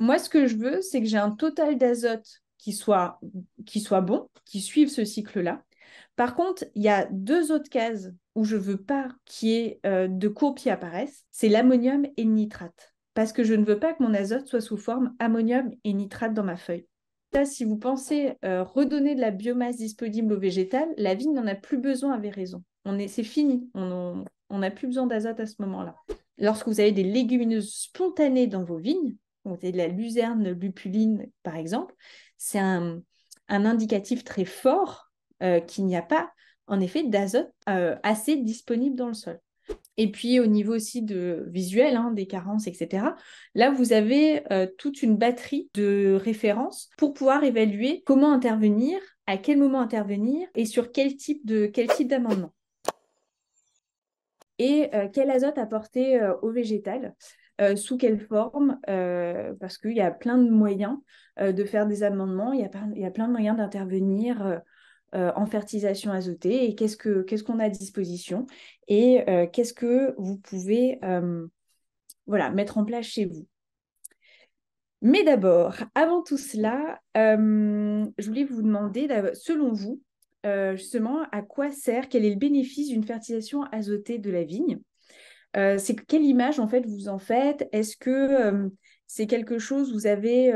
moi, ce que je veux, c'est que j'ai un total d'azote qui soit, qui soit bon, qui suive ce cycle-là. Par contre, il y a deux autres cases où je veux pas qu'il y ait euh, de cours qui apparaissent, c'est l'ammonium et le nitrate. Parce que je ne veux pas que mon azote soit sous forme ammonium et nitrate dans ma feuille. si vous pensez euh, redonner de la biomasse disponible au végétal, la vigne n'en a plus besoin, avez raison. est, c'est fini, on n'a plus besoin d'azote à ce moment-là. Lorsque vous avez des légumineuses spontanées dans vos vignes, de la luzerne lupuline par exemple, c'est un, indicatif très fort euh, qu'il n'y a pas en effet d'azote euh, assez disponible dans le sol. Et puis au niveau aussi de visuel, hein, des carences, etc. Là, vous avez euh, toute une batterie de références pour pouvoir évaluer comment intervenir, à quel moment intervenir et sur quel type de quel type d'amendement. Et quel azote apporter au végétal euh, sous quelle forme, euh, parce qu'il y a plein de moyens euh, de faire des amendements, il y a, plein de moyens d'intervenir en fertilisation azotée, et qu'est-ce qu'on a à disposition, et qu'est-ce que vous pouvez voilà, mettre en place chez vous. Mais d'abord, avant tout cela, je voulais vous demander, selon vous, justement, à quoi sert, quel est le bénéfice d'une fertilisation azotée de la vigne euh, c'est quelle image en fait vous en faites Est-ce que c'est quelque chose vous avez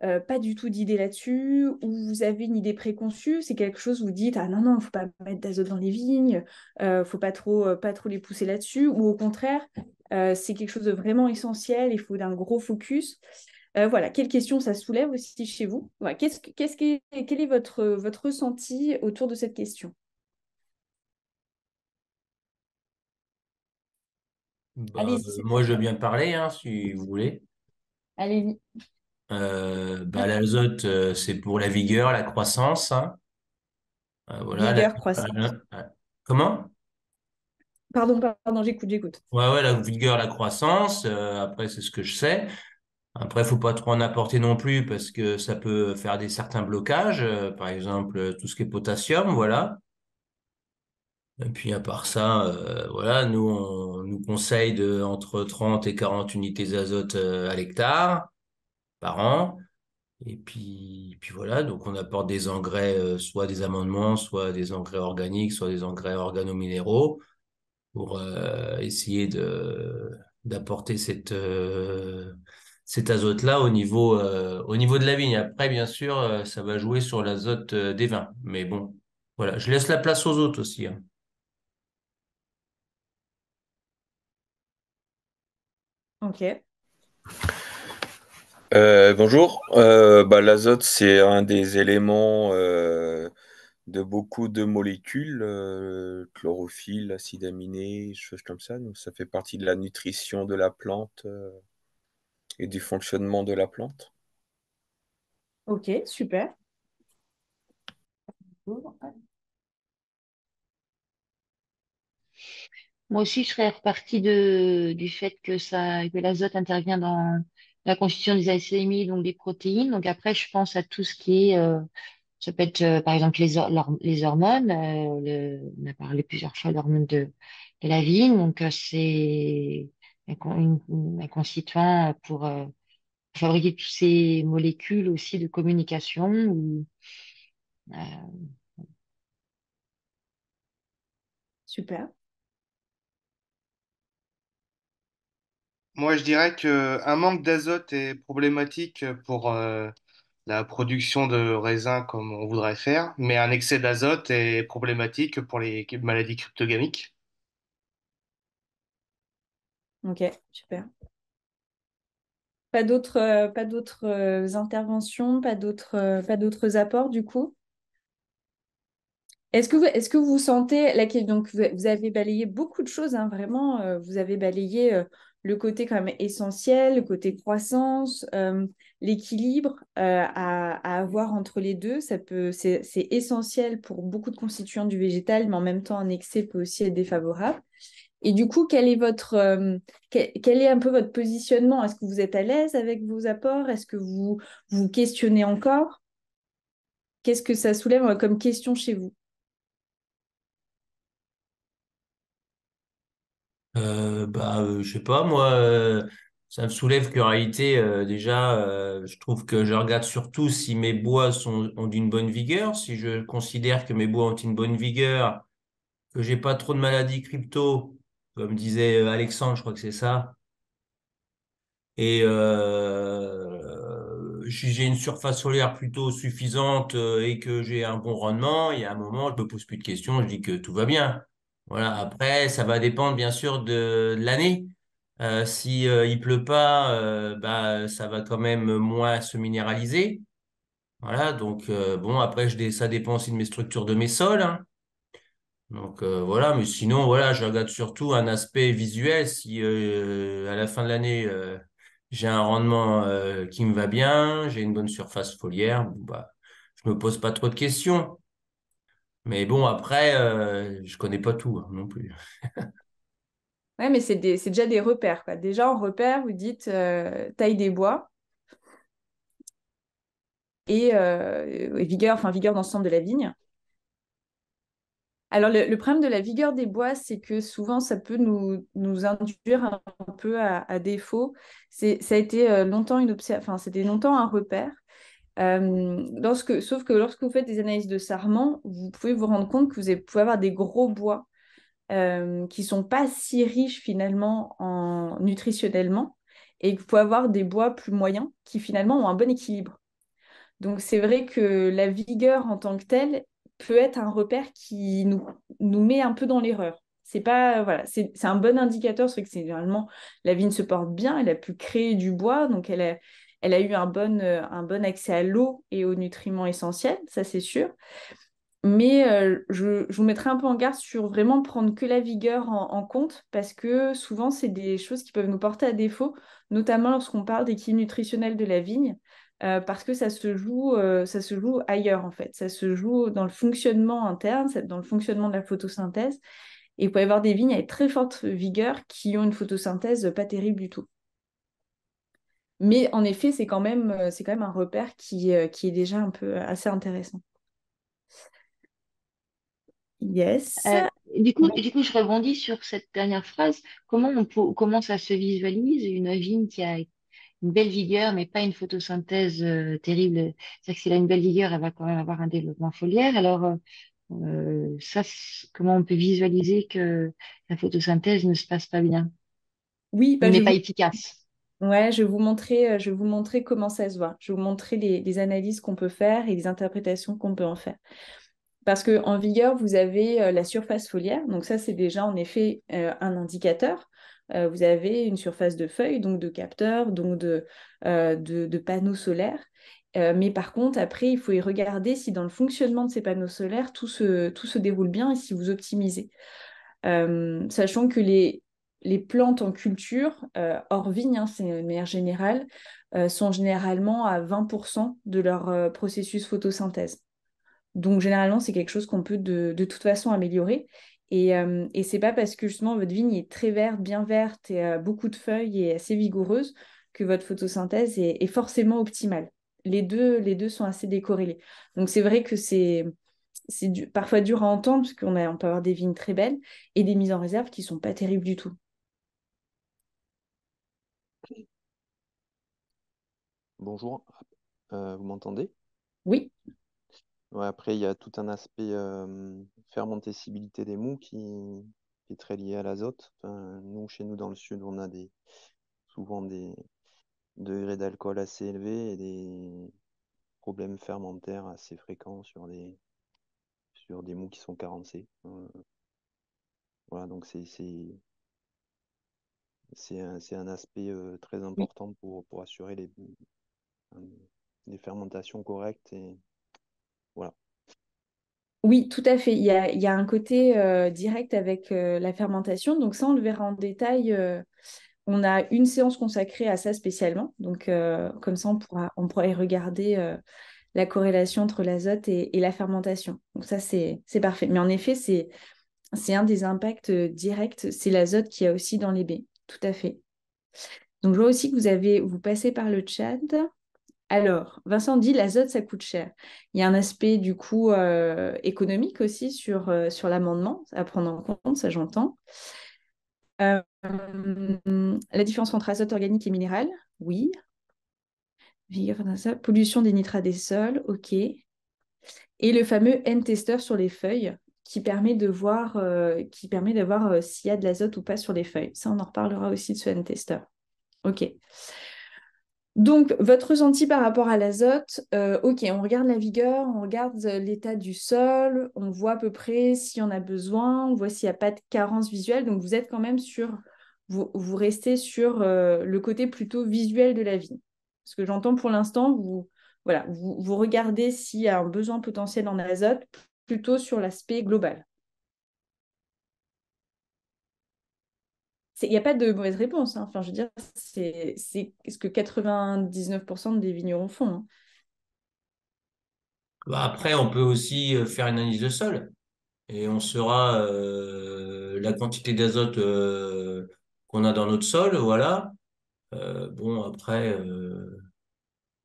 pas du tout d'idée là-dessus ou vous avez une idée préconçue C'est quelque chose vous dites ah non non faut pas mettre d'azote dans les vignes, faut pas trop pas trop les pousser là-dessus ou au contraire c'est quelque chose de vraiment essentiel il faut d'un gros focus. voilà, quelles questions ça soulève aussi chez vous Quel est votre, votre ressenti autour de cette question Bah, euh, moi, je veux bien parler, hein, si vous voulez. Allez-y. Euh, bah, l'azote, euh, c'est pour la vigueur, la croissance. Hein. vigueur, la... croissance. Comment Pardon, pardon, j'écoute, j'écoute. Ouais, ouais, la vigueur, la croissance. après, c'est ce que je sais. Après, il ne faut pas trop en apporter non plus parce que ça peut faire des certains blocages. par exemple, tout ce qui est potassium, voilà. Et puis à part ça, euh, voilà, nous, on nous conseille de, entre 30 et 40 unités d'azote euh, à l'hectare par an. Et puis, voilà, donc on apporte des engrais, euh, soit des amendements, soit des engrais organiques, soit des engrais organominéraux, pour essayer d'apporter cette, cet azote-là au niveau, au niveau de la vigne. Après, bien sûr, ça va jouer sur l'azote des vins. Mais bon, voilà, je laisse la place aux autres aussi. Hein. Ok. Euh, bonjour. Euh, bah, l'azote, c'est un des éléments euh, de beaucoup de molécules, chlorophylle, acide aminé, choses comme ça. Donc, ça fait partie de la nutrition de la plante et du fonctionnement de la plante. Ok, super. Moi aussi, je serais repartie du fait que ça, l'azote intervient dans la constitution des ACMI, donc des protéines. Donc après, je pense à tout ce qui est, euh, ça peut être euh, par exemple les, hormones. Euh, on a parlé plusieurs fois de l'hormone de, la vigne, donc c'est un, constituant pour fabriquer toutes ces molécules aussi de communication. Super. Moi, je dirais qu'un manque d'azote est problématique pour euh, la production de raisins comme on voudrait faire, mais un excès d'azote est problématique pour les maladies cryptogamiques. Ok, super. Pas d'autres, euh, pas d'autres euh, interventions, pas d'autres, pas d'autres apports du coup. Est-ce que vous, est-ce que vous sentez la donc vous avez balayé beaucoup de choses, hein, vraiment, vous avez balayé le côté quand même essentiel, le côté croissance, euh, l'équilibre euh, à, avoir entre les deux, ça peut, c'est, essentiel pour beaucoup de constituants du végétal, mais en même temps un excès peut aussi être défavorable. Et du coup, quel est votre, euh, quel, est un peu votre positionnement Est-ce que vous êtes à l'aise avec vos apports Est-ce que vous vous questionnez encore Qu'est-ce que ça soulève comme question chez vous euh, bah, euh, je sais pas, moi, euh, ça me soulève qu'en réalité, euh, déjà, je trouve que je regarde surtout si mes bois sont, ont d'une bonne vigueur. Si je considère que mes bois ont une bonne vigueur, que j'ai pas trop de maladies crypto, comme disait Alexandre, je crois que c'est ça. Et si j'ai une surface solaire plutôt suffisante et que j'ai un bon rendement, il y a un moment, je me pose plus de questions, je dis que tout va bien. Voilà, après, ça va dépendre bien sûr de, l'année. S'il euh, si euh, il pleut pas, euh, bah, ça va quand même moins se minéraliser. Voilà, donc bon, après, ça dépend aussi de mes structures de mes sols. Hein. Donc voilà, mais sinon, voilà, je regarde surtout un aspect visuel. Si à la fin de l'année, j'ai un rendement qui me va bien, j'ai une bonne surface foliaire, bah, je me pose pas trop de questions. Mais bon, après, je euh, je connais pas tout hein, non plus. ouais, mais c'est, c'est déjà des repères. Déjà, en repère, vous dites euh, taille des bois euh, et, vigueur, enfin vigueur d'ensemble de la vigne. Alors, le, problème de la vigueur des bois, c'est que souvent, ça peut nous, induire un, peu à, défaut. C'est, ça a été longtemps une c'était longtemps un repère. Euh, sauf que lorsque vous faites des analyses de sarment, vous pouvez vous rendre compte que vous pouvez avoir des gros bois euh, qui ne sont pas si riches finalement en nutritionnellement et que vous pouvez avoir des bois plus moyens qui finalement ont un bon équilibre. Donc c'est vrai que la vigueur en tant que telle peut être un repère qui nous, nous met un peu dans l'erreur. C'est pas voilà, c'est un bon indicateur, c'est que généralement la vigne se porte bien, elle a pu créer du bois, donc elle a, elle a eu euh, un bon, accès à l'eau et aux nutriments essentiels, ça c'est sûr. Mais euh, je, vous mettrai un peu en garde sur vraiment prendre que la vigueur en, compte parce que souvent, c'est des choses qui peuvent nous porter à défaut, notamment lorsqu'on parle d'équilibre nutritionnels de la vigne, euh, parce que ça se, joue, ça se joue ailleurs en fait. Ça se joue dans le fonctionnement interne, dans le fonctionnement de la photosynthèse. Et vous pouvez avoir des vignes avec très forte vigueur qui ont une photosynthèse pas terrible du tout. Mais en effet, c'est quand même, euh, un repère euh, qui, est déjà un peu euh, assez intéressant. Yes. du, coup, je rebondis sur cette dernière phrase. Comment, on ça se visualise une vigne qui a une belle vigueur, mais pas une photosynthèse terrible C'est-à-dire que si elle a une belle vigueur, elle va quand même avoir un développement foliaire. Alors, comment on peut visualiser que la photosynthèse ne se passe pas bien Oui, que. Bah, mais pas efficace Ouais, je vais vous montrer, euh, je vous comment ça se voit. Je vais vous montrer les, analyses qu'on peut faire et les interprétations qu'on peut en faire. Parce qu'en vigueur, vous avez euh, la surface foliaire. Donc ça, c'est déjà en effet euh, un indicateur. vous avez une surface de feuilles, donc de capteurs, donc de, panneaux solaires. mais par contre, après, il faut y regarder si dans le fonctionnement de ces panneaux solaires, tout tout se déroule bien et si vous optimisez. sachant que les, les plantes en culture, euh, hors vigne, hein, c'est une manière générale, euh, sont généralement à 20% de leur euh, processus photosynthèse. Donc généralement, c'est quelque chose qu'on peut de, toute façon améliorer. Et, et c'est pas parce que justement votre vigne est très verte, bien verte et a beaucoup de feuilles et assez vigoureuse que votre photosynthèse est, forcément optimale. Les deux, les deux sont assez décorrélés. Donc c'est vrai que c'est parfois dur à entendre parce qu'on a, on peut avoir des vignes très belles et des mises en réserve qui ne sont pas terribles du tout. Bonjour, euh, vous m'entendez Oui. après, il y a tout un aspect euh, fermentescibilité des mous qui, est très lié à l'azote. nous, chez nous dans le sud, on a des, souvent des degrés d'alcool assez élevés et des problèmes fermentaires assez fréquents sur des, sur des mous qui sont carencés. Euh, voilà, donc c'est un, aspect euh, très important pour, pour assurer les, euh, des fermentations correctes. Et voilà. Oui, tout à fait. Il y a, un côté euh, direct avec euh, la fermentation. Donc ça, on le verra en détail. on a une séance consacrée à ça spécialement. Donc comme ça, on pourra, on pourra y regarder la corrélation entre l'azote et, la fermentation. Donc ça, c'est parfait. Mais en effet, c'est un des impacts directs. C'est l'azote qu'il y a aussi dans les baies. Tout à fait. Donc je vois aussi que vous, avez, vous passez par le chat. Alors, Vincent dit l'azote, ça coûte cher. Il y a un aspect du coup euh, économique aussi sur, euh, sur l'amendement à prendre en compte, ça j'entends. Euh, la différence entre azote organique et minéral, oui. Pollution des nitrates des sols, ok. Et le fameux N-tester sur les feuilles qui permet de voir, qui permet s'il y a de l'azote ou pas sur les feuilles. Ça, on en reparlera aussi de ce N-tester. Ok. Donc, votre ressenti par rapport à l'azote, euh, ok, on regarde la vigueur, on regarde euh, l'état du sol, on voit à peu près s'il y en a besoin, on voit s'il n'y a pas de carence visuelle. Donc, vous êtes quand même sur, vous, vous restez sur euh, le côté plutôt visuel de la vie. Ce que j'entends pour l'instant, vous, voilà, vous, vous regardez s'il y a un besoin potentiel en azote plutôt sur l'aspect global. il n'y a pas de mauvaise réponse. Hein. Enfin, je veux dire, c'est ce que 99% des vignerons font. Hein. Bah, après, on peut aussi euh, faire une analyse de sol et on saura euh, la quantité d'azote euh, qu'on a dans notre sol. Voilà. bon, après,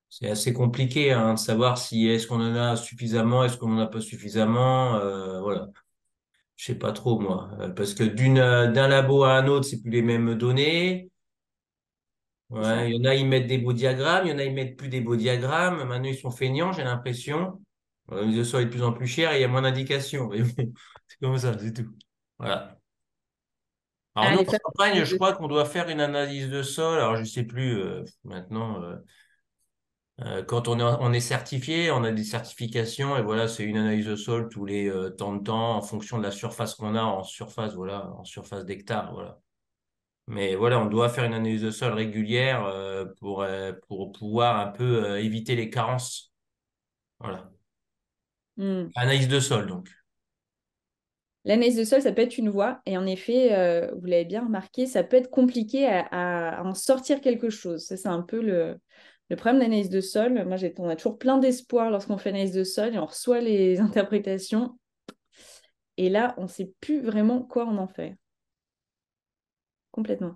c'est assez compliqué hein, de savoir si est-ce qu'on en a suffisamment, est-ce qu'on n'en a pas suffisamment. voilà. Je sais pas trop, moi. Euh, parce que d'une, euh, d'un labo à un autre, c'est plus les mêmes données. il y en a, ils mettent des beaux diagrammes, il y en a, ils mettent plus des beaux diagrammes. Maintenant, ils sont feignants, j'ai l'impression. Euh, le sol est de plus en plus cher et il y a moins d'indications. c'est comme ça, c'est tout. Voilà. Alors, en campagne, je crois qu'on doit faire une analyse de sol. Alors, je ne sais plus maintenant. Euh, quand on est, certifié, on a des certifications et voilà, c'est une analyse de sol tous les euh, temps de temps en fonction de la surface qu'on a en surface, voilà, en surface d'hectare, voilà. Mais voilà, on doit faire une analyse de sol régulière euh, pour, pour pouvoir un peu éviter les carences. Voilà. Hmm. Analyse de sol, donc. L'analyse de sol, ça peut être une voie. Et en effet, vous l'avez bien remarqué, ça peut être compliqué à, à en sortir quelque chose. Ça, c'est un peu le, le problème de l'analyse de sol, moi, on a toujours plein d'espoir lorsqu'on fait l'analyse de sol et on reçoit les interprétations. Et là, on ne sait plus vraiment quoi en en faire. Complètement.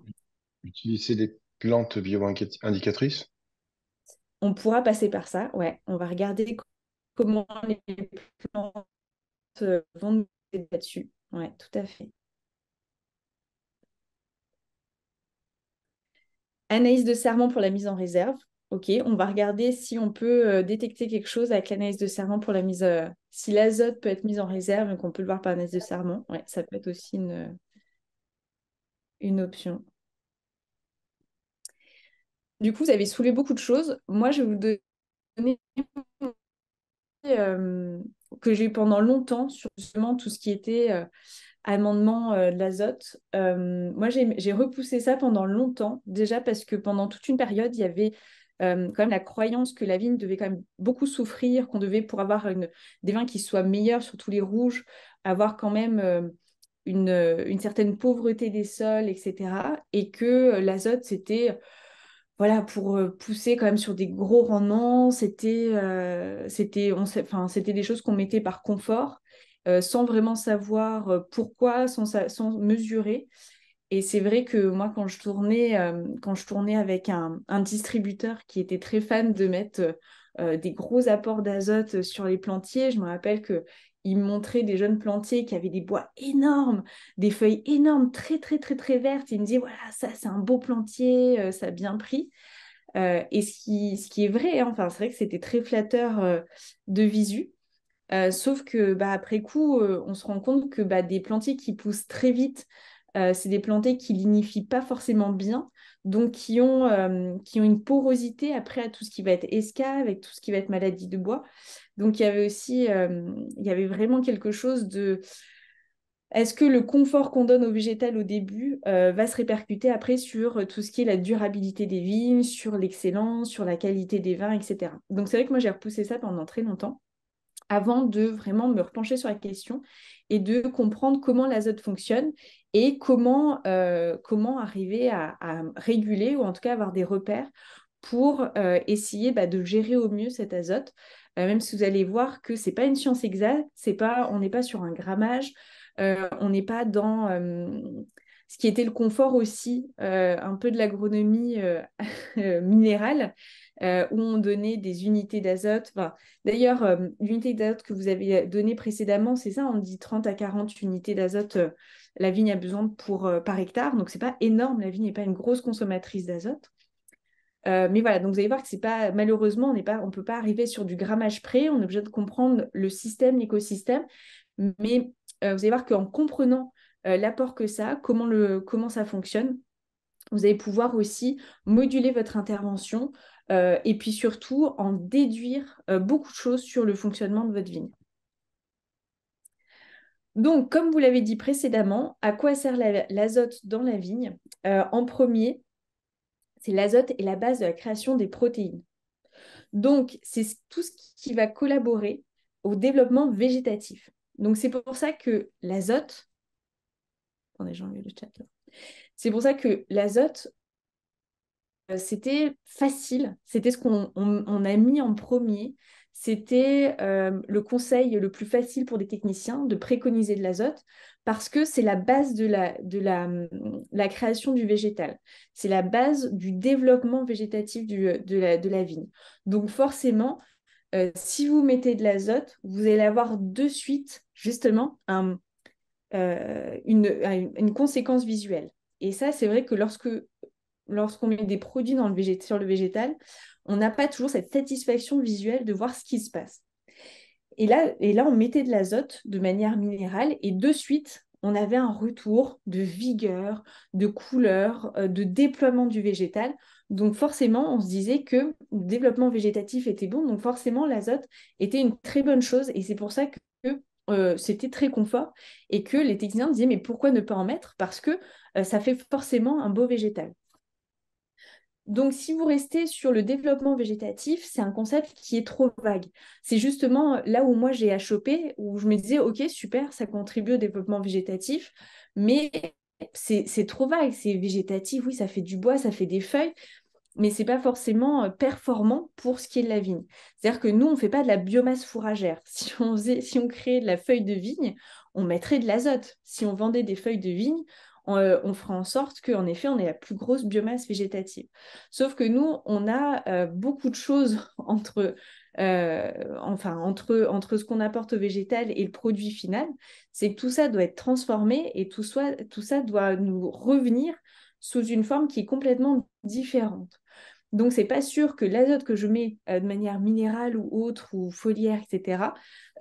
Utiliser des plantes bio-indicatrices On pourra passer par ça, ouais. On va regarder comment les plantes euh, vont nous aider là-dessus. Ouais, tout à fait. Analyse de serment pour la mise en réserve. Ok, on va regarder si on peut euh, détecter quelque chose avec l'analyse de serment pour la mise. Euh, si l'azote peut être mise en réserve, et qu'on peut le voir par l'analyse de serment. Ouais, ça peut être aussi une, une option. Du coup, vous avez soulevé beaucoup de choses. Moi, je vais vous donner euh, que j'ai eu pendant longtemps sur justement tout ce qui était euh, amendement de l'azote. moi, j'ai repoussé ça pendant longtemps, déjà parce que pendant toute une période, il y avait euh, quand même la croyance que la vigne devait quand même beaucoup souffrir, qu'on devait, pour avoir des vins qui soient meilleurs, surtout les rouges, avoir quand même euh, euh, une, certaine pauvreté des sols, etc. Et que l'azote, c'était voilà, pour pousser quand même sur des gros rendements, c'était des choses qu'on mettait par confort, sans vraiment savoir pourquoi, sans mesurer. Et c'est vrai que moi, quand je tournais, euh, quand je tournais avec un, distributeur qui était très fan de mettre euh, des gros apports d'azote sur les plantiers, je me rappelle que il me montrait des jeunes plantiers qui avaient des bois énormes, des feuilles énormes, très très très très vertes. il me dit voilà, ça c'est un beau plantier, euh, ça a bien pris. et ce qui, ce qui est vrai, hein, enfin c'est vrai que c'était très flatteur de visu. sauf que bah, après coup, on se rend compte que bah, des plantiers qui poussent très vite, euh, c'est des plantés qui lignifient pas forcément bien, donc qui ont, euh, qui ont une porosité après à tout ce qui va être esca, avec tout ce qui va être maladie de bois. Donc il y avait aussi, euh, il y avait vraiment quelque chose de... Est-ce que le confort qu'on donne au végétal au début va se répercuter après sur tout ce qui est la durabilité des vignes, sur l'excellence, sur la qualité des vins, etc. Donc c'est vrai que moi j'ai repoussé ça pendant très longtemps avant de vraiment me repencher sur la question et de comprendre comment l'azote fonctionne et comment, euh, comment arriver à, réguler ou en tout cas avoir des repères pour euh, essayer bah, de gérer au mieux cet azote. Euh, même si vous allez voir que c'est pas une science exacte, c'est pas, on n'est pas sur un grammage, on n'est pas dans ce qui était le confort aussi euh, un peu de l'agronomie euh, minérale, euh, où on donnait des unités d'azote. D'ailleurs, l'unité d'azote que vous avez donnée précédemment, c'est ça, on dit 30 à 40 unités d'azote, la vigne a besoin pour, par hectare, donc ce n'est pas énorme, la vigne n'est pas une grosse consommatrice d'azote. mais voilà, donc vous allez voir que c'est pas malheureusement on ne peut pas arriver sur du grammage près, on est obligé de comprendre le système, l'écosystème. Mais vous allez voir qu'en comprenant euh, l'apport que ça comment, le, comment ça fonctionne. Vous allez pouvoir aussi moduler votre intervention euh, et puis surtout en déduire euh, beaucoup de choses sur le fonctionnement de votre vigne. Donc, comme vous l'avez dit précédemment, à quoi sert l'azote dans la vigne En premier, c'est l'azote est la base de la création des protéines. Donc, c'est tout ce qui va collaborer au développement végétatif. Donc, c'est pour ça que l'azote, le chat. C'est pour ça que l'azote, euh, c'était facile, c'était ce qu'on a mis en premier. C'était euh, le conseil le plus facile pour des techniciens de préconiser de l'azote parce que c'est la base de la, de la, la création du végétal. C'est la base du développement végétatif de, la, vigne. Donc forcément, euh, si vous mettez de l'azote, vous allez avoir de suite justement un, euh, une, conséquence visuelle. Et ça, c'est vrai que lorsque lorsqu'on met des produits sur le végétal, on n'a pas toujours cette satisfaction visuelle de voir ce qui se passe. Et là, et là, on mettait de l'azote de manière minérale et de suite, on avait un retour de vigueur, de couleur, euh, de déploiement du végétal. Donc forcément, on se disait que le développement végétatif était bon, donc forcément l'azote était une très bonne chose. Et c'est pour ça que euh, c'était très confort et que les techniciens disaient mais pourquoi ne pas en mettre Parce que euh, ça fait forcément un beau végétal. Donc, si vous restez sur le développement végétatif, c'est un concept qui est trop vague. C'est justement euh, là où moi j'ai à où je me disais, OK, super, ça contribue au développement végétatif, mais c'est trop vague. C'est végétatif, oui, ça fait du bois, ça fait des feuilles, mais c'est pas forcément euh, performant pour ce qui est de la vigne. C'est-à-dire que nous, on ne fait pas de la biomasse fourragère. Si on, si on créait de la feuille de vigne, on mettrait de l'azote. Si on vendait des feuilles de vigne, on, euh, ferait en sorte qu'en effet, on ait la plus grosse biomasse végétative. Sauf que nous, on a euh, beaucoup de choses entre, enfin, entre, entre ce qu'on apporte au végétal et le produit final. C'est que tout ça doit être transformé et tout ça doit nous revenir sous une forme qui est complètement différente. Donc, c'est pas sûr que l'azote que je mets euh, de manière minérale ou autre, ou foliaire, etc.,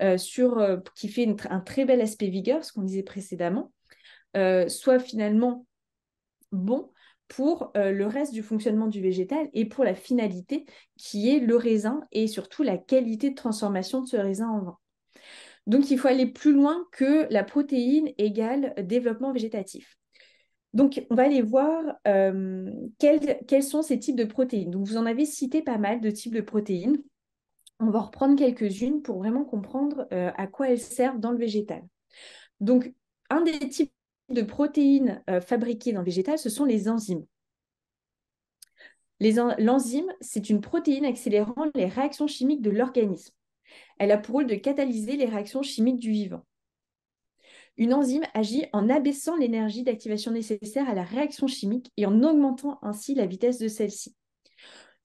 euh, sur, euh, qui fait un très bel aspect vigueur, ce qu'on disait précédemment, soit finalement bon pour le reste du fonctionnement du végétal et pour la finalité qui est le raisin et surtout la qualité de transformation de ce raisin en vin. Donc, il faut aller plus loin que la protéine égale développement végétatif. Donc, on va aller voir euh, quels, sont ces types de protéines. Donc, vous en avez cité pas mal de types de protéines. On va reprendre quelques-unes pour vraiment comprendre euh, à quoi elles servent dans le végétal. Donc, un des types de protéines euh, fabriquées dans le végétal, ce sont les enzymes. L'enzyme, c'est une protéine accélérant les réactions chimiques de l'organisme. Elle a pour rôle de catalyser les réactions chimiques du vivant. Une enzyme agit en abaissant l'énergie d'activation nécessaire à la réaction chimique et en augmentant ainsi la vitesse de celle-ci.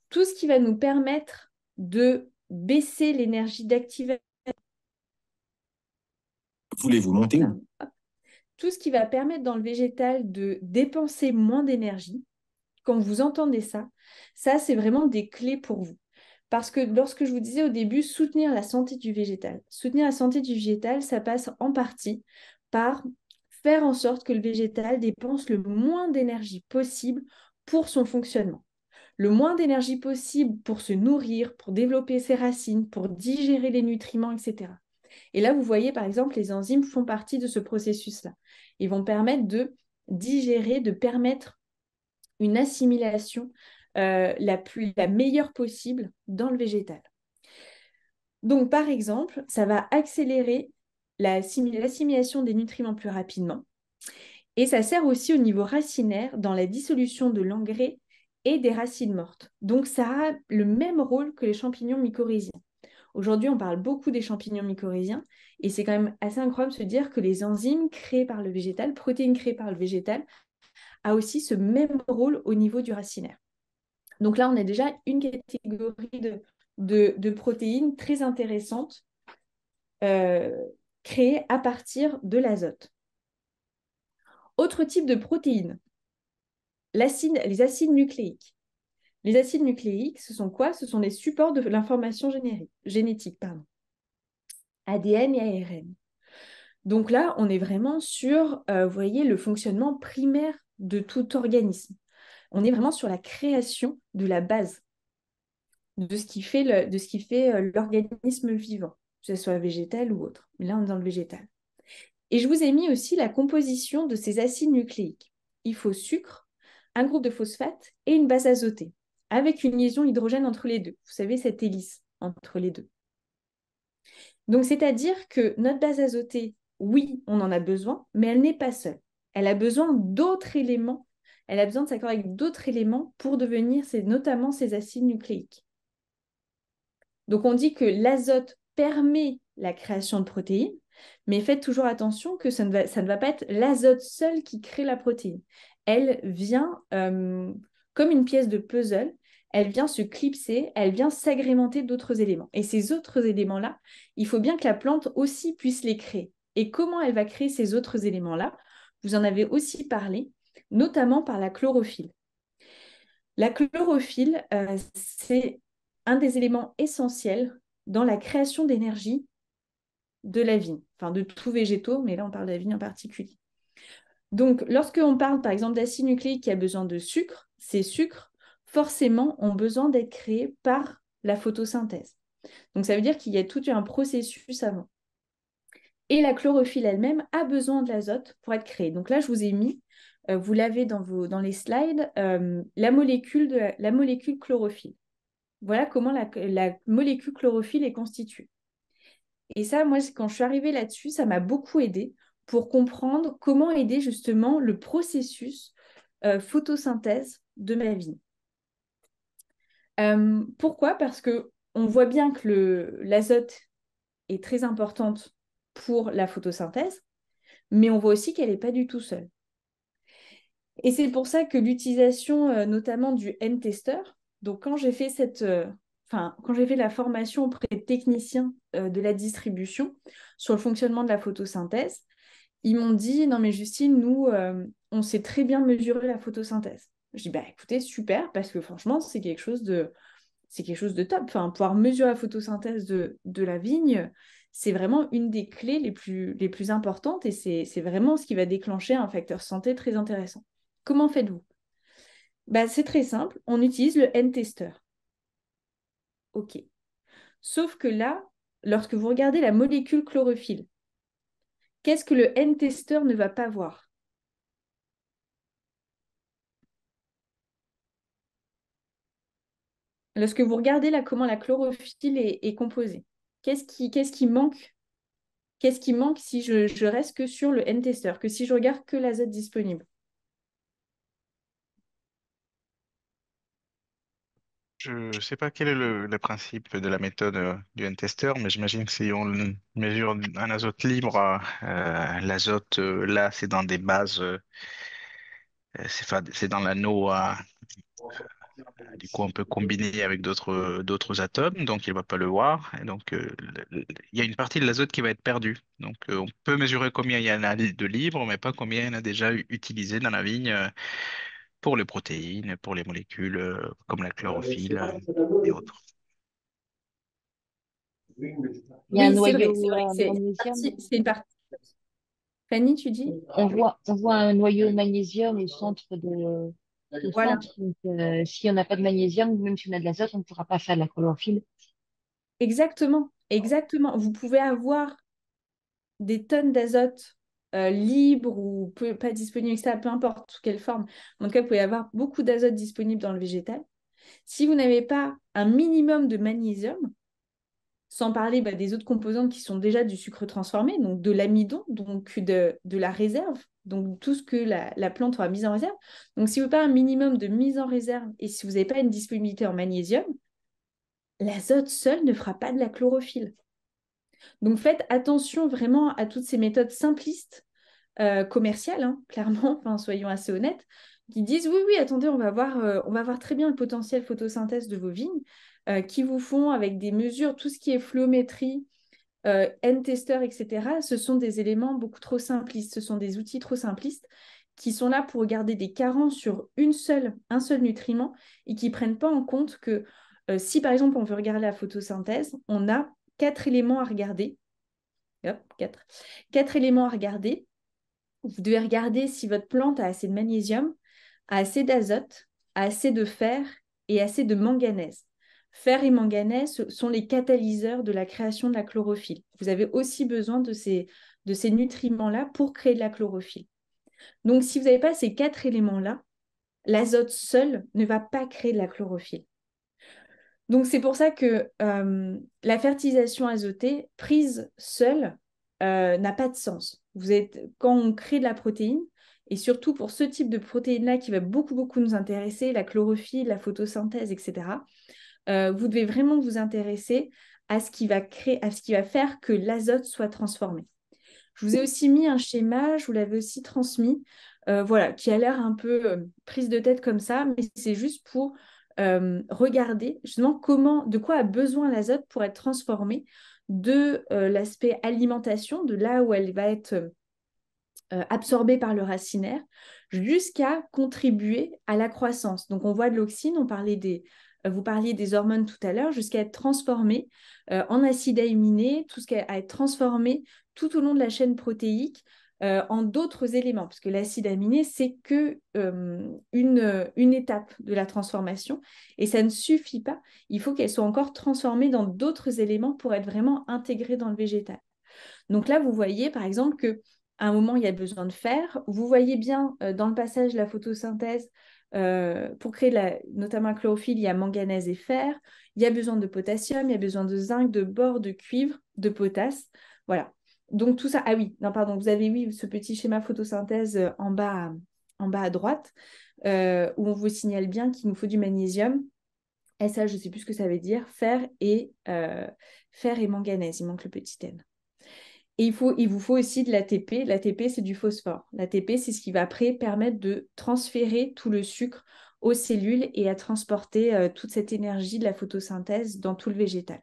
Tout ce qui va nous permettre de baisser l'énergie d'activation. Voulez-vous monter Tout ce qui va permettre dans le végétal de dépenser moins d'énergie, quand vous entendez ça, ça c'est vraiment des clés pour vous. Parce que lorsque je vous disais au début, soutenir la santé du végétal. Soutenir la santé du végétal, ça passe en partie par faire en sorte que le végétal dépense le moins d'énergie possible pour son fonctionnement. Le moins d'énergie possible pour se nourrir, pour développer ses racines, pour digérer les nutriments, etc. Et là, vous voyez, par exemple, les enzymes font partie de ce processus-là. Ils vont permettre de digérer, de permettre une assimilation euh, la, plus, la meilleure possible dans le végétal. Donc, par exemple, ça va accélérer l'assimilation des nutriments plus rapidement. Et ça sert aussi au niveau racinaire dans la dissolution de l'engrais et des racines mortes. Donc ça a le même rôle que les champignons mycorhiziens. Aujourd'hui, on parle beaucoup des champignons mycorhiziens et c'est quand même assez incroyable de se dire que les enzymes créées par le végétal, protéines créées par le végétal, a aussi ce même rôle au niveau du racinaire. Donc là, on a déjà une catégorie de, protéines très intéressante euh, Créé à partir de l'azote. Autre type de protéines, les acides nucléiques. Les acides nucléiques, ce sont quoi Ce sont les supports de l'information génétique. ADN et ARN. Donc là, on est vraiment sur, euh, vous voyez, le fonctionnement primaire de tout organisme. On est vraiment sur la création de la base de ce qui fait euh, l'organisme vivant que ce soit végétal ou autre. Mais là, on est dans le végétal. Et je vous ai mis aussi la composition de ces acides nucléiques. Il faut sucre, un groupe de phosphate et une base azotée, avec une liaison hydrogène entre les deux. Vous savez, cette hélice entre les deux. Donc, c'est-à-dire que notre base azotée, oui, on en a besoin, mais elle n'est pas seule. Elle a besoin d'autres éléments. Elle a besoin de s'accorder avec d'autres éléments pour devenir notamment ces acides nucléiques. Donc, on dit que l'azote permet la création de protéines, mais faites toujours attention que ça ne va, pas être l'azote seul qui crée la protéine. Elle vient, euh, comme une pièce de puzzle, elle vient se clipser, elle vient s'agrémenter d'autres éléments. Et ces autres éléments-là, il faut bien que la plante aussi puisse les créer. Et comment elle va créer ces autres éléments-là Vous en avez aussi parlé, notamment par la chlorophylle. La chlorophylle, euh, c'est un des éléments essentiels dans la création d'énergie de la vie, enfin de tout végétaux, mais là on parle de la vie en particulier. Donc lorsque on parle par exemple d'acide nucléique qui a besoin de sucre, ces sucres forcément ont besoin d'être créés par la photosynthèse. Donc ça veut dire qu'il y a tout un processus avant. Et la chlorophylle elle-même a besoin de l'azote pour être créée. Donc là, je vous ai mis, euh, vous l'avez dans, vos, dans les slides, euh, la, molécule de la molécule chlorophylle. Voilà comment la, molécule chlorophylle est constituée. Et ça, moi, quand je suis arrivée là-dessus, ça m'a beaucoup aidée pour comprendre comment aider justement le processus euh, photosynthèse de ma vie. Euh, pourquoi Parce que on voit bien que l'azote est très importante pour la photosynthèse, mais on voit aussi qu'elle n'est pas du tout seule. Et c'est pour ça que l'utilisation euh, notamment du N-tester, donc, quand j'ai fait cette, euh, enfin, quand j'ai fait la formation auprès des techniciens euh, de la distribution sur le fonctionnement de la photosynthèse, ils m'ont dit non mais Justine, nous, euh, on sait très bien mesurer la photosynthèse. Je dis bah écoutez super parce que franchement c'est quelque chose de c'est quelque chose de top. Enfin, pouvoir mesurer la photosynthèse de, de la vigne, c'est vraiment une des clés les plus, les plus importantes et c'est vraiment ce qui va déclencher un facteur santé très intéressant. Comment faites-vous bah, c'est très simple, on utilise le N-tester. OK. Sauf que là, lorsque vous regardez la molécule chlorophylle, qu'est-ce que le N-tester ne va pas voir Lorsque vous regardez là comment la chlorophylle est, composée, qu'est-ce qui, manque Qu'est-ce qui manque si je, reste que sur le N-tester, que si je regarde que l'azote disponible Je ne sais pas quel est le, principe de la méthode euh, du N-tester, mais j'imagine que si on mesure un azote libre, euh, l'azote, euh, là, c'est dans des bases, c'est dans l'anneau du coup, on peut combiner avec d'autres atomes, donc il ne va pas le voir. donc, il y a une partie de l'azote qui va être perdue. Donc, on peut mesurer combien il y en a de libre, mais pas combien il y en a déjà utilisé dans la vigne pour les protéines, pour les molécules euh, comme la euh, chlorophylle euh, et autres. Il y a un noyau. C'est une partie. Fanny, tu dis on voit, on voit un noyau magnésium au centre de. voilà. si on n'a pas de magnésium, même si on a de l'azote, on ne pourra pas faire de la chlorophylle. Exactement, exactement. Vous pouvez avoir des tonnes d'azote euh, libre ou pas disponible, etc., peu importe sous quelle forme. En tout cas, vous pouvez avoir beaucoup d'azote disponible dans le végétal. Si vous n'avez pas un minimum de magnésium, sans parler bah, des autres composantes qui sont déjà du sucre transformé, donc de l'amidon, donc de, la réserve, donc tout ce que la, plante aura mis en réserve. Donc si vous n'avez pas un minimum de mise en réserve et si vous n'avez pas une disponibilité en magnésium, l'azote seul ne fera pas de la chlorophylle. Donc faites attention vraiment à toutes ces méthodes simplistes, euh, commerciales, hein, clairement, enfin, soyons assez honnêtes, qui disent oui, oui, attendez, on va voir, euh, on va voir très bien le potentiel photosynthèse de vos vignes, euh, qui vous font avec des mesures, tout ce qui est flowmétrie, N-tester, etc. Ce sont des éléments beaucoup trop simplistes, ce sont des outils trop simplistes qui sont là pour regarder des carences sur une seule, un seul nutriment et qui prennent pas en compte que si par exemple on veut regarder la photosynthèse, on a quatre éléments à regarder. Hop, quatre. Quatre éléments à regarder. Vous devez regarder si votre plante a assez de magnésium, a assez d'azote, a assez de fer et assez de manganèse. Fer et manganèse sont les catalyseurs de la création de la chlorophylle. Vous avez aussi besoin de ces, de ces nutriments-là pour créer de la chlorophylle. Donc, si vous n'avez pas ces quatre éléments-là, l'azote seul ne va pas créer de la chlorophylle. Donc c'est pour ça que euh, la fertilisation azotée prise seule euh, n'a pas de sens. Vous êtes quand on crée de la protéine et surtout pour ce type de protéine là qui va beaucoup beaucoup nous intéresser, la chlorophylle, la photosynthèse, etc. Euh, vous devez vraiment vous intéresser à ce qui va créer, à ce qui va faire que l'azote soit transformé. Je vous ai aussi mis un schéma, je vous l'avais aussi transmis, voilà, qui a l'air un peu prise de tête comme ça, mais c'est juste pour euh, regarder justement comment, de quoi a besoin l'azote pour être transformé de euh, l'aspect alimentation, de là où elle va être euh, absorbée par le racinaire, jusqu'à contribuer à la croissance. Donc on voit de l'auxine, on parlait des, vous parliez des hormones tout à l'heure, jusqu'à être transformé en acide aminé, tout ce qui a être transformé tout au long de la chaîne protéique euh, en d'autres éléments, parce que l'acide aminé, c'est que euh, euh, une, étape de la transformation, et ça ne suffit pas. Il faut qu'elle soit encore transformée dans d'autres éléments pour être vraiment intégrée dans le végétal. Donc là, vous voyez par exemple que un moment, il y a besoin de fer. Vous voyez bien dans le passage la photosynthèse, pour créer la, notamment un chlorophylle, il y a manganèse et fer, il y a besoin de potassium, il y a besoin de zinc, de bore, de cuivre, de potasse. Voilà donc tout ça, ah oui, non pardon, vous avez oui ce petit schéma photosynthèse euh, en bas, en bas à droite, euh, où on vous signale bien qu'il nous faut du magnésium. Et ça, je ne sais plus ce que ça veut dire, fer et, euh, et manganèse, il manque le petit n. Et il, faut, il vous faut aussi de l'ATP. L'ATP, c'est du phosphore. L'ATP, c'est ce qui va après permettre de transférer tout le sucre aux cellules et à transporter toute cette énergie de la photosynthèse dans tout le végétal.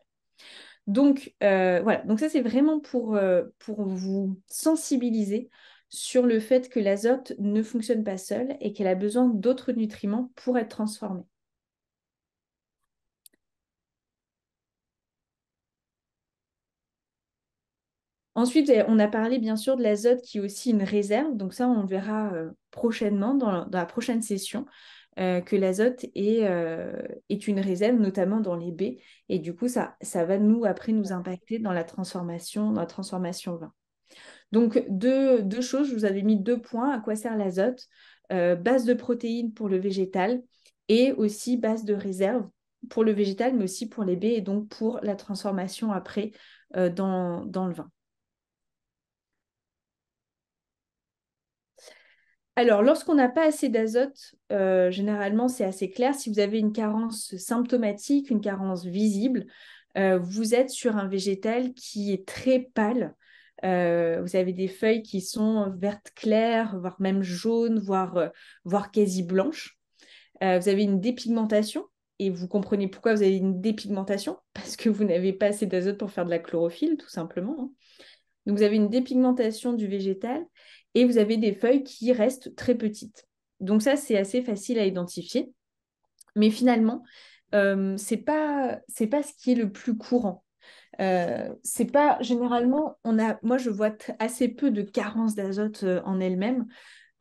Donc euh, voilà, donc ça c'est vraiment pour, euh, pour vous sensibiliser sur le fait que l'azote ne fonctionne pas seul et qu'elle a besoin d'autres nutriments pour être transformée. Ensuite, eh, on a parlé bien sûr de l'azote qui est aussi une réserve, donc ça on le verra euh, prochainement dans la prochaine session. Euh, que l'azote euh, est, une réserve, notamment dans les baies. Et du coup, ça, va nous, après, nous impacter dans la transformation, dans la transformation vin. Donc, deux, choses, je vous avais mis deux points. À quoi sert l'azote euh, Base de protéines pour le végétal et aussi base de réserve pour le végétal, mais aussi pour les baies et donc pour la transformation après dans le vin. Alors, lorsqu'on n'a pas assez d'azote, euh, généralement, c'est assez clair. Si vous avez une carence symptomatique, une carence visible, euh, vous êtes sur un végétal qui est très pâle. Euh, vous avez des feuilles qui sont vertes claires, voire même jaunes, voire, voire quasi blanches. vous avez une dépigmentation et vous comprenez pourquoi vous avez une dépigmentation parce que vous n'avez pas assez d'azote pour faire de la chlorophylle, tout simplement. Hein. Donc, vous avez une dépigmentation du végétal et vous avez des feuilles qui restent très petites. Donc ça, c'est assez facile à identifier. Mais finalement, euh, ce n'est pas pas ce qui est le plus courant. Euh, c'est pas généralement on a moi je vois assez peu de carences d'azote euh, en elle-même.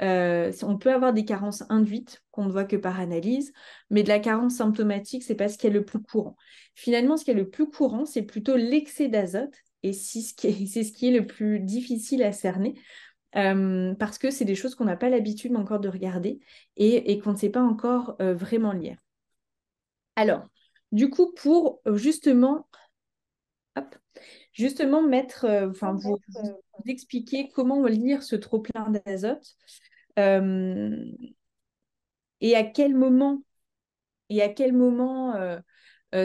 on peut avoir des carences induites qu'on ne voit que par analyse, mais de la carence symptomatique, c'est pas ce qui est le plus courant. Finalement, ce qui est le plus courant, c'est plutôt l'excès d'azote, et c'est ce qui est le plus difficile à cerner euh, parce que c'est des choses qu'on n'a pas l'habitude encore de regarder et, qu'on ne sait pas encore euh, vraiment lire. Alors, du coup, pour euh, justement, justement mettre, enfin, vous, expliquer comment lire ce trop-plein d'azote et à quel moment, et à quel moment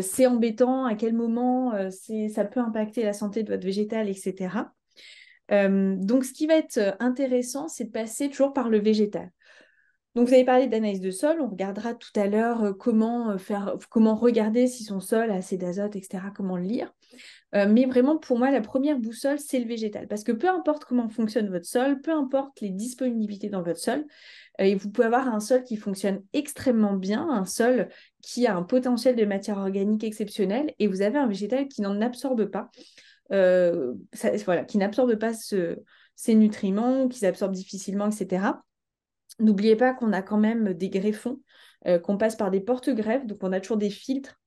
c'est embêtant, à quel moment ça peut impacter la santé de votre végétal, etc. Euh, donc, ce qui va être euh, intéressant, c'est de passer toujours par le végétal. Donc, vous avez parlé d'analyse de sol. On regardera tout à l'heure euh, comment faire, comment regarder si son sol a assez d'azote, etc. Comment le lire. mais vraiment, pour moi, la première boussole, c'est le végétal. Parce que peu importe comment fonctionne votre sol, peu importe les disponibilités dans votre sol, vous pouvez avoir un sol qui fonctionne extrêmement bien, un sol qui a un potentiel de matière organique exceptionnel, et vous avez un végétal qui n'en absorbe pas euh, qui n'absorbent pas ces nutriments, qu'ils absorbent difficilement, etc. N'oubliez pas qu'on a quand même des greffons, euh, qu'on passe par des porte-greffes, donc on a toujours des filtres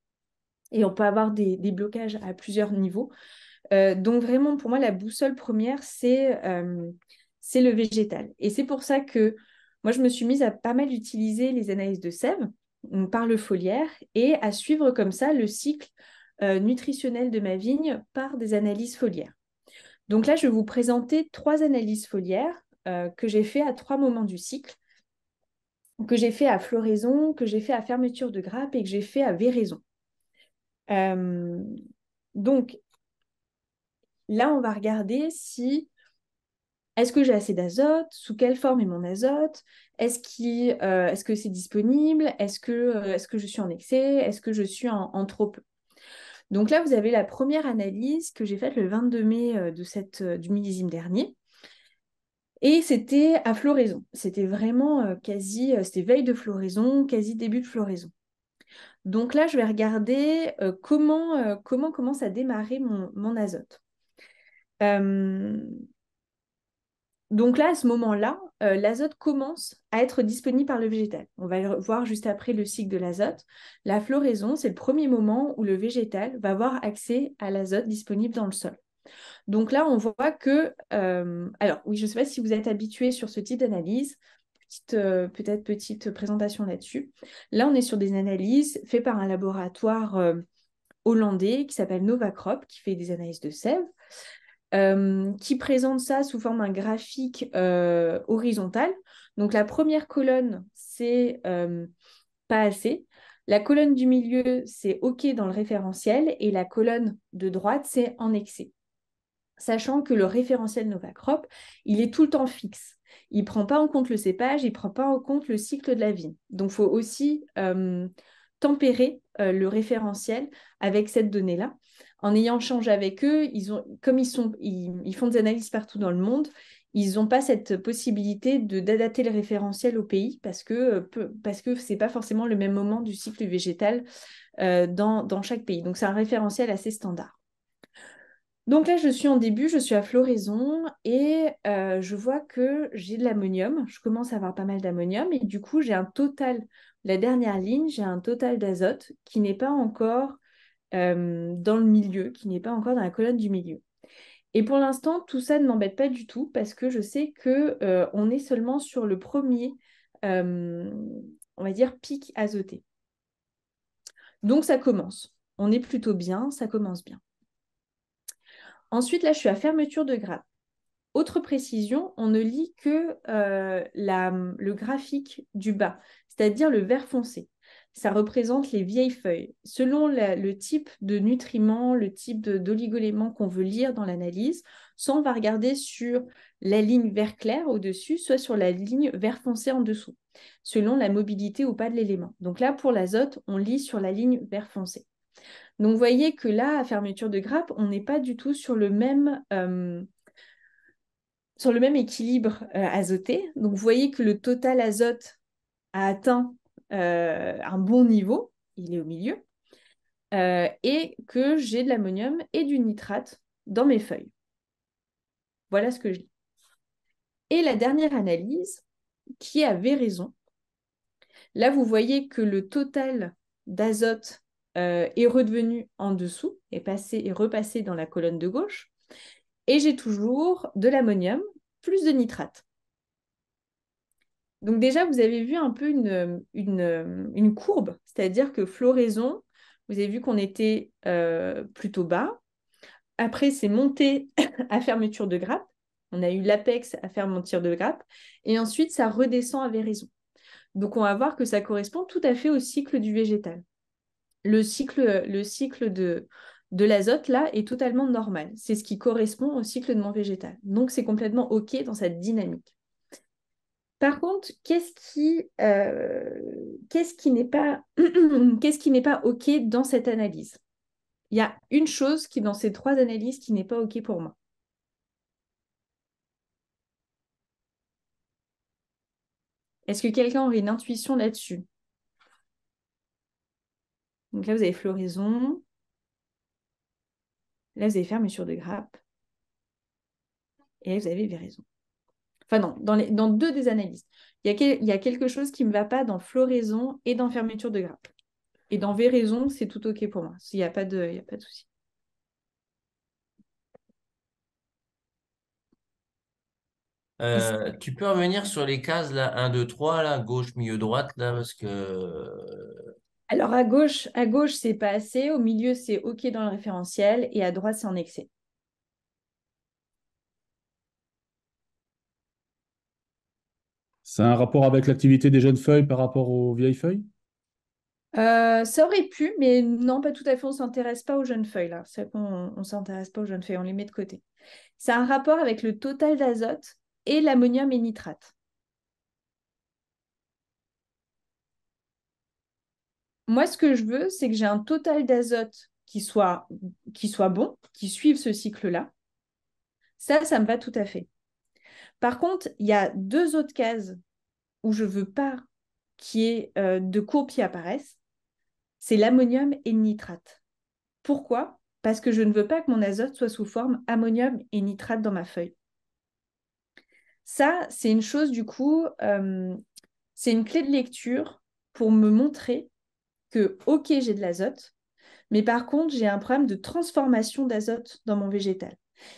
et on peut avoir des, blocages à plusieurs niveaux. Euh, donc vraiment, pour moi, la boussole première, c'est euh, c'est le végétal. Et c'est pour ça que moi, je me suis mise à pas mal utiliser les analyses de sève par le foliaire et à suivre comme ça le cycle euh, nutritionnelle de ma vigne par des analyses foliaires. Donc là, je vais vous présenter trois analyses foliaires euh, que j'ai fait à trois moments du cycle, que j'ai fait à floraison, que j'ai fait à fermeture de grappe et que j'ai fait à véraison. Euh, donc là, on va regarder si est-ce que j'ai assez d'azote Sous quelle forme est mon azote Est-ce est -ce que c'est disponible Est-ce que, est -ce que je suis en excès Est-ce que je suis en, en trop donc là, vous avez la première analyse que j'ai faite le 22 mai euh, de cette, euh, du millésime dernier. Et c'était à floraison. C'était vraiment euh, quasi, c'était veille de floraison, quasi début de floraison. Donc là, je vais regarder comment, comment commence à démarrer mon, azote donc là, à ce moment-là, euh, l'azote commence à être disponible par le végétal. On va voir juste après le cycle de l'azote. La floraison, c'est le premier moment où le végétal va avoir accès à l'azote disponible dans le sol. Donc là, on voit que, euh, alors oui, je ne sais pas si vous êtes habitué sur ce type d'analyse, euh, peut-être petite présentation là-dessus. Là, on est sur des analyses faites par un laboratoire hollandais qui s'appelle Novacrop, qui fait des analyses de sève. Euh, qui présente ça sous forme d'un graphique euh, horizontal. Donc la première colonne, c'est euh, pas assez. La colonne du milieu, c'est OK dans le référentiel. Et la colonne de droite, c'est en excès. Sachant que le référentiel Novacrop, il est tout le temps fixe. Il ne prend pas en compte le cépage, il ne prend pas en compte le cycle de la vie. Donc il faut aussi tempérer le référentiel avec cette donnée-là en ayant changé avec eux, ils ont, comme ils, sont, ils, font des analyses partout dans le monde, ils n'ont pas cette possibilité d'adapter le référentiel au pays parce que euh, parce que pas forcément le même moment du cycle végétal euh, dans, chaque pays. Donc c'est un référentiel assez standard. Donc là, je suis en début, je suis à floraison et euh, je vois que j'ai de l'ammonium. Je commence à avoir pas mal d'ammonium et du coup, j'ai un total, la dernière ligne, j'ai un total d'azote qui n'est pas encore euh, dans le milieu, qui n'est pas encore dans la colonne du milieu. Et pour l'instant, tout ça ne m'embête pas du tout parce que je sais que euh, on est seulement sur le premier, euh, on va dire, pic azoté. Donc ça commence. On est plutôt bien, ça commence bien. Ensuite, là, je suis à fermeture de grade. Autre précision, on ne lit que le graphique du bas, c'est-à-dire le vert foncé ça représente les vieilles feuilles. Selon le type de nutriments, le type d'oligolément qu'on veut lire dans l'analyse, soit on va regarder sur la ligne vert clair au-dessus, soit sur la ligne vert foncé en dessous, selon la mobilité ou pas de l'élément. Donc là, pour l'azote, on lit sur la ligne vert foncé. Donc vous voyez que là, à fermeture de grappe, on n'est pas du tout sur le même... Euh, sur le même équilibre euh, azoté. Donc, vous voyez que le total azote a atteint euh, un bon niveau, il est au milieu, euh, et que j'ai de l'ammonium et du nitrate dans mes feuilles. Voilà ce que je lis. Et la dernière analyse, qui avait raison. Là, vous voyez que le total d'azote euh, est redevenu en dessous, est passé et repassé dans la colonne de gauche. Et j'ai toujours de l'ammonium plus de nitrate donc déjà, vous avez vu un peu une, courbe, c'est-à-dire que floraison, vous avez vu qu'on était euh, plutôt bas. Après, c'est monté à fermeture de grappe. On a eu l'apex à fermeture de grappe. Et ensuite, ça redescend à véraison. Donc, on va voir que ça correspond tout à fait au cycle du végétal. Le cycle, le cycle de, de l'azote, là, est totalement normal. C'est ce qui correspond au cycle de mon végétal. Donc, c'est complètement OK dans sa dynamique. Par contre, euh, qu'est-ce qui, n'est pas, OK dans cette analyse Il y a une chose qui, dans ces trois analyses, qui n'est pas OK pour moi. Est-ce que quelqu'un aurait une intuition là-dessus Donc là, vous avez floraison. Là, vous avez fermeture de grappes. Et là, vous avez véraison enfin non, dans, les, deux des analyses, il y, a quelque chose qui ne me va pas dans floraison et dans fermeture de grappe. Et dans véraison, c'est tout OK pour moi. Il n'y a pas de, souci. Euh, tu peux revenir sur les cases là, 1, 2, 3, là, gauche, milieu, droite, là, parce que. Euh, Alors à gauche, à gauche, c'est pas assez, au milieu, c'est OK dans le référentiel, et à droite, c'est en excès. Ça a un rapport avec l'activité des jeunes feuilles par rapport aux vieilles feuilles euh, ça aurait pu, mais non, pas tout à fait. On ne s'intéresse pas aux jeunes feuilles, là. C'est ne s'intéresse pas aux jeunes feuilles, on les met de côté. Ça a un rapport avec le total d'azote et l'ammonium et nitrate. Moi, ce que je veux, c'est que j'ai un total d'azote qui soit, qui soit bon, qui suive ce cycle-là. Ça, ça me va tout à fait. Par contre, il y a deux autres cases où je veux pas qu'il y ait euh, de copie qui apparaissent. C'est l'ammonium et le nitrate. Pourquoi Parce que je ne veux pas que mon azote soit sous forme ammonium et nitrate dans ma feuille. Ça, c'est une chose du coup, euh, c'est une clé de lecture pour me montrer que, ok, j'ai de l'azote, mais par contre, j'ai un problème de transformation d'azote dans mon végétal.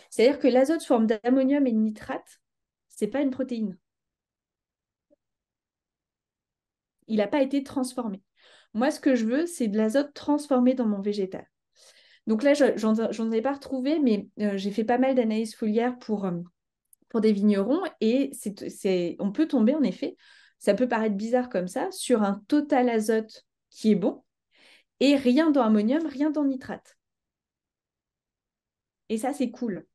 C'est-à-dire que l'azote sous forme d'ammonium et de nitrate, c'est pas une protéine. Il n'a pas été transformé. Moi, ce que je veux, c'est de l'azote transformé dans mon végétal. Donc là, je n'en ai pas retrouvé, mais euh, j'ai fait pas mal d'analyses foliaires pour, euh, pour des vignerons et c'est on peut tomber en effet, ça peut paraître bizarre comme ça, sur un total azote qui est bon et rien dans ammonium, rien dans nitrate. Et ça, c'est cool.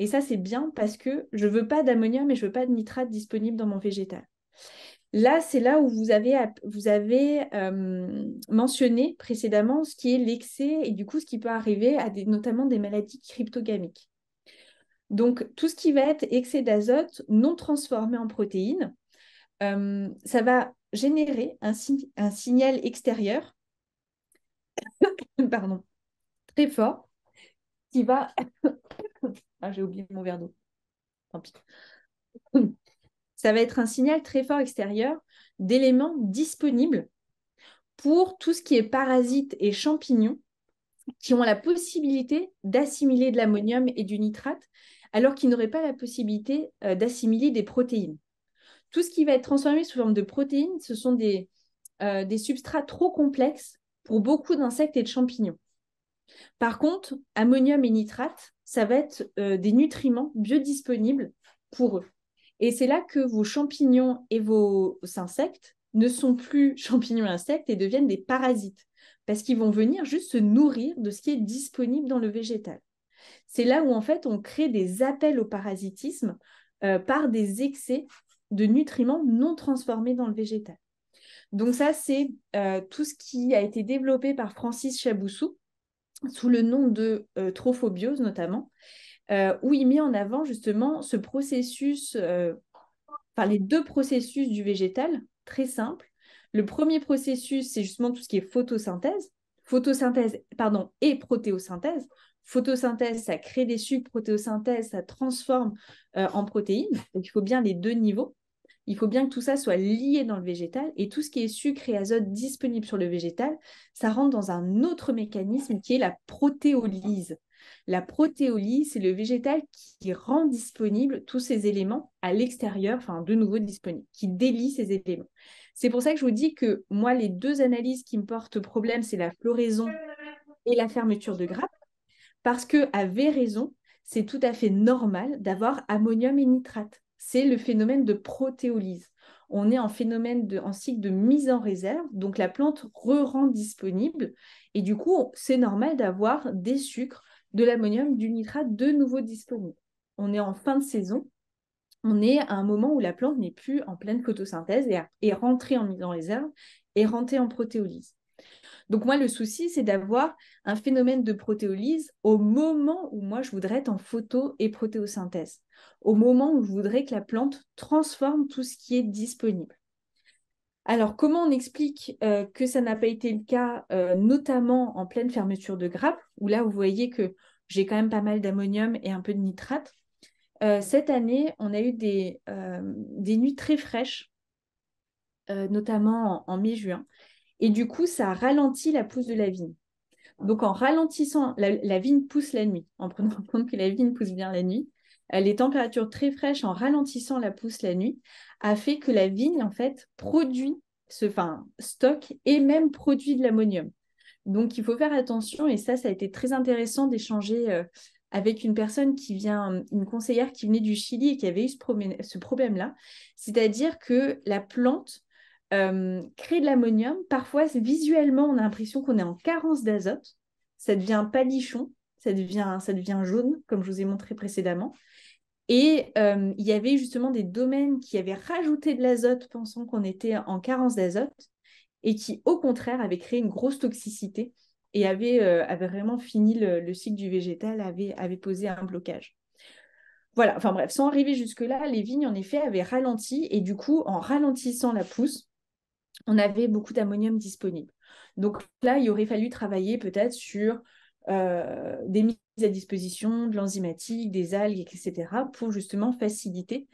Et ça, c'est bien parce que je ne veux pas d'ammonium et je ne veux pas de nitrate disponible dans mon végétal. Là, c'est là où vous avez, euh, mentionné précédemment ce qui est l'excès et du coup ce qui peut arriver à des, notamment des maladies cryptogamiques. Donc, tout ce qui va être excès d'azote non transformé en protéines, euh, ça va générer un, un signal extérieur pardon, très fort qui va ah, j'ai oublié mon verre d'eau. Tant pis. Ça va être un signal très fort extérieur d'éléments disponibles pour tout ce qui est parasites et champignons qui ont la possibilité d'assimiler de l'ammonium et du nitrate, alors qu'ils n'auraient pas la possibilité euh, d'assimiler des protéines. Tout ce qui va être transformé sous forme de protéines, ce sont des, euh, des substrats trop complexes pour beaucoup d'insectes et de champignons. Par contre, ammonium et nitrate, ça va être euh, des nutriments biodisponibles pour eux. Et c'est là que vos champignons et vos insectes ne sont plus champignons et insectes et deviennent des parasites, parce qu'ils vont venir juste se nourrir de ce qui est disponible dans le végétal. C'est là où en fait on crée des appels au parasitisme euh, par des excès de nutriments non transformés dans le végétal. Donc ça, c'est euh, tout ce qui a été développé par Francis Chaboussou, sous le nom de euh, trophobiose notamment, euh, où il met en avant justement ce processus, par euh, les deux processus du végétal, très simple. Le premier processus, c'est justement tout ce qui est photosynthèse, photosynthèse, pardon, et protéosynthèse. Photosynthèse, ça crée des sucres, protéosynthèse, ça transforme en protéines. Donc il faut bien les deux niveaux il faut bien que tout ça soit lié dans le végétal. Et tout ce qui est sucre et azote disponible sur le végétal, ça rentre dans un autre mécanisme qui est la protéolyse. La protéolyse, c'est le végétal qui rend disponible tous ces éléments à l'extérieur, enfin de nouveau disponible, qui délie ces éléments. C'est pour ça que je vous dis que moi, les deux analyses qui me portent problème, c'est la floraison et la fermeture de grappes, parce que à raison c'est tout à fait normal d'avoir ammonium et nitrate c'est le phénomène de protéolyse. On est en phénomène de, en cycle de mise en réserve, donc la plante re-rend disponible. Et du coup, c'est normal d'avoir des sucres, de l'ammonium, du nitrate de nouveau disponible. On est en fin de saison, on est à un moment où la plante n'est plus en pleine photosynthèse et est rentrée en mise en réserve et rentrée en protéolyse. Donc moi, le souci, c'est d'avoir un phénomène de protéolyse au moment où moi, je voudrais être en photo et protéosynthèse, au moment où je voudrais que la plante transforme tout ce qui est disponible. Alors, comment on explique euh, que ça n'a pas été le cas, euh, notamment en pleine fermeture de grappes où là, vous voyez que j'ai quand même pas mal d'ammonium et un peu de nitrate. Euh, cette année, on a eu des, nuits très fraîches, notamment en, mi juin et du coup, ça ralentit la pousse de la vigne. Donc, en ralentissant, la, vigne pousse la nuit, en prenant en compte que la vigne pousse bien la nuit. Euh, les températures très fraîches, en ralentissant la pousse la nuit, a fait que la vigne, en fait, produit, ce, enfin, stock et même produit de l'ammonium. Donc, il faut faire attention. Et ça, ça a été très intéressant d'échanger euh, avec une personne qui vient, une conseillère qui venait du Chili et qui avait eu ce, problème-là. C'est-à-dire que la plante euh, créer de l'ammonium, parfois visuellement, on a l'impression qu'on est en carence d'azote. Ça devient palichon, ça devient, jaune, comme je vous ai montré précédemment. Et euh, il y avait justement des domaines qui avaient rajouté de l'azote pensant qu'on était en carence d'azote et qui, au contraire, avaient créé une grosse toxicité et avaient, euh, vraiment fini le, cycle du végétal, avaient, avaient posé un blocage. Voilà, enfin bref, sans arriver jusque-là, les vignes, en effet, avaient ralenti et du coup, en ralentissant la pousse, on avait beaucoup d'ammonium disponible. Donc là, il aurait fallu travailler peut-être sur euh, des mises à disposition de l'enzymatique, des algues, etc., pour justement faciliter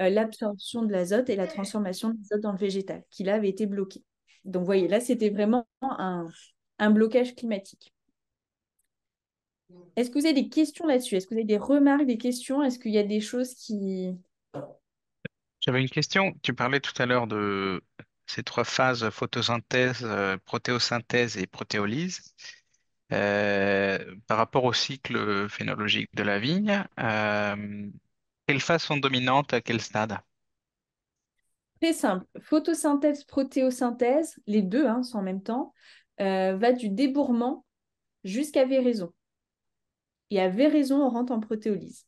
euh, l'absorption de l'azote et la transformation de l'azote dans le végétal, qui là avait été bloqué. Donc vous voyez, là, c'était vraiment un blocage climatique. Est-ce que vous avez des questions là-dessus Est-ce que vous avez des remarques, des questions Est-ce qu'il y a des choses qui... J'avais une question. Tu parlais tout à l'heure de ces trois phases photosynthèse, euh, protéosynthèse et protéolyse. Euh, par rapport au cycle phénologique de la vigne, euh, quelles phases sont dominantes à quel stade Très simple. Photosynthèse, protéosynthèse, les deux hein, sont en même temps, va du débourrement jusqu'à véraison. Et à véraison, on rentre en protéolyse.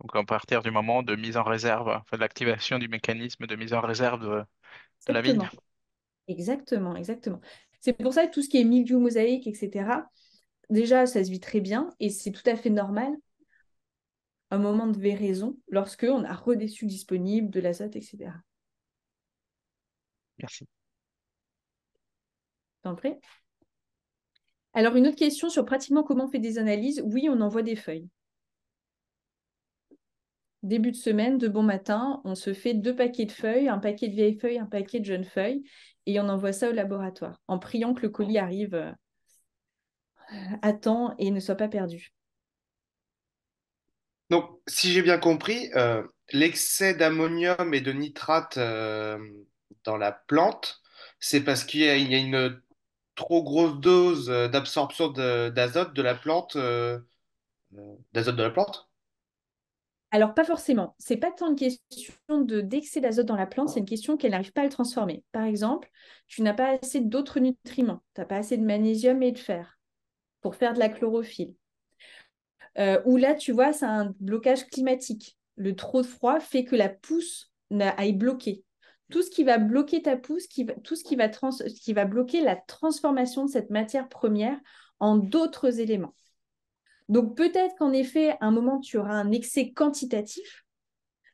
Donc, à partir du moment de mise en réserve, enfin, de l'activation du mécanisme de mise en réserve de, la vigne. Exactement, exactement. C'est pour ça que tout ce qui est milieu mosaïque, etc., déjà, ça se vit très bien et c'est tout à fait normal un moment de véraison lorsque on a redéçu disponible de l'azote, etc. Merci. T'en prie. Alors, une autre question sur pratiquement comment on fait des analyses. Oui, on envoie des feuilles début de semaine, de bon matin, on se fait deux paquets de feuilles, un paquet de vieilles feuilles, un paquet de jeunes feuilles, et on envoie ça au laboratoire, en priant que le colis arrive euh, à temps et ne soit pas perdu. Donc, si j'ai bien compris, euh, l'excès d'ammonium et de nitrate euh, dans la plante, c'est parce qu'il y, a une trop grosse dose d'absorption d'azote de, la plante, d'azote de la plante alors, pas forcément. C'est pas tant une question de, d'excès d'azote dans la plante, c'est une question qu'elle n'arrive pas à le transformer. Par exemple, tu n'as pas assez d'autres nutriments. Tu n'as pas assez de magnésium et de fer pour faire de la chlorophylle. Euh, ou là, tu vois, c'est un blocage climatique. Le trop de froid fait que la pousse aille bloquer. Tout ce qui va bloquer ta pousse, tout ce qui va bloquer la transformation de cette matière première en d'autres éléments. Donc peut-être qu'en effet, à un moment, tu auras un excès quantitatif,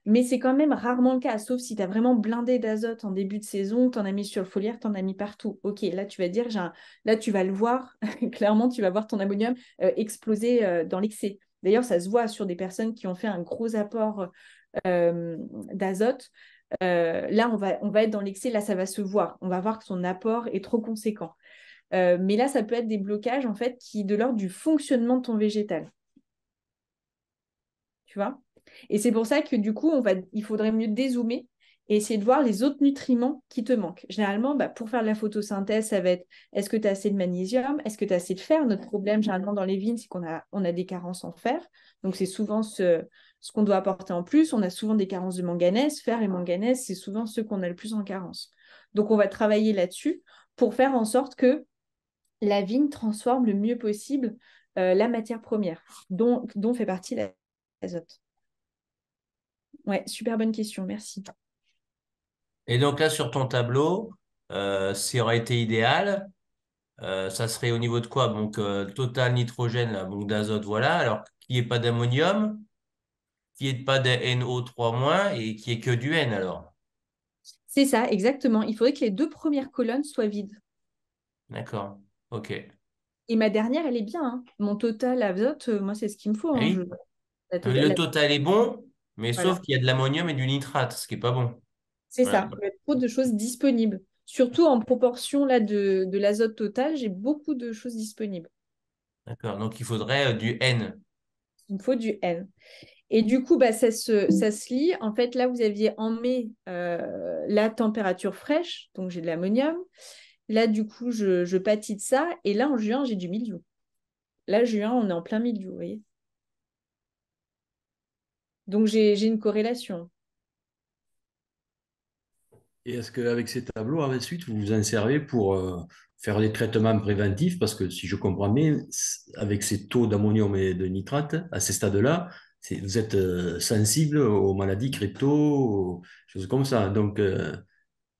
mais c'est quand même rarement le cas, sauf si tu as vraiment blindé d'azote en début de saison, tu en as mis sur le foliaire, tu en as mis partout. Ok, là tu vas dire, là tu vas le voir, clairement tu vas voir ton ammonium euh, exploser euh, dans l'excès. D'ailleurs, ça se voit sur des personnes qui ont fait un gros apport euh, d'azote. là, on va, on va être dans l'excès, là ça va se voir. On va voir que son apport est trop conséquent. Euh, mais là, ça peut être des blocages en fait qui de l'ordre du fonctionnement de ton végétal. Tu vois Et c'est pour ça que du coup, on va, il faudrait mieux dézoomer et essayer de voir les autres nutriments qui te manquent. Généralement, bah, pour faire de la photosynthèse, ça va être est-ce que tu as assez de magnésium Est-ce que tu as assez de fer Notre problème, généralement, dans les vignes, c'est qu'on a, on a des carences en fer. Donc, c'est souvent ce, ce qu'on doit apporter en plus. On a souvent des carences de manganèse. Fer et manganèse, c'est souvent ceux qu'on a le plus en carence. Donc, on va travailler là-dessus pour faire en sorte que la vigne transforme le mieux possible euh, la matière première, dont, dont fait partie l'azote Ouais, super bonne question, merci. Et donc là, sur ton tableau, ça euh, aurait été idéal. Euh, ça serait au niveau de quoi Donc, total nitrogène, donc d'azote, voilà. Alors, qu'il n'y ait pas d'ammonium, qu'il n'y ait pas de NO3- et qu'il n'y ait que du N alors. C'est ça, exactement. Il faudrait que les deux premières colonnes soient vides. D'accord. Ok. Et ma dernière, elle est bien. Hein. Mon total azote, euh, moi, c'est ce qu'il me faut. Hein. le total est bon, mais sauf qu'il y a de l'ammonium et du nitrate, ce qui n'est pas bon. C'est ça. Il y a trop de choses disponibles. Surtout en proportion là, de, l'azote total, j'ai beaucoup de choses disponibles. D'accord. Donc, il faudrait euh, du N. Il me faut du N. Et du coup, bah, ça, se, ça se En fait, là, vous aviez en mai euh, la température fraîche, donc j'ai de l'ammonium. Là, du coup, je, je pâtis de ça. Et là, en juin, j'ai du milieu. Là, juin, on est en plein milieu, vous voyez. Donc, j'ai une corrélation. Et est-ce qu'avec ces tableaux, ensuite, vous vous en servez pour euh, faire des traitements préventifs Parce que si je comprends bien, avec ces taux d'ammonium et de nitrate, à ces stades-là, vous êtes euh, sensible aux maladies crypto, choses comme ça. Donc, euh,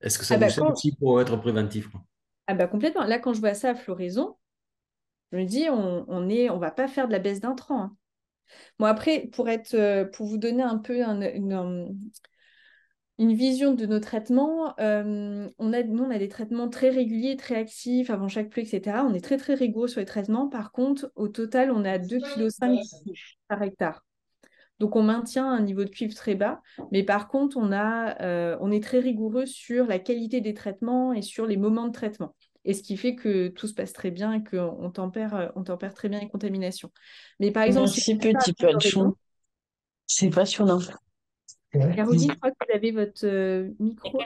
est-ce que ça ah bah, vous sert aussi pour être préventif ah bah complètement. Là, quand je vois ça à Floraison, je me dis, on, on est, on va pas faire de la baisse d'un Hein. Bon, après, pour, être, euh, pour vous donner un peu une, vision de nos traitements, euh, on a, nous, on a des traitements très réguliers, très actifs avant chaque pluie, etc. On est très, très rigoureux sur les traitements. Par contre, au total, on a 2,5 kg par hectare. Donc on maintient un niveau de cuivre très bas, mais par contre on, a, euh, on est très rigoureux sur la qualité des traitements et sur les moments de traitement. Et ce qui fait que tout se passe très bien et qu'on tempère, on tempère très bien les contaminations. Mais par exemple, Merci si petit chou. C'est passionnant. Caroline, je crois que vous avez votre euh, micro.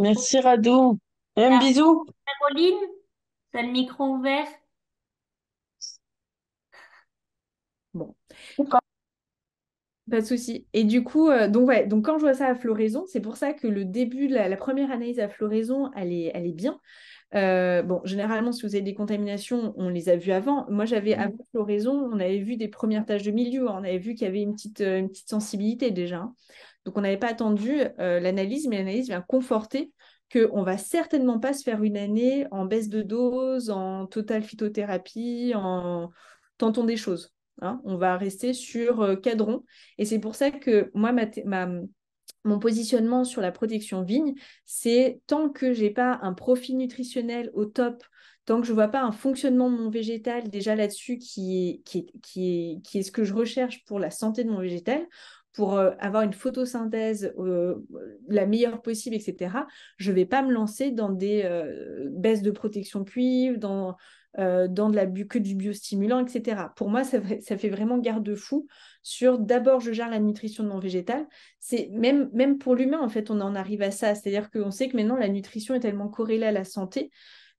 Merci Radou. Eh, un bisou. Caroline, tu le micro ouvert. Bon. Pas de souci. Et du coup, euh, donc donc quand je vois ça à floraison, c'est pour ça que le début de la, première analyse à floraison, elle est, bien. Euh, bon, généralement, si vous avez des contaminations, on les a vues avant. Moi, j'avais mhm. avant floraison, on avait vu des premières taches de milieu, hein. on avait vu qu'il y avait une petite, euh, une petite sensibilité déjà. Hein. Donc, on n'avait pas attendu l'analyse, mais l'analyse vient conforter qu'on ne va certainement pas se faire une année en baisse de dose, en totale phytothérapie, en tentant des choses. Hein, on va rester sur euh, cadron. Et c'est pour ça que moi, ma, mon positionnement sur la protection vigne, c'est tant que j'ai pas un profil nutritionnel au top, tant que je ne vois pas un fonctionnement de mon végétal déjà là-dessus qui est, qui, est, qui, est, ce que je recherche pour la santé de mon végétal, pour euh, avoir une photosynthèse euh, la meilleure possible, etc., je ne vais pas me lancer dans des baisses de protection cuivre, dans euh, dans de la que du biostimulant, etc. Pour moi, ça, fait vraiment garde-fou sur d'abord je gère la nutrition non végétale. C'est même, même pour l'humain, en fait, on en arrive à ça. C'est-à-dire qu'on sait que maintenant la nutrition est tellement corrélée à la santé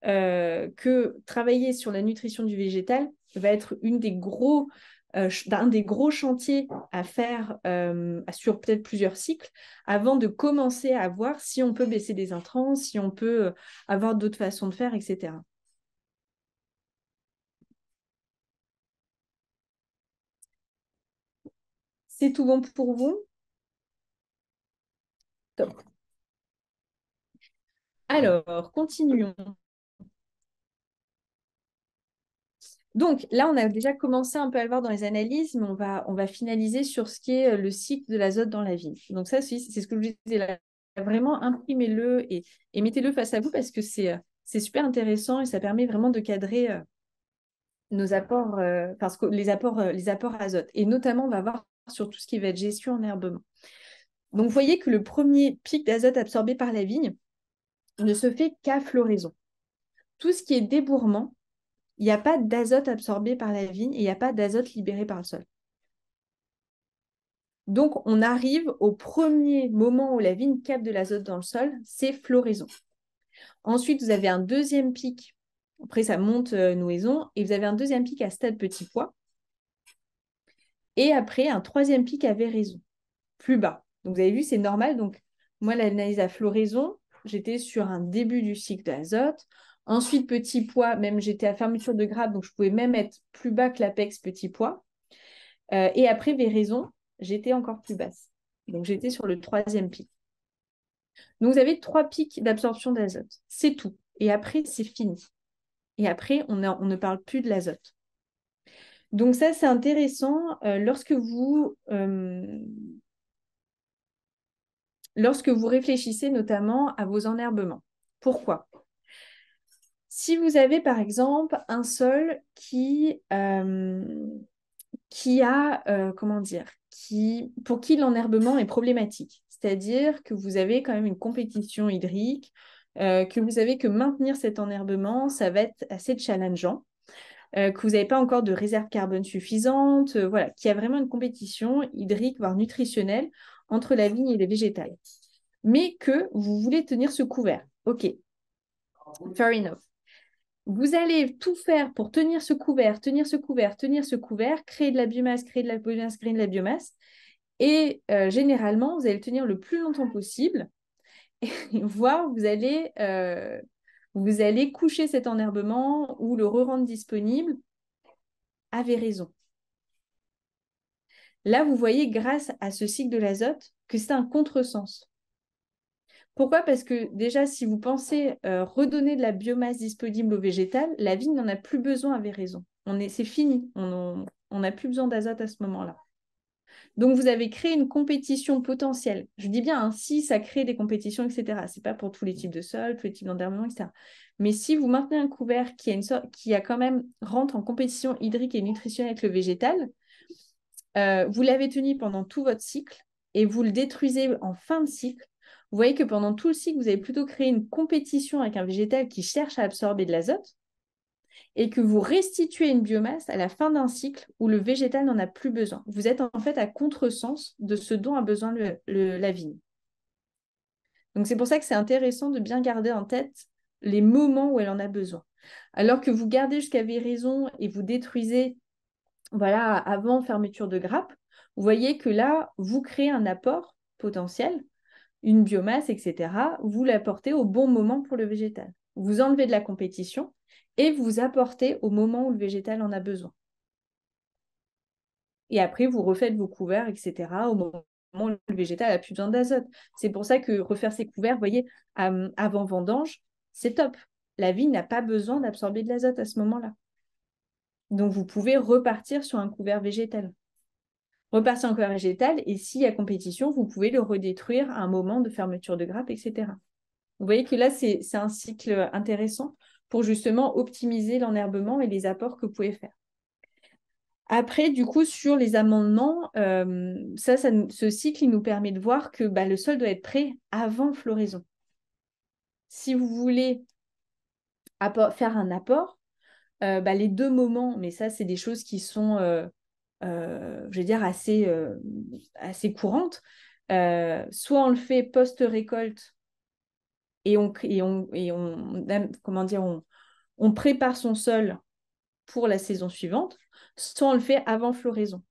euh, que travailler sur la nutrition du végétal va être une des gros euh, d'un des gros chantiers à faire sur peut-être plusieurs cycles avant de commencer à voir si on peut baisser des intrants, si on peut avoir d'autres façons de faire, etc. C'est tout bon pour vous Top. Alors, continuons. Donc là, on a déjà commencé un peu à le voir dans les analyses, mais on va, on va finaliser sur ce qui est euh, le cycle de l'azote dans la vie. Donc ça, c'est ce que je vous disais là. Vraiment, imprimez-le et, mettez-le face à vous parce que euh, c'est super intéressant et ça permet vraiment de cadrer euh, nos apports, parce que les apports, les apports azote. Et notamment, on va voir sur tout ce qui va être gestion en herbement. Donc vous voyez que le premier pic d'azote absorbé par la vigne ne se fait qu'à floraison. Tout ce qui est débourrement, il n'y a pas d'azote absorbé par la vigne et il n'y a pas d'azote libéré par le sol. Donc on arrive au premier moment où la vigne capte de l'azote dans le sol, c'est floraison. Ensuite, vous avez un deuxième pic après ça monte euh, nouaison, et vous avez un deuxième pic à stade petit pois, et après, un troisième pic avait raison, plus bas. Donc, vous avez vu, c'est normal. Donc, moi, l'analyse à floraison, j'étais sur un début du cycle d'azote. Ensuite, petit poids, même j'étais à fermeture de grappe, donc je pouvais même être plus bas que l'apex petit poids. Euh, et après, véraison, j'étais encore plus basse. Donc, j'étais sur le troisième pic. Donc, vous avez trois pics d'absorption d'azote. C'est tout. Et après, c'est fini. Et après, on ne parle plus de l'azote. Donc ça, c'est intéressant euh, lorsque vous... Euh, lorsque vous réfléchissez notamment à vos enherbements. Pourquoi Si vous avez par exemple un sol qui, euh, qui a, comment dire, qui, pour qui l'enherbement est problématique, c'est-à-dire que vous avez quand même une compétition hydrique, que vous savez que maintenir cet enherbement, ça va être assez challengeant. Euh, que vous n'avez pas encore de réserve carbone suffisante, euh, voilà, qu'il y a vraiment une compétition hydrique, voire nutritionnelle, entre la vigne et les végétales. Mais que vous voulez tenir ce couvert. OK. Fair enough. Vous allez tout faire pour tenir ce couvert, tenir ce couvert, tenir ce couvert, créer de la biomasse, créer de la biomasse, créer de la biomasse. Et euh, généralement, vous allez le tenir le plus longtemps possible, et, voire vous allez vous allez coucher cet enherbement ou le re-rendre disponible. Avez raison. Là, vous voyez, grâce à ce cycle de l'azote, que c'est un contresens. Pourquoi Parce que déjà, si vous pensez euh, redonner de la biomasse disponible au végétal, la vigne n'en a plus besoin, Avait raison. C'est fini, on n'a plus besoin d'azote à ce moment-là. Donc, vous avez créé une compétition potentielle. Je dis bien, ainsi, hein, si ça crée des compétitions, etc. Ce n'est pas pour tous les types de sols, tous les types d'endormement, etc. Mais si vous maintenez un couvert qui a, une qui a quand même rentre en compétition hydrique et nutritionnelle avec le végétal, euh, vous l'avez tenu pendant tout votre cycle et vous le détruisez en fin de cycle, vous voyez que pendant tout le cycle, vous avez plutôt créé une compétition avec un végétal qui cherche à absorber de l'azote, et que vous restituez une biomasse à la fin d'un cycle où le végétal n'en a plus besoin. Vous êtes en fait à contresens de ce dont a besoin la vigne. Donc c'est pour ça que c'est intéressant de bien garder en tête les moments où elle en a besoin. Alors que vous gardez jusqu'à véraison et vous détruisez voilà, avant fermeture de grappe, vous voyez que là, vous créez un apport potentiel, une biomasse, etc. Vous l'apportez au bon moment pour le végétal. Vous enlevez de la compétition et vous apportez au moment où le végétal en a besoin. Et après, vous refaites vos couverts, etc., au moment où le végétal n'a plus besoin d'azote. C'est pour ça que refaire ses couverts, vous voyez, avant vendange, c'est top. La vie n'a pas besoin d'absorber de l'azote à ce moment-là. Donc, vous pouvez repartir sur un couvert végétal. Repartir en couvert végétal, et s'il y a compétition, vous pouvez le redétruire à un moment de fermeture de grappe, etc. Vous voyez que là, c'est un cycle intéressant pour justement optimiser l'enherbement et les apports que vous pouvez faire. Après, du coup, sur les amendements, euh, ça, ce cycle, nous permet de voir que bah, le sol doit être prêt avant floraison. Si vous voulez faire un apport, euh, bah, les deux moments, mais ça, c'est des choses qui sont, euh, je veux dire, assez, assez courantes. soit on le fait post-récolte et on, on, comment dire, on, prépare son sol pour la saison suivante, soit on le fait avant floraison.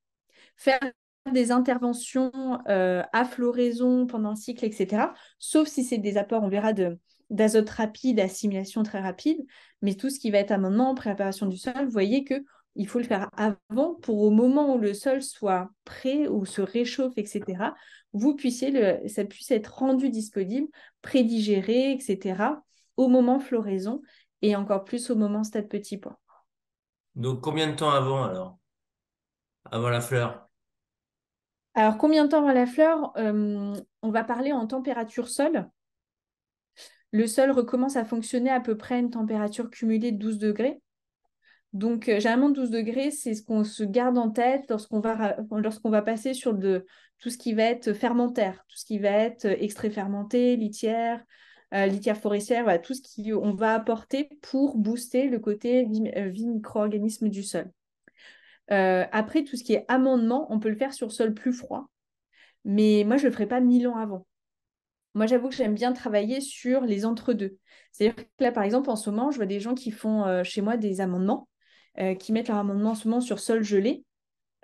Faire des interventions euh, à floraison pendant le cycle, etc. Sauf si c'est des apports, on verra, d'azote rapide, assimilation très rapide. Mais tout ce qui va être amendement, préparation du sol, vous voyez que il faut le faire avant pour au moment où le sol soit prêt ou se réchauffe, etc., vous puissiez le, ça puisse être rendu disponible, prédigéré, etc. au moment floraison et encore plus au moment stade petit point. Donc combien de temps avant alors Avant la fleur Alors combien de temps avant la fleur euh, On va parler en température sol. Le sol recommence à fonctionner à peu près à une température cumulée de 12 degrés. Donc, euh, généralement, 12 degrés, c'est ce qu'on se garde en tête lorsqu'on va, lorsqu'on va passer sur de, tout ce qui va être fermentaire, tout ce qui va être euh, extrait fermenté, litière, euh, litière forestière, tout ce qu'on va apporter pour booster le côté vie, micro-organisme du sol. après, tout ce qui est amendement, on peut le faire sur sol plus froid. Mais moi, je ne le ferai pas mille ans avant. Moi, j'avoue que j'aime bien travailler sur les entre-deux. C'est-à-dire que là, par exemple, en ce moment, je vois des gens qui font chez moi des amendements euh, qui mettent leur amendement en ce moment sur sol gelé.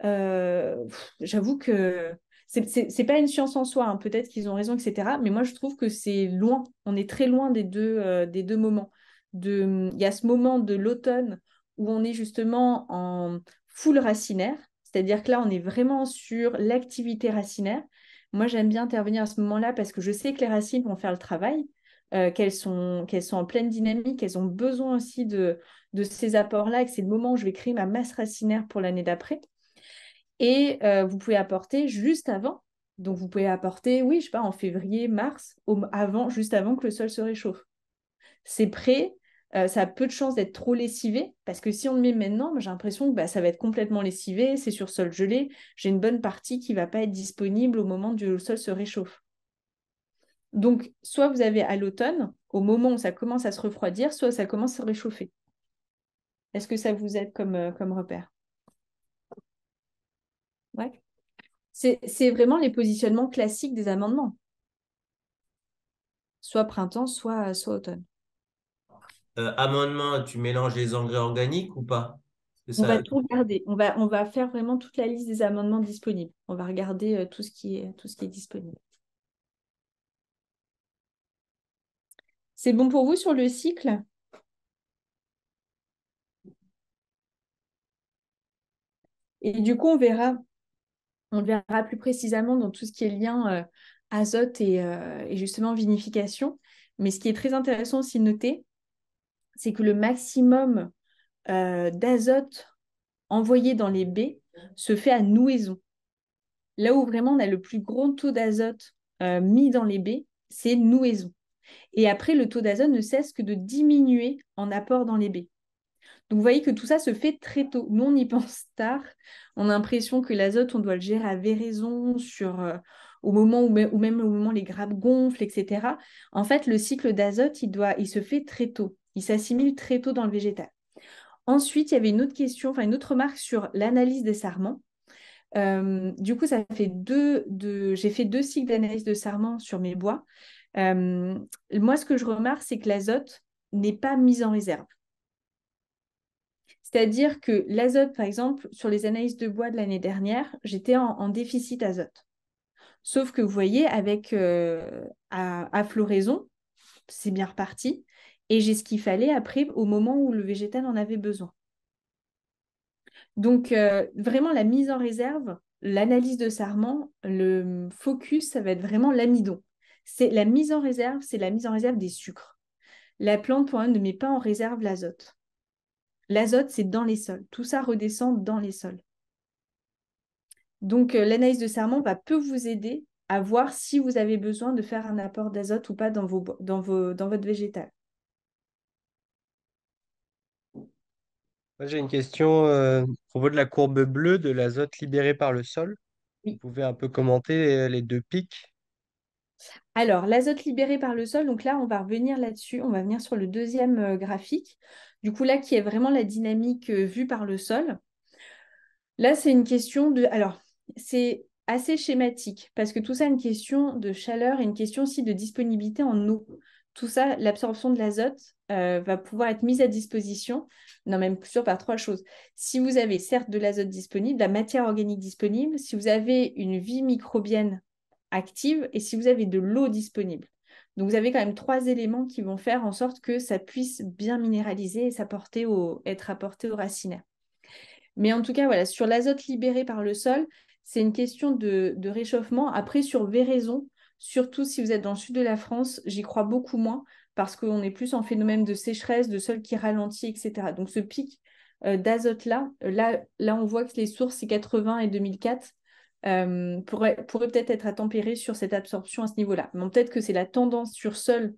Euh, j'avoue que c'est pas une science en soi, hein. peut-être qu'ils ont raison, etc. Mais moi, je trouve que c'est loin, on est très loin des deux, euh, des deux moments. De, il y a ce moment de l'automne où on est justement en full racinaire, c'est-à-dire que là, on est vraiment sur l'activité racinaire. Moi, j'aime bien intervenir à ce moment-là parce que je sais que les racines vont faire le travail, qu'elles sont, qu'elles sont en pleine dynamique, elles ont besoin aussi de, de ces apports-là et que c'est le moment où je vais créer ma masse racinaire pour l'année d'après. Et euh, vous pouvez apporter juste avant. Donc, vous pouvez apporter, oui, je sais pas, en février, mars, avant, juste avant que le sol se réchauffe. C'est prêt, euh, ça a peu de chances d'être trop lessivé, parce que si on le met maintenant, j'ai l'impression que bah, ça va être complètement lessivé, c'est sur sol gelé, j'ai une bonne partie qui ne va pas être disponible au moment où le sol se réchauffe. Donc, soit vous avez à l'automne, au moment où ça commence à se refroidir, soit ça commence à se réchauffer. Est-ce que ça vous aide comme, euh, comme repère ouais. C'est vraiment les positionnements classiques des amendements. Soit printemps, soit, euh, soit automne. Euh, amendement, tu mélanges les engrais organiques ou pas On va tout regarder. On va, faire vraiment toute la liste des amendements disponibles. On va regarder tout, ce qui est, tout ce qui est disponible. C'est bon pour vous sur le cycle Et du coup, on verra, on verra plus précisément dans tout ce qui est lien euh, azote euh, et, justement vinification. Mais ce qui est très intéressant aussi de noter, c'est que le maximum euh, d'azote envoyé dans les baies se fait à nouaison. Là où vraiment on a le plus grand taux d'azote mis dans les baies, c'est nouaison. Et après, le taux d'azote ne cesse que de diminuer en apport dans les baies vous voyez que tout ça se fait très tôt. Nous, on y pense tard. On a l'impression que l'azote, on doit le gérer à véraison, sur, euh, au moment où, ou même au moment où les grappes gonflent, etc. En fait, le cycle d'azote, il, se fait très tôt. Il s'assimile très tôt dans le végétal. Ensuite, il y avait une autre question, enfin une autre remarque sur l'analyse des sarments. Euh, du coup, ça fait deux, j'ai fait deux cycles d'analyse de sarments sur mes bois. Euh, moi, ce que je remarque, c'est que l'azote n'est pas mis en réserve. C'est-à-dire que l'azote, par exemple, sur les analyses de bois de l'année dernière, j'étais en, déficit azote. Sauf que vous voyez, avec euh, à, floraison, c'est bien reparti. Et j'ai ce qu'il fallait après au moment où le végétal en avait besoin. Donc, euh, vraiment, la mise en réserve, l'analyse de sarment, le focus, ça va être vraiment l'amidon. C'est la mise en réserve, c'est la mise en réserve des sucres. La plante, pour un, ne met pas en réserve l'azote. L'azote, c'est dans les sols. Tout ça redescend dans les sols. Donc, euh, l'analyse de serment va vous aider à voir si vous avez besoin de faire un apport d'azote ou pas dans, vos, dans, dans votre végétal. J'ai une question euh, propos de la courbe bleue de l'azote libéré par le sol. Vous pouvez un peu commenter euh, les deux pics Alors, l'azote libéré par le sol, donc là, on va revenir là-dessus, on va venir sur le deuxième euh, graphique. Du coup, là, qui est vraiment la dynamique euh, vue par le sol. Là, c'est une question de... Alors, c'est assez schématique parce que tout ça, est une question de chaleur et une question aussi de disponibilité en eau. Tout ça, l'absorption de l'azote euh, va pouvoir être mise à disposition, non même sûr par trois choses. Si vous avez certes de l'azote disponible, de la matière organique disponible, si vous avez une vie microbienne active et si vous avez de l'eau disponible. Donc vous avez quand même trois éléments qui vont faire en sorte que ça puisse bien minéraliser et au, être apporté au racinaire. Mais en tout cas, voilà, sur l'azote libéré par le sol, c'est une question de, réchauffement. Après, sur véraison, surtout si vous êtes dans le sud de la France, j'y crois beaucoup moins parce qu'on est plus en phénomène de sécheresse, de sol qui ralentit, etc. Donc ce pic euh, d'azote-là, euh, là, là, on voit que les sources, c'est 80 et 2004. Euh, pourrait, peut-être être à sur cette absorption à ce niveau-là. mais peut-être que c'est la tendance sur sol,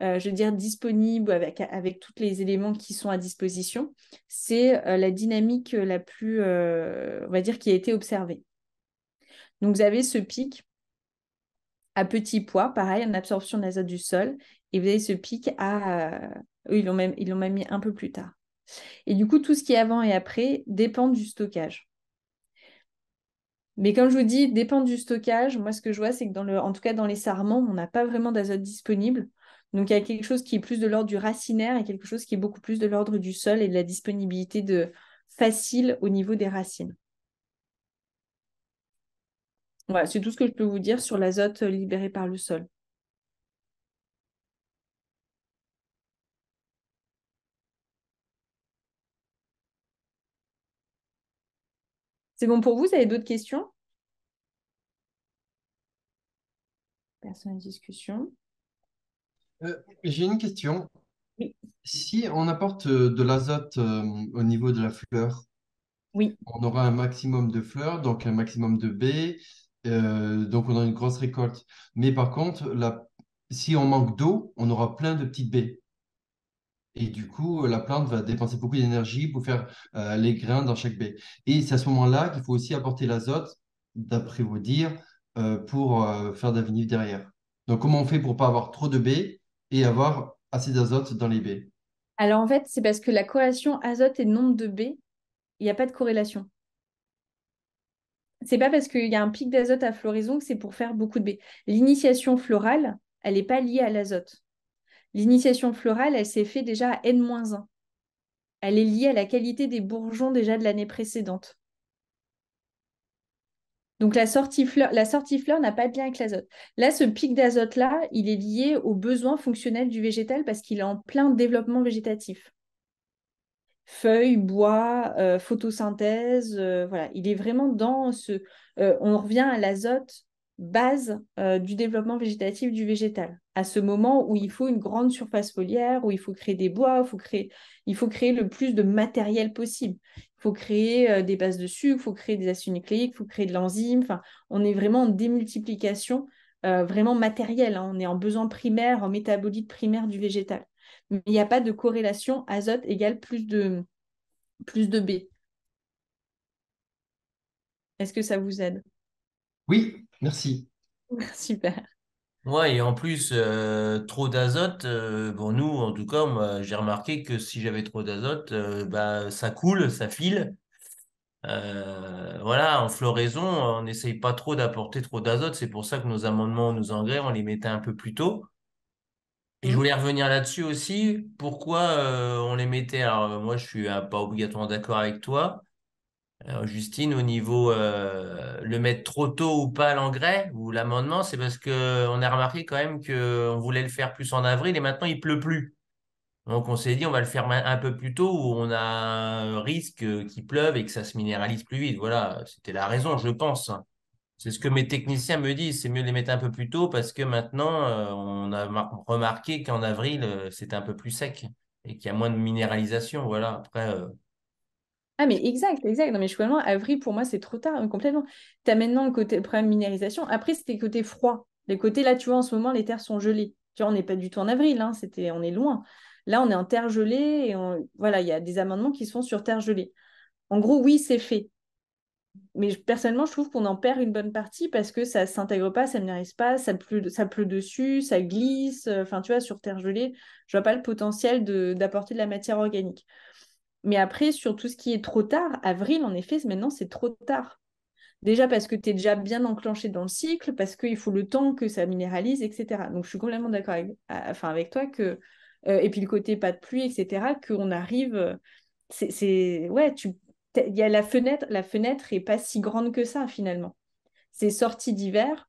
euh, je veux dire, disponible avec, avec tous les éléments qui sont à disposition. C'est euh, la dynamique la plus, on va dire, qui a été observée. Donc, vous avez ce pic à petit poids, pareil, en absorption d'azote du sol, et vous avez ce pic à... ils l'ont même, ils l'ont même mis un peu plus tard. Et du coup, tout ce qui est avant et après dépend du stockage. Mais comme je vous dis, dépend du stockage. Moi, ce que je vois, c'est que dans le, en tout cas dans les sarments, on n'a pas vraiment d'azote disponible. Donc, il y a quelque chose qui est plus de l'ordre du racinaire et quelque chose qui est beaucoup plus de l'ordre du sol et de la disponibilité de facile au niveau des racines. Voilà, c'est tout ce que je peux vous dire sur l'azote libéré par le sol. C'est bon pour vous Vous avez d'autres questions Personne de discussion. Euh, j'ai une question. Si on apporte euh, de l'azote euh, au niveau de la fleur, on aura un maximum de fleurs, donc un maximum de baies, donc on aura une grosse récolte. Mais par contre, si on manque d'eau, on aura plein de petites baies. Et du coup, euh, la plante va dépenser beaucoup d'énergie pour faire euh, les grains dans chaque baie. Et c'est à ce moment-là qu'il faut aussi apporter l'azote, d'après vous dire, euh, pour faire d'avenir derrière. Donc, comment on fait pour ne pas avoir trop de baies et avoir assez d'azote dans les baies Alors, en fait, c'est parce que la corrélation azote et nombre de baies, il n'y a pas de corrélation. Ce n'est pas parce qu'il y a un pic d'azote à floraison que c'est pour faire beaucoup de baies. L'initiation florale, elle n'est pas liée à l'azote. L'initiation florale, elle s'est faite déjà à N-1. Elle est liée à la qualité des bourgeons déjà de l'année précédente. Donc la sortie fleur, la sortie n'a pas de lien avec l'azote. Là, ce pic d'azote-là, il est lié aux besoins fonctionnels du végétal parce qu'il est en plein développement végétatif. Feuilles, bois, euh, photosynthèse, euh, voilà. Il est vraiment dans ce. Euh, on revient à l'azote base euh, du développement végétatif du végétal, à ce moment où il faut une grande surface foliaire, où il faut créer des bois, il faut créer, il faut créer le plus de matériel possible. Il faut créer euh, des bases de sucre, il faut créer des acides nucléiques, il faut créer de l'enzyme. Enfin, on est vraiment en démultiplication, euh, vraiment matérielle. Hein. On est en besoin primaire, en métabolite primaire du végétal. Mais il n'y a pas de corrélation azote égale plus de, plus de B. Est-ce que ça vous aide oui, merci. Super. Oui, et en plus, euh, trop d'azote, pour euh, bon, nous, en tout cas, j'ai remarqué que si j'avais trop d'azote, euh, bah, ça coule, ça file. voilà, en floraison, on n'essaye pas trop d'apporter trop d'azote. C'est pour ça que nos amendements, nos engrais, on les mettait un peu plus tôt. Et je mm. voulais revenir là-dessus aussi. Pourquoi on les mettait Alors, moi, je suis pas obligatoirement d'accord avec toi, Justine, au niveau euh, le mettre trop tôt ou pas l'engrais ou l'amendement, c'est parce qu'on a remarqué quand même qu'on voulait le faire plus en avril et maintenant il pleut plus. Donc on s'est dit on va le faire un peu plus tôt où on a un risque qu'il pleuve et que ça se minéralise plus vite. Voilà, c'était la raison, je pense. C'est ce que mes techniciens me disent, c'est mieux de les mettre un peu plus tôt parce que maintenant euh, on a remarqué qu'en avril euh, c'est un peu plus sec et qu'il y a moins de minéralisation. Voilà, après ah mais exact, exact. Non mais je suis vraiment avril pour moi c'est trop tard complètement. Tu as maintenant le côté problème de minérisation, Après c'était côté froid. Les côtés là tu vois en ce moment les terres sont gelées. Tu vois on n'est pas du tout en avril hein, c'était on est loin. Là on est en terre gelée et voilà, il y a des amendements qui se font sur terre gelée. En gros oui, c'est fait. Mais personnellement, je trouve qu'on en perd une bonne partie parce que ça ne s'intègre pas, ça ne minérise pas, ça pleut, ça dessus, ça glisse. Euh, enfin, tu vois, sur terre gelée, je vois pas le potentiel d'apporter de la matière organique. Mais après, sur tout ce qui est trop tard, avril, en effet, maintenant, c'est trop tard. Déjà parce que tu es déjà bien enclenché dans le cycle, parce qu'il faut le temps que ça minéralise, etc. Donc, je suis complètement d'accord avec, enfin, avec toi que. Euh, et puis, le côté pas de pluie, etc., qu'on arrive. C'est. Ouais, Il y a la fenêtre, la fenêtre est pas si grande que ça finalement. C'est sorti d'hiver,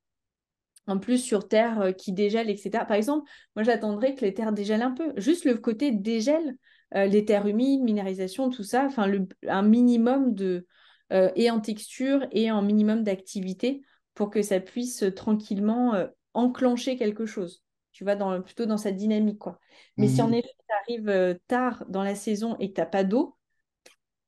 en plus sur terre euh, qui dégèle, etc. Par exemple, moi j'attendrais que les terres dégèlent un peu. Juste le côté dégèle. Euh, les terres humides, minéralisation, tout ça, enfin un minimum de euh, et en texture et en minimum d'activité pour que ça puisse tranquillement euh, enclencher quelque chose. Tu vas dans, plutôt dans sa dynamique quoi. Mais si en mmh. effet tu arrives tard dans la saison et que n'as pas d'eau,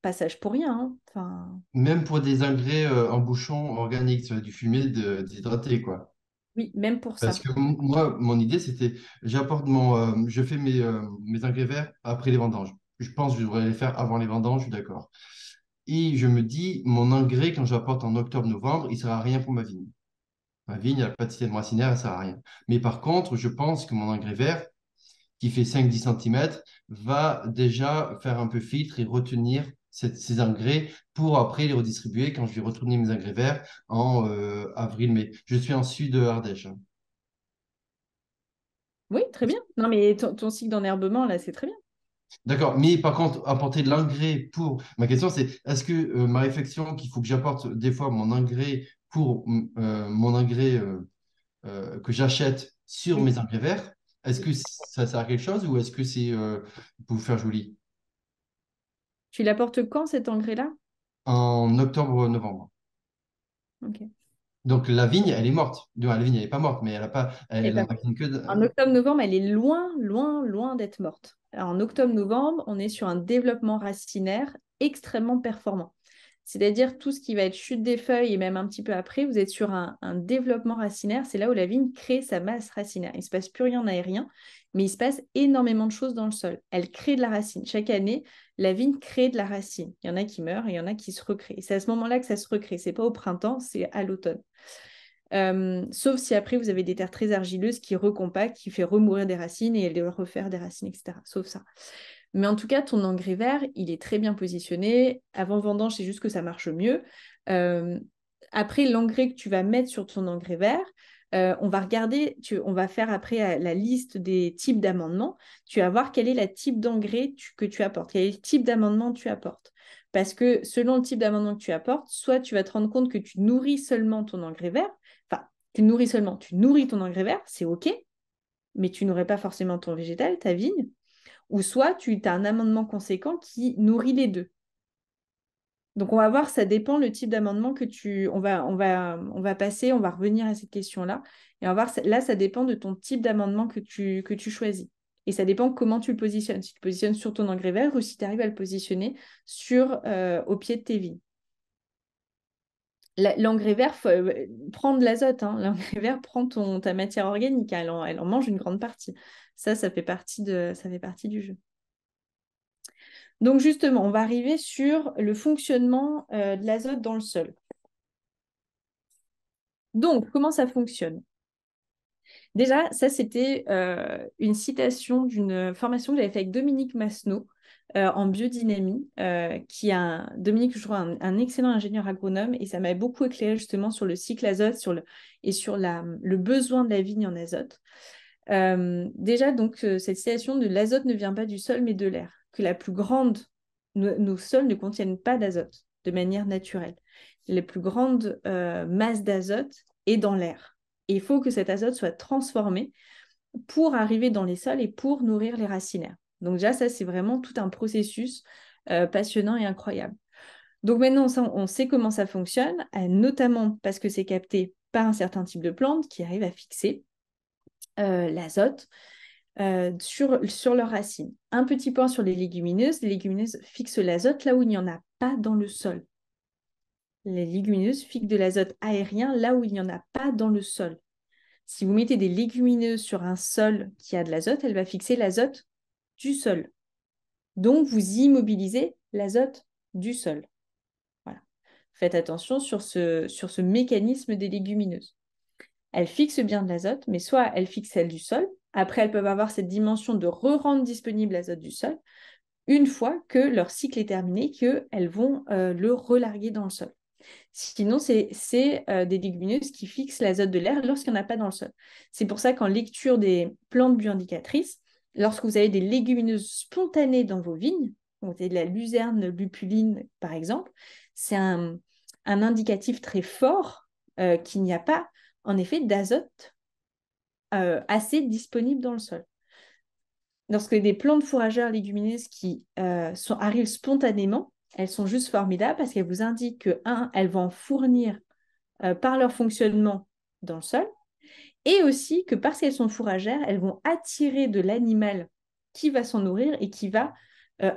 passage pour rien. Hein, enfin... Même pour des engrais en bouchon organiques, du fumier de, déshydraté quoi. Oui, même pour ça. Parce que moi, mon idée, c'était j'apporte mon. Euh, je fais euh, mes, engrais verts après les vendanges. Je pense que je devrais les faire avant les vendanges, je suis d'accord. Et je me dis, mon engrais, quand j'apporte en octobre-novembre, il ne sert à rien pour ma vigne. Ma vigne, elle n'a pas de système racinaire, elle ne sert à rien. Mais par contre, je pense que mon engrais vert, qui fait 5-10 cm, va déjà faire un peu filtre et retenir ces engrais pour après les redistribuer quand je vais retourner mes engrais verts en euh, avril-mai. Je suis en sud Ardèche. Oui, très bien. Non, mais ton, cycle d'enherbement, là, c'est très bien. D'accord, mais par contre, apporter de l'engrais pour. Ma question, c'est est-ce que euh, ma réflexion qu'il faut que j'apporte des fois mon engrais pour euh, mon engrais que j'achète sur mes engrais verts, est-ce que ça sert à quelque chose ou est-ce que c'est pour faire joli tu l'apportes quand cet engrais-là En octobre-novembre. Donc la vigne, elle est morte. la vigne, elle n'est pas morte, mais elle bah, n'a pas. En octobre-novembre, elle est loin, loin, loin d'être morte. en octobre-novembre, on est sur un développement racinaire extrêmement performant. C'est-à-dire tout ce qui va être chute des feuilles et même un petit peu après, vous êtes sur un, un développement racinaire. C'est là où la vigne crée sa masse racinaire. Il ne se passe plus rien en aérien mais il se passe énormément de choses dans le sol. Elle crée de la racine. Chaque année, la vigne crée de la racine. Il y en a qui meurent, il y en a qui se recréent. C'est à ce moment-là que ça se recrée. C'est pas au printemps, c'est à l'automne. Euh, sauf si après vous avez des terres très argileuses qui recompactent, qui fait remourir des racines et doivent refaire des racines, etc. Sauf ça. Mais en tout cas, ton engrais vert, il est très bien positionné. Avant vendange, c'est juste que ça marche mieux. Euh, après, l'engrais que tu vas mettre sur ton engrais vert, euh, on va regarder, on va faire après euh, la liste des types d'amendements. Tu vas voir quel est le type d'engrais que tu apportes, quel est le type d'amendement que tu apportes. Parce que selon le type d'amendement que tu apportes, soit tu vas te rendre compte que tu nourris seulement ton engrais vert, enfin, tu nourris seulement, tu nourris ton engrais vert, c'est OK, mais tu n'aurais pas forcément ton végétal, ta vigne, ou soit tu as un amendement conséquent qui nourrit les deux. Donc on va voir, ça dépend le type d'amendement que tu... On va, on, va, on va passer, on va revenir à cette question-là. Et on va voir, là, ça dépend de ton type d'amendement que tu, que tu choisis. Et ça dépend comment tu le positionnes. Si tu le positionnes sur ton engrais vert ou si tu arrives à le positionner sur, euh, au pied de tes vies. L'engrais vert euh, prend de l'azote. Hein. L'engrais vert prend ton, ta matière organique. Elle en, elle mange une grande partie. Ça, ça fait partie, de, ça fait partie du jeu. Donc justement, on va arriver sur le fonctionnement euh, de l'azote dans le sol. Donc, comment ça fonctionne Déjà, ça, c'était euh, une citation d'une formation que j'avais faite avec Dominique Masneau euh, en biodynamie, qui a un, Dominique, je crois, un, excellent ingénieur agronome, et ça m'a beaucoup éclairé justement sur le cycle azote sur le, et sur la, le besoin de la vigne en azote. déjà, donc, cette citation de l'azote ne vient pas du sol, mais de l'air que la plus grande, nos, sols ne contiennent pas d'azote de manière naturelle. La plus grande euh, masse d'azote est dans l'air. il faut que cet azote soit transformé pour arriver dans les sols et pour nourrir les racinaires. Donc déjà, ça, c'est vraiment tout un processus euh, passionnant et incroyable. Donc maintenant, on sait comment ça fonctionne, euh, notamment parce que c'est capté par un certain type de plante qui arrive à fixer l'azote euh, sur, sur leurs racines. Un petit point sur les légumineuses. Les légumineuses fixent l'azote là où il n'y en a pas dans le sol. Les légumineuses fixent de l'azote aérien là où il n'y en a pas dans le sol. Si vous mettez des légumineuses sur un sol qui a de l'azote, elle va fixer l'azote du sol. Donc, vous immobilisez l'azote du sol. Voilà. Faites attention sur ce, sur ce mécanisme des légumineuses. Elles fixent bien de l'azote, mais soit elles fixent celle du sol, après, elles peuvent avoir cette dimension de re-rendre disponible l'azote du sol une fois que leur cycle est terminé, qu'elles vont euh, le relarguer dans le sol. Sinon, c'est euh, des légumineuses qui fixent l'azote de l'air lorsqu'il n'y en a pas dans le sol. C'est pour ça qu'en lecture des plantes bioindicatrices, lorsque vous avez des légumineuses spontanées dans vos vignes, avez de la luzerne, lupuline par exemple, c'est un, indicatif très fort euh, qu'il n'y a pas en effet d'azote euh, assez disponible dans le sol. Lorsque des plantes fourragères légumineuses qui euh, arrivent spontanément, elles sont juste formidables parce qu'elles vous indiquent que, un, elles vont fournir euh, par leur fonctionnement dans le sol, et aussi que parce qu'elles sont fourragères, elles vont attirer de l'animal qui va s'en nourrir et qui va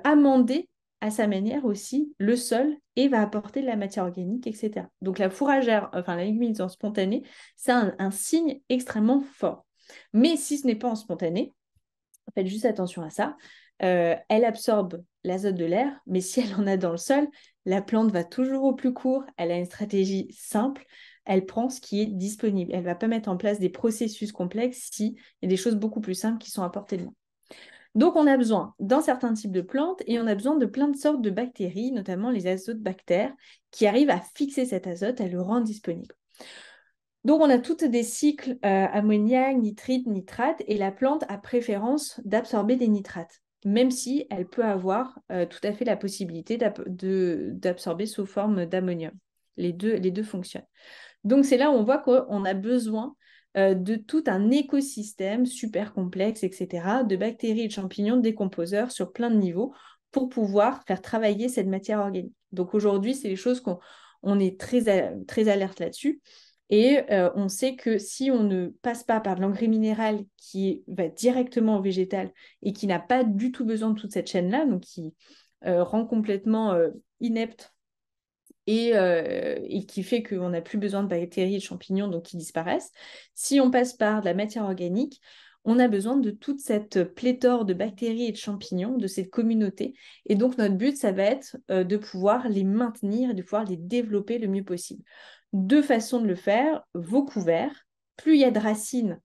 amender à sa manière aussi le sol et va apporter de la matière organique, etc. Donc la fourragère, enfin la en spontanée, c'est un, signe extrêmement fort. Mais si ce n'est pas en spontané, faites juste attention à ça. Euh, elle absorbe l'azote de l'air, mais si elle en a dans le sol, la plante va toujours au plus court. Elle a une stratégie simple. Elle prend ce qui est disponible. Elle ne va pas mettre en place des processus complexes il y a des choses beaucoup plus simples qui sont apportées de donc, on a besoin d'un certain type de plantes et on a besoin de plein de sortes de bactéries, notamment les azotobactères, qui arrivent à fixer cet azote, à le rendre disponible. Donc, on a toutes des cycles euh, ammoniac, nitrite, nitrate, et la plante a préférence d'absorber des nitrates, même si elle peut avoir euh, tout à fait la possibilité d'absorber sous forme d'ammonium. Les deux, les deux fonctionnent. Donc, c'est là où on voit qu'on a besoin euh, de tout un écosystème super complexe, etc., de bactéries de champignons, de décomposeurs sur plein de niveaux pour pouvoir faire travailler cette matière organique. Donc aujourd'hui, c'est les choses qu'on on est très, très alerte là-dessus. Et euh, on sait que si on ne passe pas par de l'engrais minéral qui va directement au végétal et qui n'a pas du tout besoin de toute cette chaîne-là, donc qui euh, rend complètement inepte euh, et, qui fait qu'on n'a plus besoin de bactéries et de champignons, donc qui disparaissent. Si on passe par de la matière organique, on a besoin de toute cette pléthore de bactéries et de champignons, de cette communauté. Et donc, notre but, ça va être euh, de pouvoir les maintenir et de pouvoir les développer le mieux possible. Deux façons de le faire, vos couverts. Plus il y a de racines,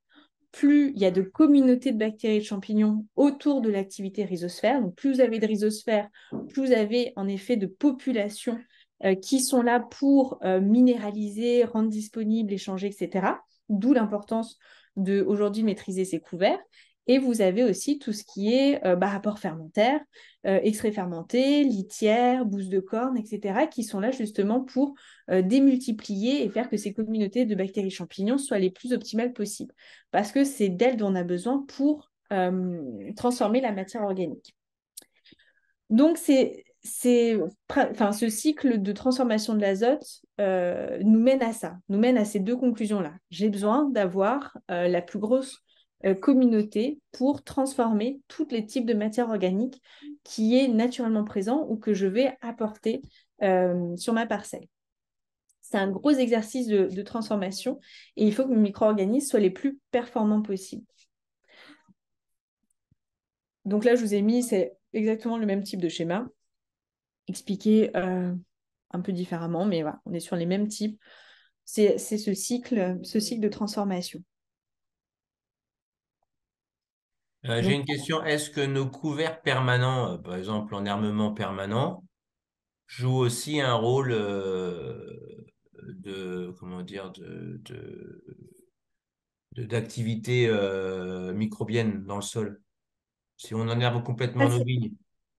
plus il y a de communautés de bactéries et de champignons autour de l'activité rhizosphère. Donc, plus vous avez de rhizosphère plus vous avez en effet de population. Euh, qui sont là pour euh, minéraliser, rendre disponible, échanger, etc. D'où l'importance de aujourd'hui maîtriser ces couverts. Et vous avez aussi tout ce qui est euh, bah, rapport fermentaire, extrait fermenté, litière, bouse de corne, etc., qui sont là justement pour démultiplier et faire que ces communautés de bactéries champignons soient les plus optimales possibles. Parce que c'est d'elles dont on a besoin pour transformer la matière organique. Donc, c'est c'est, enfin, ce cycle de transformation de l'azote euh, nous mène à ça, nous mène à ces deux conclusions-là. J'ai besoin d'avoir euh, la plus grosse euh, communauté pour transformer tous les types de matières organiques qui est naturellement présent ou que je vais apporter sur ma parcelle. C'est un gros exercice de, de transformation et il faut que mes micro-organismes soient les plus performants possibles. Donc là, je vous ai mis, c'est exactement le même type de schéma expliquer euh, un peu différemment, mais on est sur les mêmes types. C'est ce cycle, ce cycle de transformation. Euh, j'ai une question. Est-ce que nos couverts permanents, euh, par exemple en armement permanent, jouent aussi un rôle de comment dire de d'activité microbienne dans le sol Si on enherbe complètement nos vignes,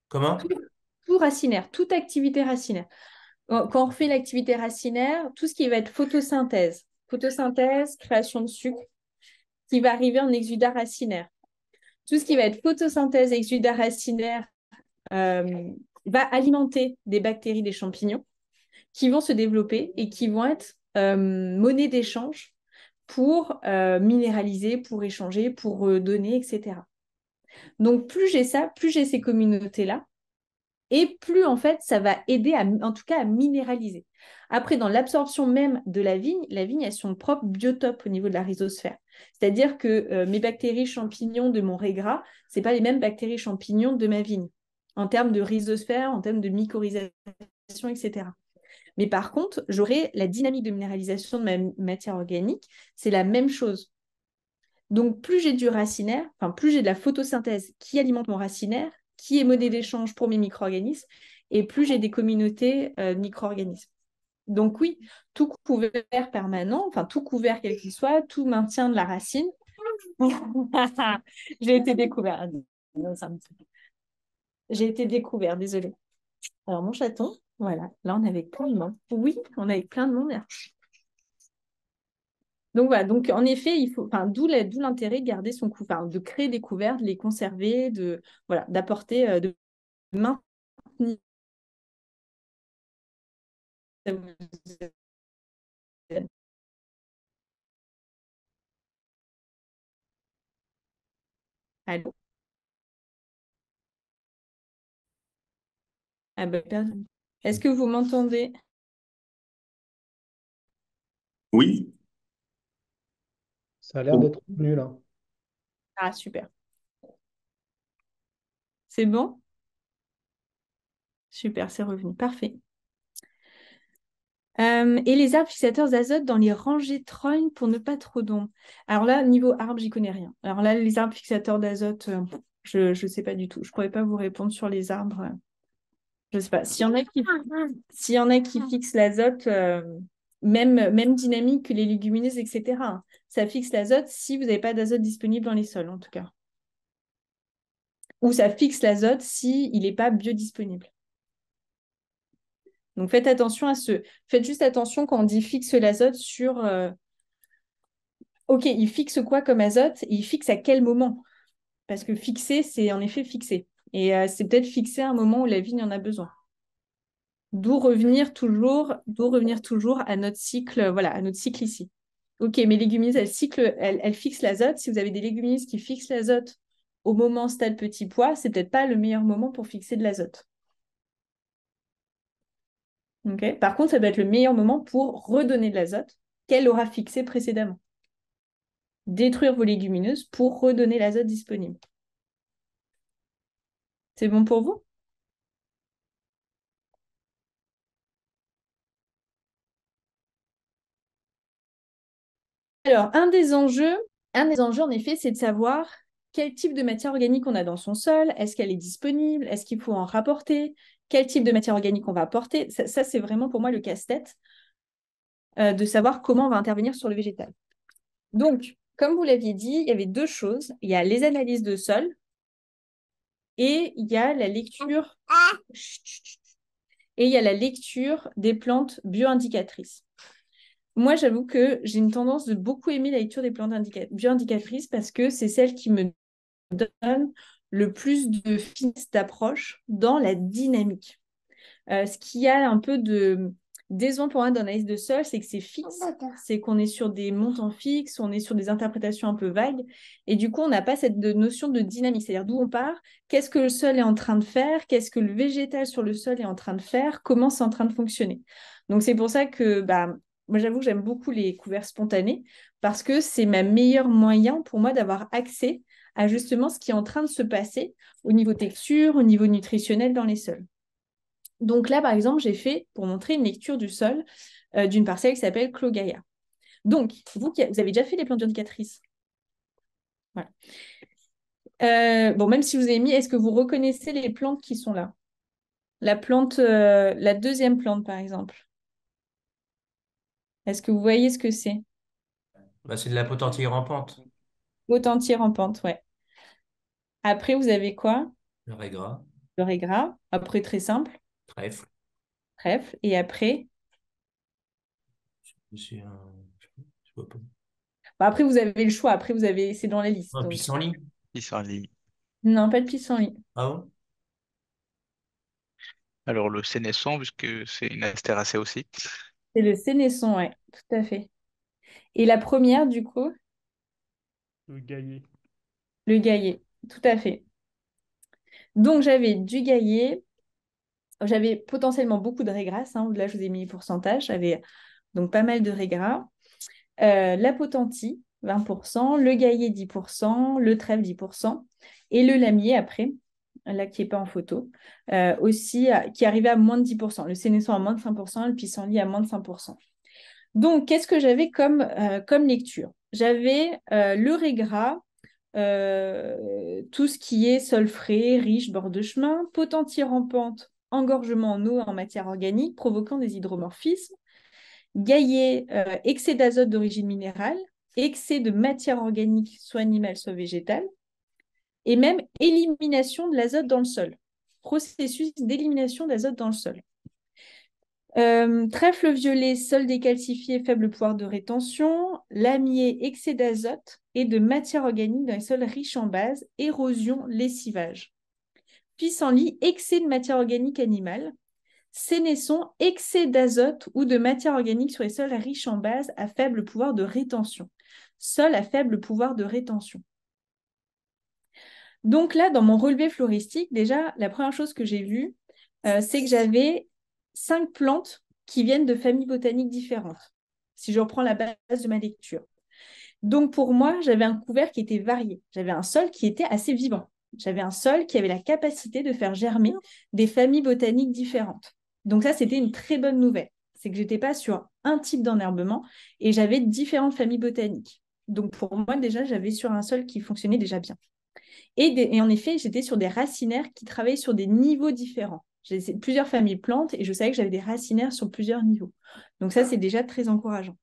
comment racinaire, toute activité racinaire. Quand on refait l'activité racinaire, tout ce qui va être photosynthèse, photosynthèse, création de sucre, qui va arriver en exudat racinaire. Tout ce qui va être photosynthèse, exudat racinaire, euh, va alimenter des bactéries des champignons qui vont se développer et qui vont être euh, monnaie d'échange pour euh, minéraliser, pour échanger, pour donner, etc. Donc plus j'ai ça, plus j'ai ces communautés-là, et plus en fait ça va aider à, en tout cas à minéraliser. Après, dans l'absorption même de la vigne, la vigne a son propre biotope au niveau de la rhizosphère. C'est-à-dire que euh, mes bactéries champignons de mon régras, ce pas les mêmes bactéries champignons de ma vigne, en termes de rhizosphère, en termes de mycorhisation, etc. Mais par contre, j'aurai la dynamique de minéralisation de ma matière organique, c'est la même chose. Donc, plus j'ai du racinaire, enfin, plus j'ai de la photosynthèse qui alimente mon racinaire, qui est monnaie d'échange pour mes micro-organismes, et plus j'ai des communautés euh, micro-organismes. Donc oui, tout couvert permanent, enfin tout couvert quel qu'il soit, tout maintien de la racine. j'ai été découvert. J'ai été découvert, désolée. Alors mon chaton, voilà, là on avait plein de mains. Oui, on avait plein de monde. Donc voilà, donc en effet, il faut, enfin, d'où l'intérêt de garder son couvert, enfin, de créer des couverts, de les conserver, de voilà, d'apporter, euh, de maintenir. Ah bah, Est-ce que vous m'entendez Oui, ça a l'air oh. d'être revenu là. Ah, super. C'est bon Super, c'est revenu. Parfait. Euh, et les arbres fixateurs d'azote dans les rangées troignent pour ne pas trop d'ombre. Alors là, niveau arbre, j'y connais rien. Alors là, les arbres fixateurs d'azote, euh, je ne sais pas du tout. Je ne pourrais pas vous répondre sur les arbres. je ne sais pas. y en a qui, s'il y en a qui fixent l'azote, euh, même, dynamique que les légumineuses, etc. Ça fixe l'azote si vous n'avez pas d'azote disponible dans les sols, en tout cas. Ou ça fixe l'azote s'il n'est pas biodisponible. Donc faites attention à ce. Faites juste attention quand on dit fixe l'azote sur. Euh, ok, il fixe quoi comme azote il fixe à quel moment Parce que fixer, c'est en effet fixer. Et euh, c'est peut-être fixer à un moment où la vigne en a besoin. D'où revenir toujours, d'où revenir toujours à notre cycle, voilà, à notre cycle ici. Ok, mes légumineuses, elles fixent l'azote. Si vous avez des légumineuses qui fixent l'azote au moment stade petit pois, c'est peut-être pas le meilleur moment pour fixer de l'azote. Par contre, ça va être le meilleur moment pour redonner de l'azote qu'elle aura fixé précédemment. Détruire vos légumineuses pour redonner l'azote disponible. C'est bon pour vous Alors, un des enjeux, un des enjeux en effet, c'est de savoir quel type de matière organique on a dans son sol, est-ce qu'elle est disponible, est-ce qu'il faut en rapporter, quel type de matière organique on va apporter. Ça, c'est vraiment pour moi le casse-tête euh, de savoir comment on va intervenir sur le végétal. Donc, comme vous l'aviez dit, il y avait deux choses. Il y a les analyses de sol et il y a la lecture. Ah! Et il y a la lecture des plantes bio-indicatrices moi, j'avoue que j'ai une tendance de beaucoup aimer la lecture des plantes bioindicatrices parce que c'est celle qui me donne le plus de finesse d'approche dans la dynamique. Euh, ce qui a un peu de décevant pour moi dans de sol, c'est que c'est fixe, oh, c'est qu'on est sur des montants fixes, on est sur des interprétations un peu vagues, et du coup, on n'a pas cette notion de dynamique, c'est-à-dire d'où on part, qu'est-ce que le sol est en train de faire, qu'est-ce que le végétal sur le sol est en train de faire, comment c'est en train de fonctionner. Donc, c'est pour ça que bah, moi j'avoue que j'aime beaucoup les couverts spontanés parce que c'est ma meilleure moyen pour moi d'avoir accès à justement ce qui est en train de se passer au niveau texture, au niveau nutritionnel dans les sols. Donc là, par exemple, j'ai fait, pour montrer, une lecture du sol euh, d'une parcelle qui s'appelle Clogaya. Donc, vous, vous avez déjà fait les plantes indicatrices Voilà. Euh, bon, même si vous avez mis, est-ce que vous reconnaissez les plantes qui sont là La plante, euh, la deuxième plante, par exemple. Est-ce que vous voyez ce que c'est bah, C'est de la potentille rampante. Potentille rampante, ouais. Après, vous avez quoi Le régras. Le régras. Après, très simple. Trèfle. Trèfle. Et après Je un... vois pas. Bah, après, vous avez le choix. Après, vous avez... c'est dans la liste. Un pissenlit. Pissenlit. Non, pas de pissenlit. Ah bon Alors, le sénescent, puisque c'est une astéracée aussi le sénesson, oui, tout à fait. Et la première, du coup Le gaillet. Le gaillet, tout à fait. Donc j'avais du gaillet, j'avais potentiellement beaucoup de régras, hein. là je vous ai mis les pourcentages, j'avais donc pas mal de régras. Euh, la potentie, 20%, le gaillet 10%, le trèfle 10%, et le lamier après, là qui n'est pas en photo, euh, aussi qui arrivait à moins de 10%. Le sénescent à moins de 5%, le pissenlit à moins de 5%. Donc, qu'est-ce que j'avais comme, euh, comme lecture J'avais euh, le régras, tout ce qui est sol frais, riche, bord de chemin, potenti rampante, engorgement en eau en matière organique, provoquant des hydromorphismes, gaillé excès d'azote d'origine minérale, excès de matière organique, soit animale, soit végétale, et même élimination de l'azote dans le sol. Processus d'élimination d'azote dans le sol. Euh, trèfle violet, sol décalcifié, faible pouvoir de rétention. Lamier, excès d'azote et de matière organique dans les sols riches en base, érosion, lessivage. lit, excès de matière organique animale. Sénesson, excès d'azote ou de matière organique sur les sols riches en base à faible pouvoir de rétention. Sol à faible pouvoir de rétention. Donc là, dans mon relevé floristique, déjà, la première chose que j'ai vue, euh, c'est que j'avais cinq plantes qui viennent de familles botaniques différentes, si je reprends la base de ma lecture. Donc pour moi, j'avais un couvert qui était varié. J'avais un sol qui était assez vivant. J'avais un sol qui avait la capacité de faire germer des familles botaniques différentes. Donc ça, c'était une très bonne nouvelle. C'est que je n'étais pas sur un type d'enherbement et j'avais différentes familles botaniques. Donc pour moi, déjà, j'avais sur un sol qui fonctionnait déjà bien. Et, en effet, j'étais sur des racinaires qui travaillent sur des niveaux différents. J'ai plusieurs familles de plantes et je savais que j'avais des racinaires sur plusieurs niveaux. Donc ça, c'est déjà très encourageant.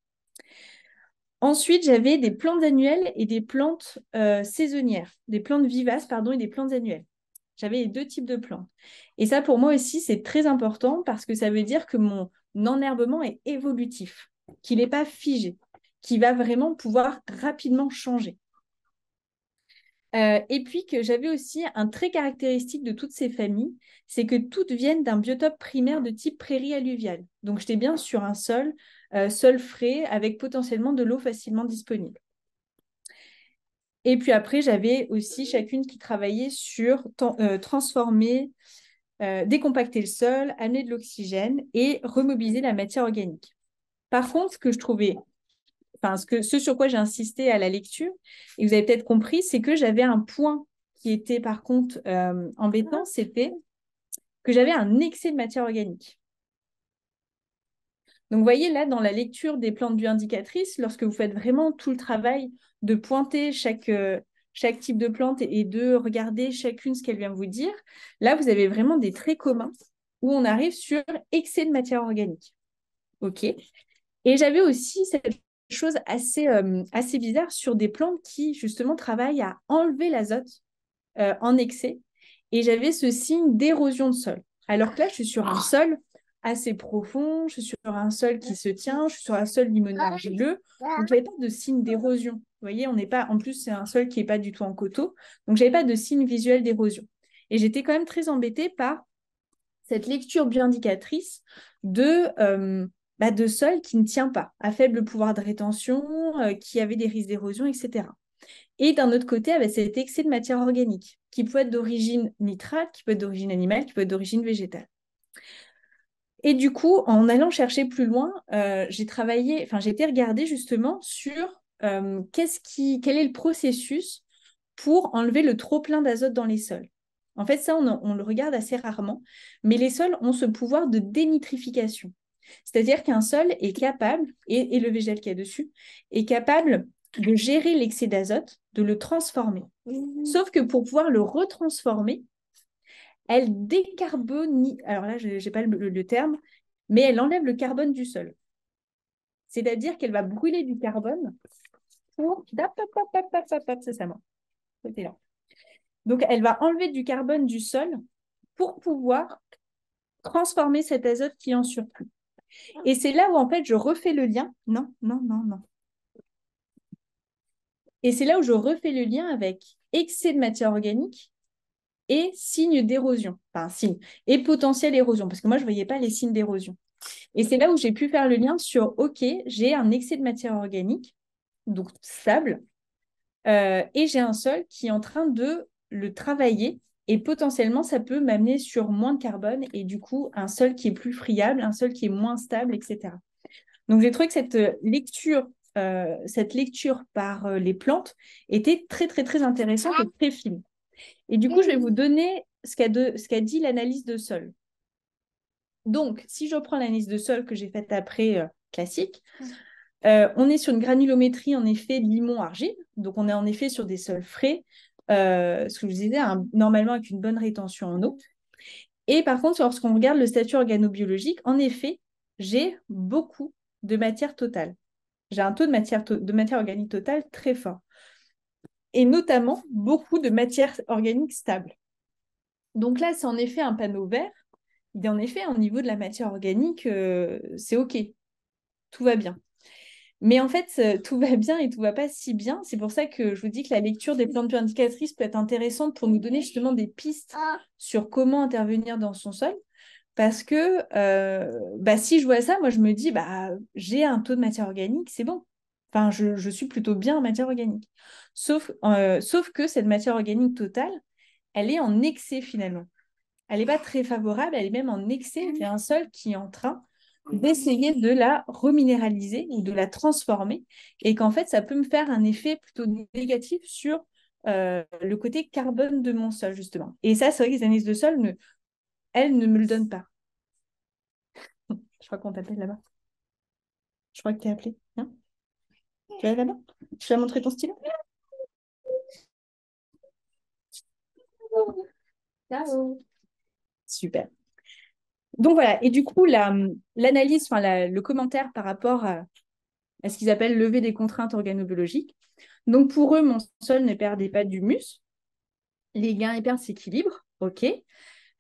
Ensuite, j'avais des plantes annuelles et des plantes euh, saisonnières, des plantes vivaces, pardon, et des plantes annuelles. J'avais les deux types de plantes. Et ça, pour moi aussi, c'est très important parce que ça veut dire que mon enherbement est évolutif, qu'il n'est pas figé, qu'il va vraiment pouvoir rapidement changer. Euh, et puis que j'avais aussi un trait caractéristique de toutes ces familles, c'est que toutes viennent d'un biotope primaire de type prairie alluviale. Donc j'étais bien sur un sol, euh, sol frais, avec potentiellement de l'eau facilement disponible. Et puis après, j'avais aussi chacune qui travaillait sur euh, transformer, décompacter le sol, amener de l'oxygène et remobiliser la matière organique. Par contre, ce que je trouvais ce, que, ce sur quoi j'ai insisté à la lecture, et vous avez peut-être compris, c'est que j'avais un point qui était par contre euh, embêtant, ah. c'était que j'avais un excès de matière organique. Donc, vous voyez, là, dans la lecture des plantes du indicatrice, lorsque vous faites vraiment tout le travail de pointer chaque, euh, chaque type de plante et de regarder chacune ce qu'elle vient vous dire, là, vous avez vraiment des traits communs où on arrive sur excès de matière organique. OK Et j'avais aussi cette chose assez, bizarre euh, assez sur des plantes qui, justement, travaillent à enlever l'azote euh, en excès. Et j'avais ce signe d'érosion de sol. Alors que là, je suis sur un ah. sol assez profond, je suis sur un sol qui se tient, je suis sur un sol limonargileux. Donc, je n'avais pas de signe d'érosion. Vous voyez, on n'est pas. En plus, c'est un sol qui n'est pas du tout en coteau. Donc, je n'avais pas de signe visuel d'érosion. Et j'étais quand même très embêtée par cette lecture indicatrice de euh, bah, de sol qui ne tient pas, à faible pouvoir de rétention, euh, qui avait des risques d'érosion, etc. Et d'un autre côté, avec ah bah, cet excès de matière organique, qui peut être d'origine nitrate, qui peut être d'origine animale, qui peut être d'origine végétale. Et du coup, en allant chercher plus loin, euh, j'ai travaillé, enfin j'ai été regardée justement sur euh, qu'est-ce qui, quel est le processus pour enlever le trop plein d'azote dans les sols. En fait, ça, on, le regarde assez rarement, mais les sols ont ce pouvoir de dénitrification. C'est-à-dire qu'un sol est capable, et, le végétal qu'il y a dessus, est capable de gérer l'excès d'azote, de le transformer. Mmh. Sauf que pour pouvoir le retransformer, elle décarbonise, alors là, je n'ai pas le, terme, mais elle enlève le carbone du sol. C'est-à-dire qu'elle va brûler du carbone pour... Donc, elle va enlever du carbone du sol pour pouvoir transformer cet azote qui en surplus. Et c'est là où en fait je refais le lien. Non, non, non, non. Et c'est là où je refais le lien avec excès de matière organique et signe d'érosion, enfin signe, et potentiel érosion, parce que moi je ne voyais pas les signes d'érosion. Et c'est là où j'ai pu faire le lien sur, OK, j'ai un excès de matière organique, donc sable, euh, et j'ai un sol qui est en train de le travailler et potentiellement, ça peut m'amener sur moins de carbone et du coup, un sol qui est plus friable, un sol qui est moins stable, etc. Donc, j'ai trouvé que cette euh, lecture, euh, cette lecture par euh, les plantes était très, très, très intéressante et très fine. Et du coup, je vais vous mhm. donner ce qu'a dit l'analyse de sol. Donc, si je prends l'analyse de sol que j'ai faite après classique, mhm. on est sur une granulométrie en effet limon-argile, donc on est en effet sur des sols frais, euh, ce que je vous disais, normalement avec une bonne rétention en eau. Et par contre, lorsqu'on regarde le statut organobiologique, en effet, j'ai beaucoup de matière totale. J'ai un taux de matière, de matière organique totale très fort. Et notamment beaucoup de matière organique stable. Donc là, c'est en effet un panneau vert. Et en effet, au niveau de la matière organique, euh, c'est OK. Tout va bien. Mais en fait, euh, tout va bien et tout va pas si bien. C'est pour ça que je vous dis que la lecture des plantes indicatrices peut être intéressante pour nous donner justement des pistes ah. sur comment intervenir dans son sol. Parce que euh, bah, si je vois ça, moi je me dis, bah, j'ai un taux de matière organique, c'est bon. Enfin, je, suis plutôt bien en matière organique. Sauf, euh, sauf que cette matière organique totale, elle est en excès finalement. Elle n'est pas très favorable, elle est même en excès. Il mm. y un sol qui est en train Mhm. d'essayer de la reminéraliser ou de la transformer et qu'en fait, ça peut me faire un effet plutôt négatif sur euh, le côté carbone de mon sol, justement. Et ça, c'est vrai que les analyses de sol, ne, elles ne me le donnent pas. Je crois qu'on t'appelle là-bas. Je crois que t'es appelé. Hein tu es là-bas Tu vas montrer ton stylo Ciao Super donc voilà, et du coup, hum, l'analyse, enfin le commentaire par rapport à, ce qu'ils appellent lever des contraintes organobiologiques. Donc pour eux, mon sol ne perdait pas du les gains et pertes s'équilibrent, ok,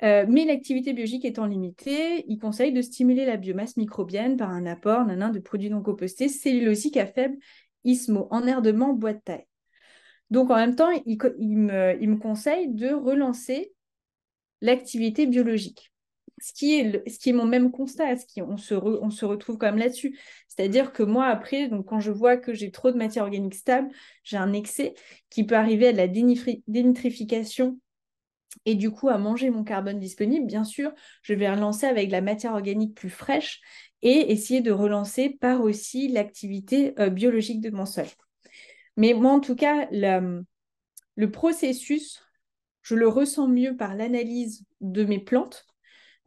euh, mais l'activité biologique étant limitée, ils conseillent de stimuler la biomasse microbienne par un apport nanin, de produits non compostés, cellulosiques à faible ismo, bois de taille. Donc en même temps, ils il me, me conseillent de relancer l'activité biologique ce qui est, mon même constat, on, se retrouve quand même là-dessus. C'est-à-dire que moi, après, donc, quand je vois que j'ai trop de matière organique stable, j'ai un excès qui peut arriver à la dénitrification et du coup à manger mon carbone disponible, bien sûr, je vais relancer avec la matière organique plus fraîche et essayer de relancer par aussi l'activité euh, biologique de mon sol. Mais moi, en tout cas, le processus, je le ressens mieux par l'analyse de mes plantes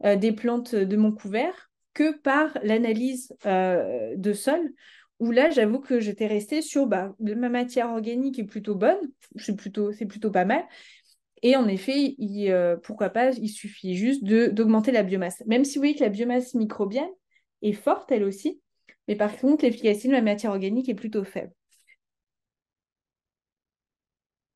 euh, des plantes de mon couvert que par l'analyse euh, de sol, où là, j'avoue que j'étais restée sur bah, ma matière organique est plutôt bonne, c'est plutôt, c'est plutôt pas mal. Et en effet, euh, pourquoi pas, il suffit juste d'augmenter la biomasse. Même si vous voyez que la biomasse microbienne est forte, elle aussi, mais par contre, l'efficacité de la matière organique est plutôt faible.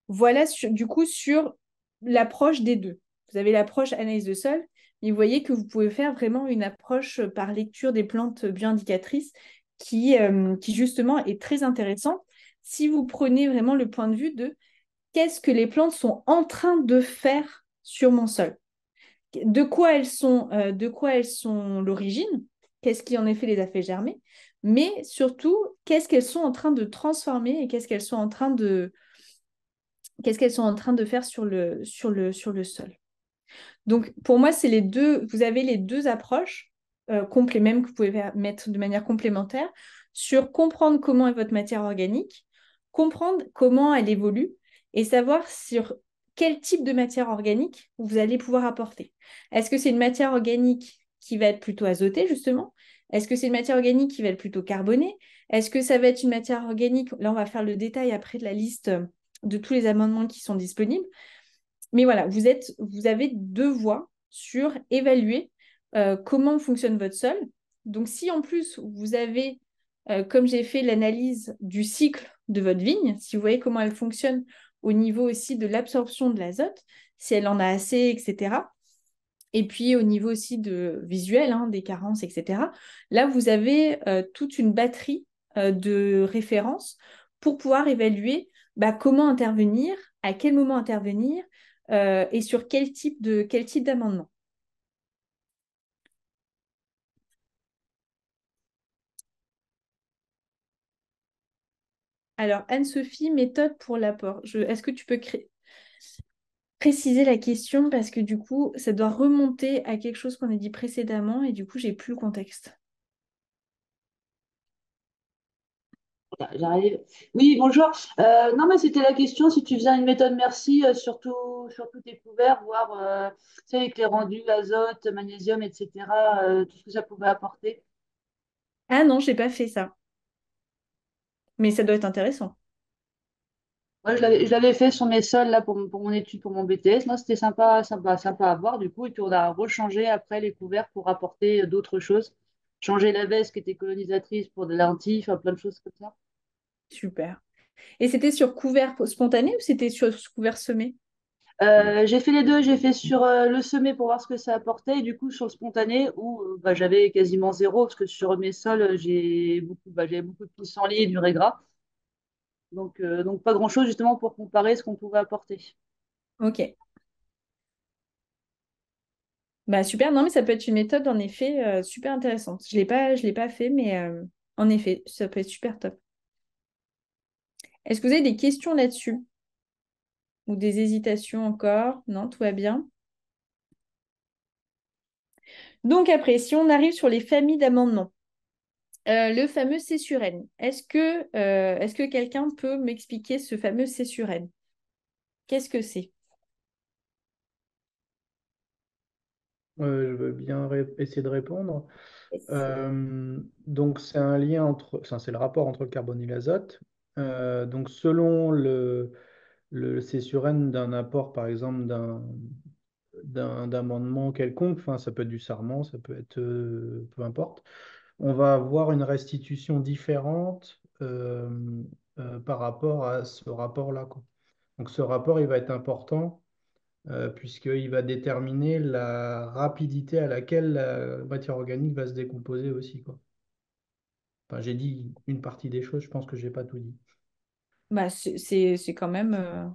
Voilà, du coup, sur l'approche des deux. Vous avez l'approche analyse de sol vous voyez que vous pouvez faire vraiment une approche euh, par lecture des plantes bioindicatrices qui, euh, qui justement est très intéressante si vous prenez vraiment le point de vue de qu'est-ce que les plantes sont en train de faire sur mon sol. De quoi elles sont, euh, de quoi elles sont l'origine, qu'est-ce qui en effet les a fait germer, mais surtout qu'est-ce qu'elles sont en train de transformer et qu'est-ce qu'elles sont en train de qu'est-ce qu'elles sont en train de faire sur le, sur le, sur le sol. Donc pour moi, c'est les deux, vous avez les deux approches euh, complémentaires que vous pouvez mettre de manière complémentaire sur comprendre comment est votre matière organique, comprendre comment elle évolue et savoir sur quel type de matière organique vous allez pouvoir apporter. Est-ce que c'est une matière organique qui va être plutôt azotée justement Est-ce que c'est une matière organique qui va être plutôt carbonée Est-ce que ça va être une matière organique Là, on va faire le détail après de la liste euh, de tous les amendements qui sont disponibles. Mais voilà, vous, êtes, vous avez deux voies sur évaluer euh, comment fonctionne votre sol. Donc si en plus vous avez, euh, comme j'ai fait l'analyse du cycle de votre vigne, si vous voyez comment elle fonctionne au niveau aussi de l'absorption de l'azote, si elle en a assez, etc. Et puis au niveau aussi de visuel, hein, des carences, etc. Là, vous avez euh, toute une batterie de références pour pouvoir évaluer bah, comment intervenir, à quel moment intervenir, euh, et sur quel type de quel type d'amendement. Alors, Anne-Sophie, méthode pour l'apport. Est-ce que tu peux préciser la question parce que du coup, ça doit remonter à quelque chose qu'on a dit précédemment et du coup, j'ai plus le contexte. Bah, j'arrive. Oui, bonjour. Euh, non, mais c'était la question si tu faisais une méthode merci euh, surtout sur, tous tes couverts, voir euh, avec les rendus azote, magnésium, etc., tout ce que ça pouvait apporter. Ah non, je n'ai pas fait ça. Mais ça doit être intéressant. je l'avais fait sur mes sols là, pour, mon étude, pour mon BTS. c'était sympa, sympa, sympa à voir du coup. Et puis, on a rechangé après les couverts pour apporter d'autres choses. Changer la veste qui était colonisatrice pour des lentilles, enfin, plein de choses comme ça. Super. Et c'était sur couvert spontané ou c'était sur couvert semé euh, j'ai fait les deux, j'ai fait sur euh, le semé pour voir ce que ça apportait et du coup sur le spontané où euh, bah, j'avais quasiment zéro parce que sur mes sols j'ai beaucoup, bah, j'avais beaucoup de et du régras. Donc, donc pas grand chose justement pour comparer ce qu'on pouvait apporter. Ok. Bah super, non mais ça peut être une méthode en effet super intéressante. Je ne l'ai pas fait mais en effet ça peut être super top. Est-ce que vous avez des questions là-dessus Ou des hésitations encore Non, tout va bien Donc après, si on arrive sur les familles d'amendements, euh, le fameux C sur N. Est-ce que, euh, que quelqu'un peut m'expliquer ce fameux C sur N Qu'est-ce que c'est euh, Je veux bien essayer de répondre. donc c'est un lien entre, c'est le rapport entre le carbone et l'azote, euh, donc, selon le, C sur N d'un apport, par exemple, d'un amendement quelconque, enfin, ça peut être du sarment, ça peut être euh, peu importe, on va avoir une restitution différente euh, par rapport à ce rapport-là. Donc ce rapport, il va être important puisqu'il va déterminer la rapidité à laquelle la matière organique va se décomposer aussi. Quoi j'ai dit une partie des choses, je pense que je n'ai pas tout dit. Bah, c'est quand même euh,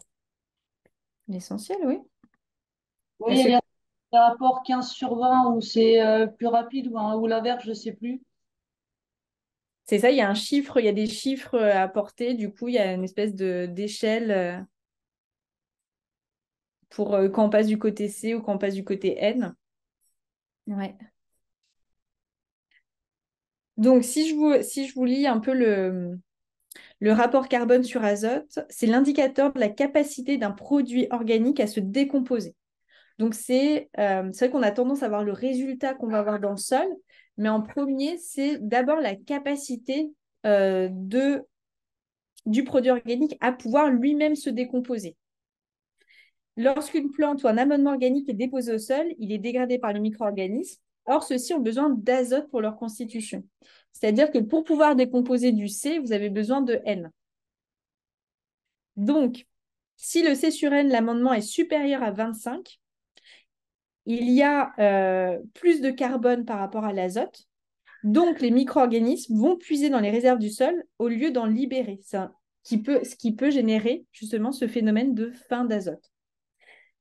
l'essentiel, oui. Oui, il y a un rapport 15 sur 20 ou c'est euh, plus rapide ou, l'inverse, je ne sais plus. C'est ça, il y a un chiffre, il y a des chiffres euh, à porter, du coup, il y a une espèce d'échelle pour quand on passe du côté C ou quand on passe du côté N. Ouais. Donc, si je vous, lis un peu le, rapport carbone sur azote, c'est l'indicateur de la capacité d'un produit organique à se décomposer. Donc, euh, c'est vrai qu'on a tendance à voir le résultat qu'on va avoir dans le sol, mais en premier, c'est d'abord la capacité euh, de, du produit organique à pouvoir lui-même se décomposer. Lorsqu'une plante ou un amendement organique est déposé au sol, il est dégradé par le micro-organisme Or, ceux-ci ont besoin d'azote pour leur constitution. C'est-à-dire que pour pouvoir décomposer du C, vous avez besoin de N. Donc, si le C sur N, l'amendement est supérieur à 25, il y a euh, plus de carbone par rapport à l'azote. Donc, les micro-organismes vont puiser dans les réserves du sol au lieu d'en libérer, ça, qui peut, ce qui peut générer justement ce phénomène de fin d'azote.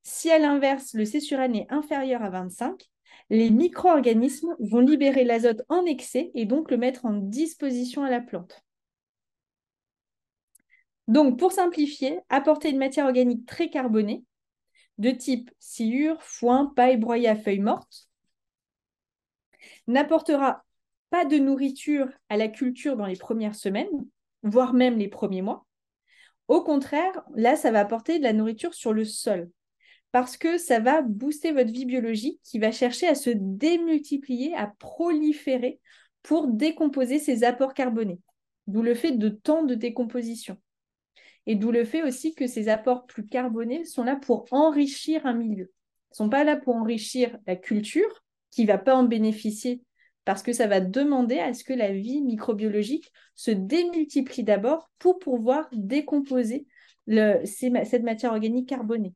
Si à l'inverse, le C sur N est inférieur à 25, les micro-organismes vont libérer l'azote en excès et donc le mettre en disposition à la plante. Donc, pour simplifier, apporter une matière organique très carbonée, de type sciure, foin, paille broyée à feuilles mortes, n'apportera pas de nourriture à la culture dans les premières semaines, voire même les premiers mois. Au contraire, là, ça va apporter de la nourriture sur le sol parce que ça va booster votre vie biologique qui va chercher à se démultiplier, à proliférer pour décomposer ces apports carbonés, d'où le fait de temps de décomposition. Et d'où le fait aussi que ces apports plus carbonés sont là pour enrichir un milieu. Ils ne sont pas là pour enrichir la culture, qui ne va pas en bénéficier, parce que ça va demander à ce que la vie microbiologique se démultiplie d'abord pour pouvoir décomposer cette matière organique carbonée.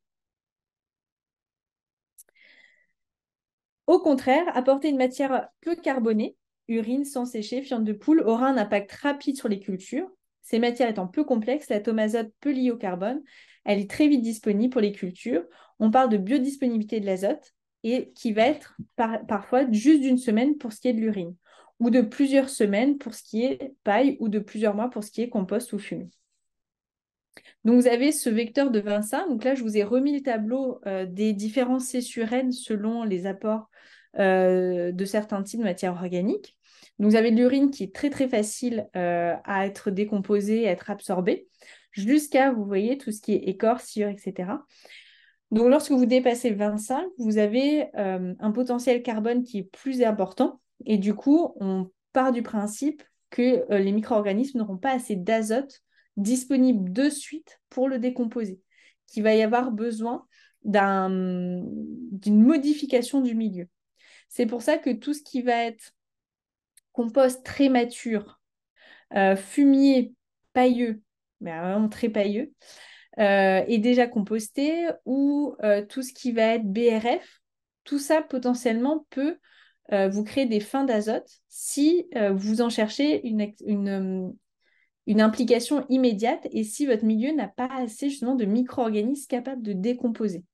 Au contraire, apporter une matière peu carbonée, urine sans sécher, fiente de poule, aura un impact rapide sur les cultures. Ces matières étant peu complexes, la azote peu liée au carbone, elle est très vite disponible pour les cultures. On parle de biodisponibilité de l'azote et qui va être parfois juste d'une semaine pour ce qui est de l'urine ou de plusieurs semaines pour ce qui est paille ou de plusieurs mois pour ce qui est compost ou fumée. Donc vous avez ce vecteur de 25. Donc là, je vous ai remis le tableau euh, des différences N selon les apports euh, de certains types de matières organiques. Donc vous avez de l'urine qui est très très facile euh, à être décomposée, à être absorbée, jusqu'à, vous voyez, tout ce qui est écorce, cire, etc. Donc lorsque vous dépassez 25, vous avez un potentiel carbone qui est plus important. Et du coup, on part du principe que les micro-organismes n'auront pas assez d'azote disponible de suite pour le décomposer, qu'il va y avoir besoin d'une modification du milieu. C'est pour ça que tout ce qui va être compost très mature, euh, fumier pailleux, mais vraiment très pailleux, euh, est déjà composté, ou euh, tout ce qui va être BRF, tout ça potentiellement peut vous créer des fins d'azote si vous en cherchez une, une implication immédiate et si votre milieu n'a pas assez justement de micro-organismes capables de décomposer.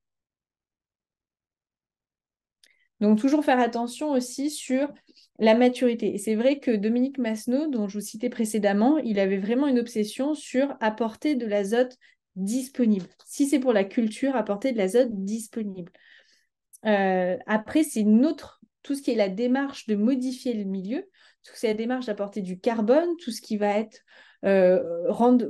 Donc toujours faire attention aussi sur la maturité. Et c'est vrai que Dominique Masneau, dont je vous citais précédemment, il avait vraiment une obsession sur apporter de l'azote disponible. Si c'est pour la culture, apporter de l'azote disponible. Euh, après, c'est notre tout ce qui est la démarche de modifier le milieu, tout ce qui est la démarche d'apporter du carbone, tout ce qui va être euh, rendre,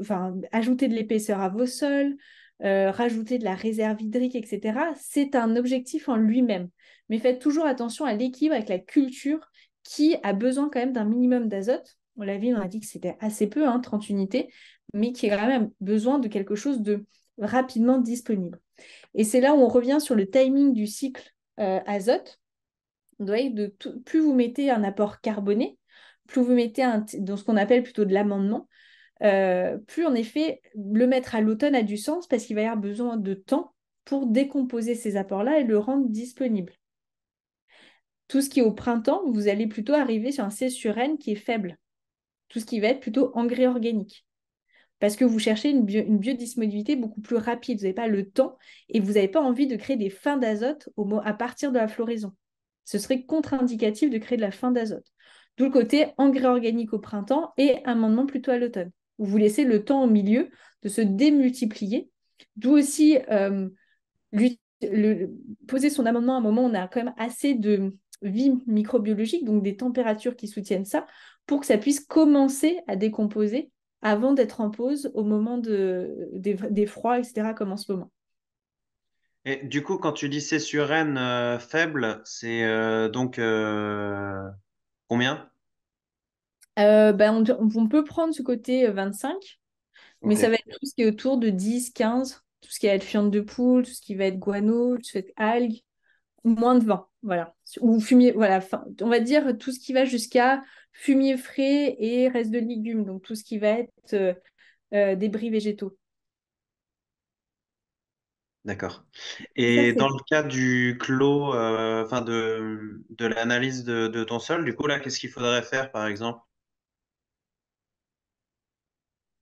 ajouter de l'épaisseur à vos sols, euh, rajouter de la réserve hydrique, etc. C'est un objectif en lui-même. Mais faites toujours attention à l'équilibre avec la culture qui a besoin quand même d'un minimum d'azote. On l'a vu, on a dit que c'était assez peu, 30 hein, unités, mais qui a quand même besoin de quelque chose de rapidement disponible. Et c'est là où on revient sur le timing du cycle euh, azote. Vous voyez, plus vous mettez un apport carboné, plus vous mettez dans ce qu'on appelle plutôt de l'amendement, euh, plus en effet le mettre à l'automne a du sens parce qu'il va y avoir besoin de temps pour décomposer ces apports-là et le rendre disponible. Tout ce qui est au printemps, vous allez plutôt arriver sur un C sur N qui est faible. Tout ce qui va être plutôt engrais organique. Parce que vous cherchez une, une biodisponibilité beaucoup plus rapide. Vous n'avez pas le temps et vous n'avez pas envie de créer des fins d'azote à partir de la floraison. Ce serait contre-indicatif de créer de la fin d'azote. D'où le côté engrais organique au printemps et amendement plutôt à l'automne. Vous laissez le temps au milieu de se démultiplier. D'où aussi euh, lui, poser son amendement à un moment où on a quand même assez de vie microbiologique, donc des températures qui soutiennent ça, pour que ça puisse commencer à décomposer avant d'être en pause au moment des, froids, etc., comme en ce moment. Et du coup, quand tu dis c'est sur euh, N faible, c'est euh, donc Combien euh, ben on, peut prendre ce côté 25, euh, mais ça va être tout ce qui est autour de 10, 15, tout ce qui va être fiente de poule, tout ce qui va être guano, tout ce qui va être algues, moins de 20, voilà. Ou fumier, voilà, on va dire tout ce qui va jusqu'à fumier frais et reste de légumes, donc tout ce qui va être euh, débris végétaux. D'accord. Et dans le cas du clos, euh, enfin de, l'analyse de, ton sol, du coup, là, qu'est-ce qu'il faudrait faire, par exemple?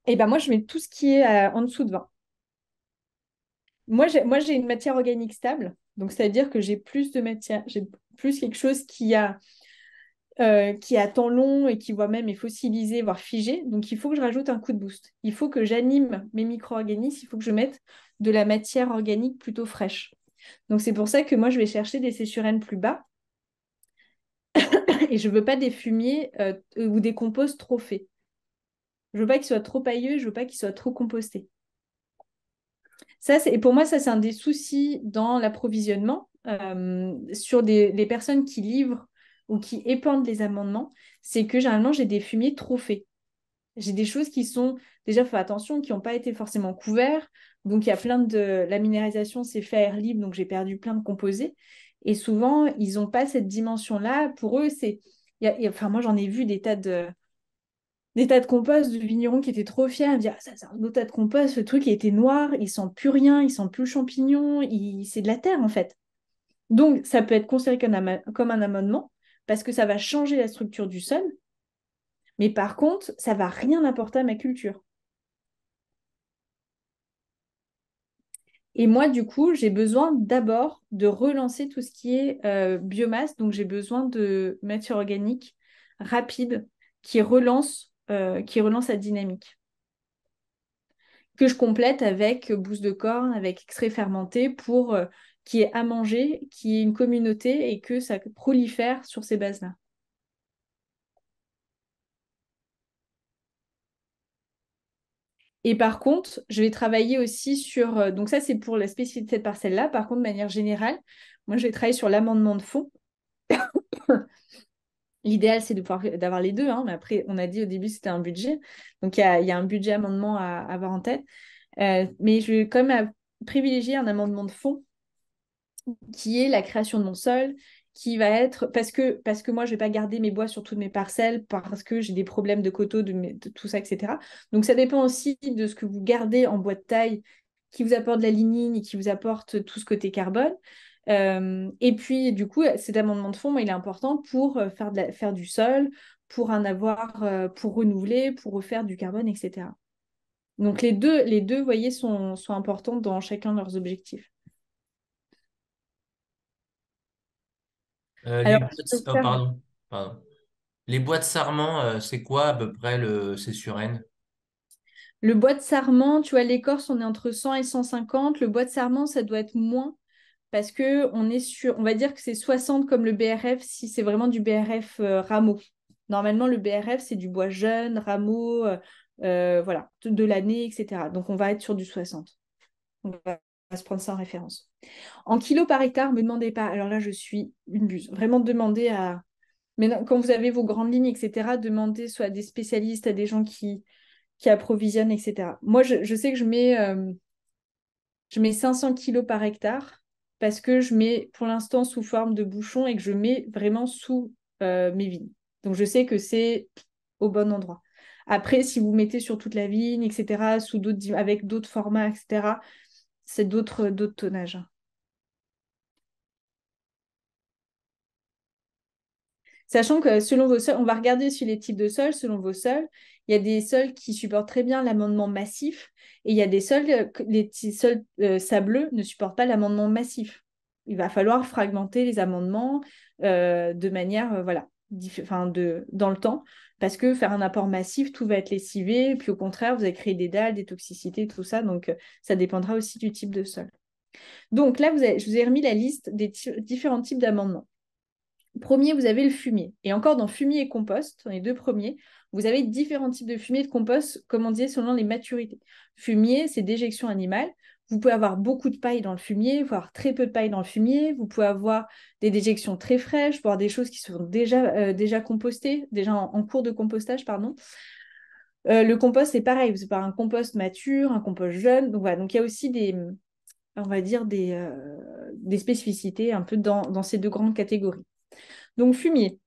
Et eh ben moi, je mets tout ce qui est euh, en dessous de 20. Moi, j'ai, moi, j'ai une matière organique stable. Donc, c'est-à-dire que j'ai plus de matière, j'ai plus quelque chose qui a, euh, qui a temps long et qui voit même est fossilisé, voire figé. Donc, il faut que je rajoute un coup de boost. Il faut que j'anime mes micro-organismes. Il faut que je mette de la matière organique plutôt fraîche. Donc c'est pour ça que moi je vais chercher des césurènes plus bas et je ne veux pas des fumiers euh, ou des composts trop faits. Je veux pas qu'ils soient trop pailleux, je veux pas qu'ils soient trop compostés. Ça, et pour moi, ça c'est un des soucis dans l'approvisionnement euh, sur des, les personnes qui livrent ou qui épandent les amendements, c'est que généralement j'ai des fumiers trop faits. J'ai des choses qui sont déjà, faut attention, qui n'ont pas été forcément couverts. Donc, il y a plein de. La minéralisation c'est fait à air libre, donc j'ai perdu plein de composés. Et souvent, ils n'ont pas cette dimension-là. Pour eux, c'est. Enfin, moi, j'en ai vu des tas de des tas de compost de vignerons qui étaient trop fiers. Ils disaient, ah, ça, c'est un tas de compost, ce truc il était noir, il sent plus rien, il sent plus le champignon, c'est de la terre en fait. Donc, ça peut être considéré comme un, amendement parce que ça va changer la structure du sol. Mais par contre, ça va rien apporter à ma culture. Et moi, du coup, j'ai besoin d'abord de relancer tout ce qui est euh, biomasse. Donc, j'ai besoin de matière organique rapide qui relance, euh, qui relance la dynamique. Que je complète avec bouse de corne, avec extrait fermenté pour euh, qui qu'il y ait à manger, qu'il y ait une communauté et que ça prolifère sur ces bases-là. Et par contre, je vais travailler aussi sur. Euh, donc, ça, c'est pour la spécificité de cette parcelle-là. Par contre, de manière générale, moi, je vais travailler sur l'amendement de fond. L'idéal, c'est d'avoir les deux, hein, mais après, on a dit au début c'était un budget. Donc, il y, a, un budget amendement à, avoir en tête. Euh, mais je vais quand même privilégier un amendement de fond qui est la création de mon sol, qui va être parce que parce que moi je vais pas garder mes bois sur toutes mes parcelles parce que j'ai des problèmes de coteaux de, tout ça etc donc ça dépend aussi de ce que vous gardez en bois de taille qui vous apporte de la lignine et qui vous apporte tout ce côté carbone euh, et puis du coup cet amendement de fond il est important pour euh, faire faire du sol pour en avoir euh, pour renouveler pour refaire du carbone etc donc les deux les deux voyez sont, sont importants dans chacun de leurs objectifs Euh, les, bois de sarment, euh, c'est quoi à peu près le, c'est sur N Le bois de sarment, tu vois, l'écorce, on est entre 100 et 150. Le bois de sarment, ça doit être moins parce que on est sur, on va dire que c'est 60 comme le BRF si c'est vraiment du BRF euh, rameau. Normalement, le BRF, c'est du bois jeune, rameau, voilà, de, l'année, etc. Donc, on va être sur du 60 va se prendre ça en référence. En kilos par hectare, ne me demandez pas. Alors là, je suis une buse. Vraiment, demandez à. Mais quand vous avez vos grandes lignes, etc., demandez soit à des spécialistes, à des gens qui, qui approvisionnent, etc. Moi, je, sais que je mets, euh, je mets 500 kilos par hectare parce que je mets pour l'instant sous forme de bouchon et que je mets vraiment sous euh, mes vignes. Donc, je sais que c'est au bon endroit. Après, si vous mettez sur toute la vigne, etc., sous d'autres, avec d'autres formats, etc., c'est d'autres tonnages. Sachant que selon vos sols, on va regarder sur les types de sols, selon vos sols, il y a des sols qui supportent très bien l'amendement massif et il y a des sols, euh, les sols euh, sableux ne supportent pas l'amendement massif. Il va falloir fragmenter les amendements euh, de manière, voilà de, dans le temps, parce que faire un apport massif, tout va être lessivé, puis au contraire, vous allez créer des dalles, des toxicités, tout ça, donc euh, ça dépendra aussi du type de sol. Donc là, je vous ai remis la liste des différents types d'amendements. Premier, vous avez le fumier. Et encore dans fumier et compost, dans les deux premiers, vous avez différents types de fumier et de compost, comme on disait, selon les maturités. Fumier, c'est déjection animale. Vous pouvez avoir beaucoup de paille dans le fumier, voire très peu de paille dans le fumier. Vous pouvez avoir des déjections très fraîches, voire des choses qui sont déjà, euh, déjà compostées, déjà en, cours de compostage, pardon. Euh, le compost, c'est pareil, vous pas un compost mature, un compost jeune. Donc voilà, donc il y a aussi des, on va dire, des, euh, des spécificités un peu dans, dans ces deux grandes catégories. Donc fumier,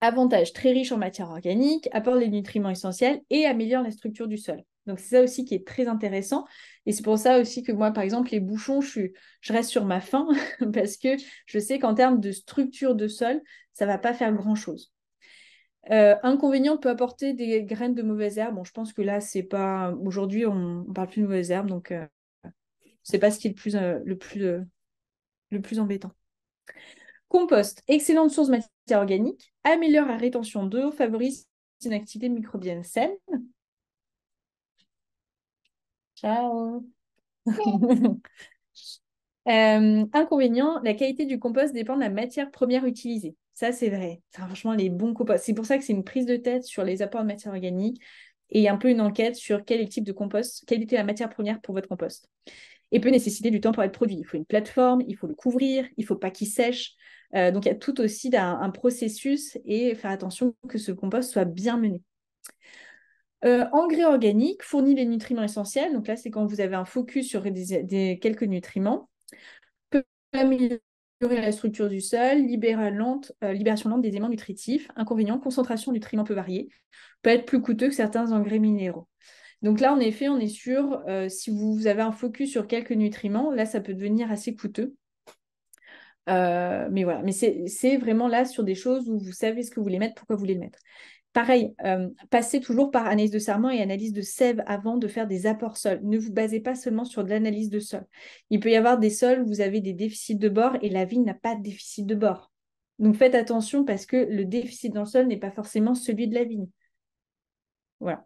avantage très riche en matière organique, apporte les nutriments essentiels et améliore la structure du sol. Donc c'est ça aussi qui est très intéressant. Et c'est pour ça aussi que moi, par exemple, les bouchons, je, reste sur ma faim parce que je sais qu'en termes de structure de sol, ça ne va pas faire grand-chose. Euh, inconvénient, peut apporter des graines de mauvaises herbes. Bon, je pense que là, c'est pas. Aujourd'hui, on ne parle plus de mauvaises herbes, donc euh, ce n'est pas ce qui est le plus, euh, le le plus embêtant. Compost, excellente source de matière organique, améliore la rétention d'eau, favorise une activité microbienne saine, Ciao. Euh, inconvénient, la qualité du compost dépend de la matière première utilisée. Ça, c'est vrai. franchement, les bons composts. C'est pour ça que c'est une prise de tête sur les apports de matière organique et un peu une enquête sur quel est le type de compost, quelle était la matière première pour votre compost. Et peut nécessiter du temps pour être produit. Il faut une plateforme, il faut le couvrir, il ne faut pas qu'il sèche. Euh, donc, il y a tout aussi un processus et faire attention que ce compost soit bien mené. Euh, engrais organiques, fournit les nutriments essentiels. Donc là, c'est quand vous avez un focus sur des, quelques nutriments. Peut améliorer la structure du sol, lente, euh, libération lente des éléments nutritifs. Inconvénient, concentration de nutriments peut varier. Peut être plus coûteux que certains engrais minéraux. Donc là, en effet, on est sûr, euh, si vous avez un focus sur quelques nutriments, là, ça peut devenir assez coûteux. mais voilà, mais c'est vraiment là sur des choses où vous savez ce que vous voulez mettre, pourquoi vous voulez le mettre. Pareil, euh, passez toujours par analyse de serment et analyse de sève avant de faire des apports sols. Ne vous basez pas seulement sur de l'analyse de sol. Il peut y avoir des sols où vous avez des déficits de bord et la vigne n'a pas de déficit de bord. Donc faites attention parce que le déficit dans le sol n'est pas forcément celui de la vigne. Voilà.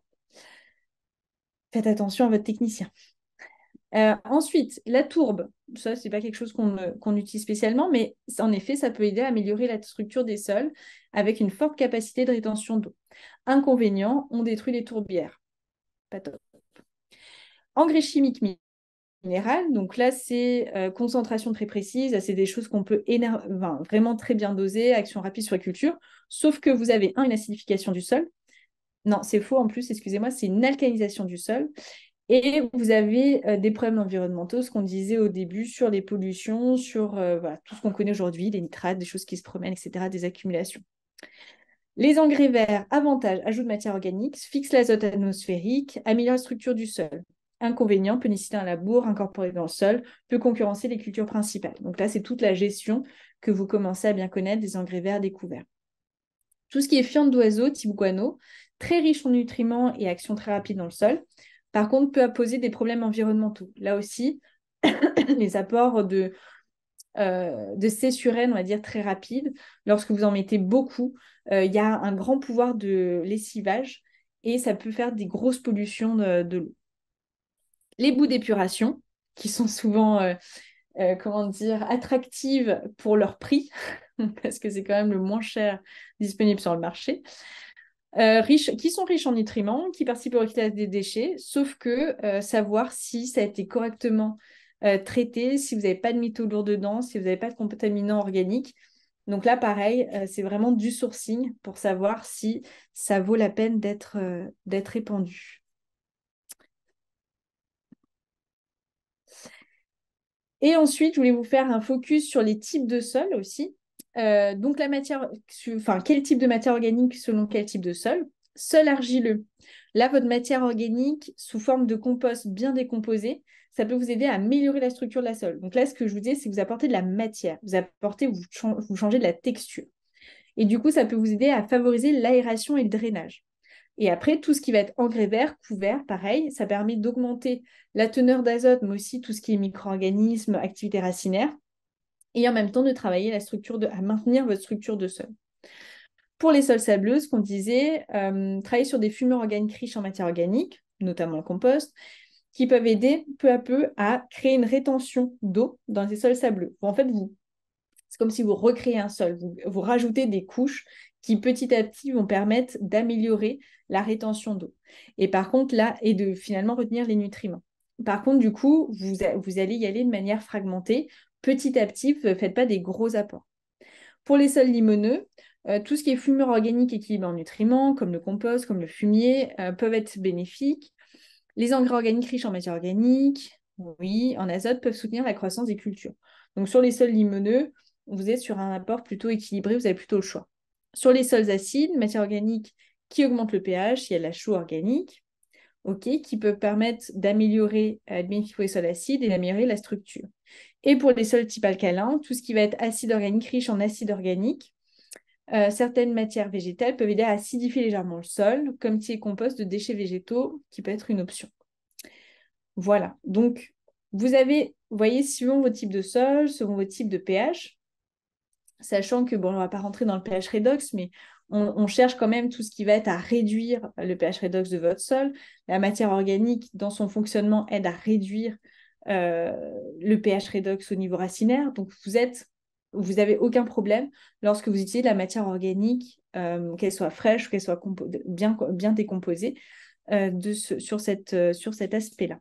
Faites attention à votre technicien. Euh, ensuite, la tourbe, ça, c'est pas quelque chose qu'on euh, utilise spécialement, mais en effet, ça peut aider à améliorer la structure des sols avec une forte capacité de rétention d'eau. Inconvénient, on détruit les tourbières. Pas Engrais chimiques minéraux. donc là, c'est euh, concentration très précise, c'est des choses qu'on peut vraiment très bien doser, action rapide sur la culture, sauf que vous avez, un, une acidification du sol. Non, c'est faux en plus, excusez-moi, c'est une alcalisation du sol. Et vous avez euh, des problèmes environnementaux, ce qu'on disait au début sur les pollutions, sur euh, tout ce qu'on connaît aujourd'hui, les nitrates, des choses qui se promènent, etc., des accumulations. Les engrais verts, avantage, ajout de matière organique, fixe l'azote atmosphérique, améliore la structure du sol. Inconvénient, peut nécessiter un labour incorporé dans le sol, peut concurrencer les cultures principales. Donc là, c'est toute la gestion que vous commencez à bien connaître des engrais verts découverts. Tout ce qui est fiente d'oiseaux, type guano, très riche en nutriments et action très rapide dans le sol. Par contre, peut poser des problèmes environnementaux. Là aussi, les apports de, euh, de on va dire, très rapides. Lorsque vous en mettez beaucoup, euh, il y a un grand pouvoir de lessivage et ça peut faire des grosses pollutions de, l'eau. Les bouts d'épuration, qui sont souvent, euh, euh, comment dire, attractives pour leur prix, parce que c'est quand même le moins cher disponible sur le marché. Euh, qui sont riches en nutriments, qui participent au recyclage des déchets, sauf que euh, savoir si ça a été correctement euh, traité, si vous n'avez pas de métaux lourds dedans, si vous n'avez pas de contaminants organiques. Donc là, pareil, c'est vraiment du sourcing pour savoir si ça vaut la peine d'être répandu. Et ensuite, je voulais vous faire un focus sur les types de sols aussi. Euh, donc, la matière, enfin, quel type de matière organique selon quel type de sol Sol argileux. Là, votre matière organique sous forme de compost bien décomposé, ça peut vous aider à améliorer la structure de la sol. Donc là, ce que je vous dis, c'est que vous apportez de la matière, vous apportez, vous, changez de la texture. Et du coup, ça peut vous aider à favoriser l'aération et le drainage. Et après, tout ce qui va être engrais vert, couvert, pareil, ça permet d'augmenter la teneur d'azote, mais aussi tout ce qui est micro organisme activité racinaire et en même temps de travailler la structure à maintenir votre structure de sol. Pour les sols sableux, ce qu'on disait, euh, travailler sur des fumeurs organiques riches en matière organique, notamment le compost, qui peuvent aider peu à peu à créer une rétention d'eau dans ces sols sableux. En fait, vous, c'est comme si vous recréez un sol, vous, rajoutez des couches qui petit à petit vont permettre d'améliorer la rétention d'eau. Et par contre, là, et de finalement retenir les nutriments. Par contre, du coup, vous, allez y aller de manière fragmentée petit à petit, ne faites pas des gros apports. Pour les sols limoneux, euh, tout ce qui est fumeur organique équilibré en nutriments, comme le compost, comme le fumier, euh, peuvent être bénéfiques. Les engrais organiques riches en matière organique, oui, en azote, peuvent soutenir la croissance des cultures. Donc sur les sols limoneux, vous êtes sur un apport plutôt équilibré, vous avez plutôt le choix. Sur les sols acides, matière organique qui augmente le pH, il y a la chaux organique, ok, qui peut permettre d'améliorer, euh, de les sols acides et d'améliorer la structure. Et pour les sols type alcalins, tout ce qui va être acide organique riche en acide organique, euh, certaines matières végétales peuvent aider à acidifier légèrement le sol, comme est compost de déchets végétaux, qui peut être une option. Voilà, donc vous avez, vous voyez, selon vos types de sol, selon vos types de pH, sachant que, bon, on ne va pas rentrer dans le pH redox, mais on, on, cherche quand même tout ce qui va être à réduire le pH redox de votre sol. La matière organique, dans son fonctionnement, aide à réduire euh, le pH redox au niveau racinaire. Donc, vous êtes vous n'avez aucun problème lorsque vous utilisez de la matière organique, euh, qu'elle soit fraîche ou qu'elle soit bien, bien décomposée, euh, sur cet aspect-là.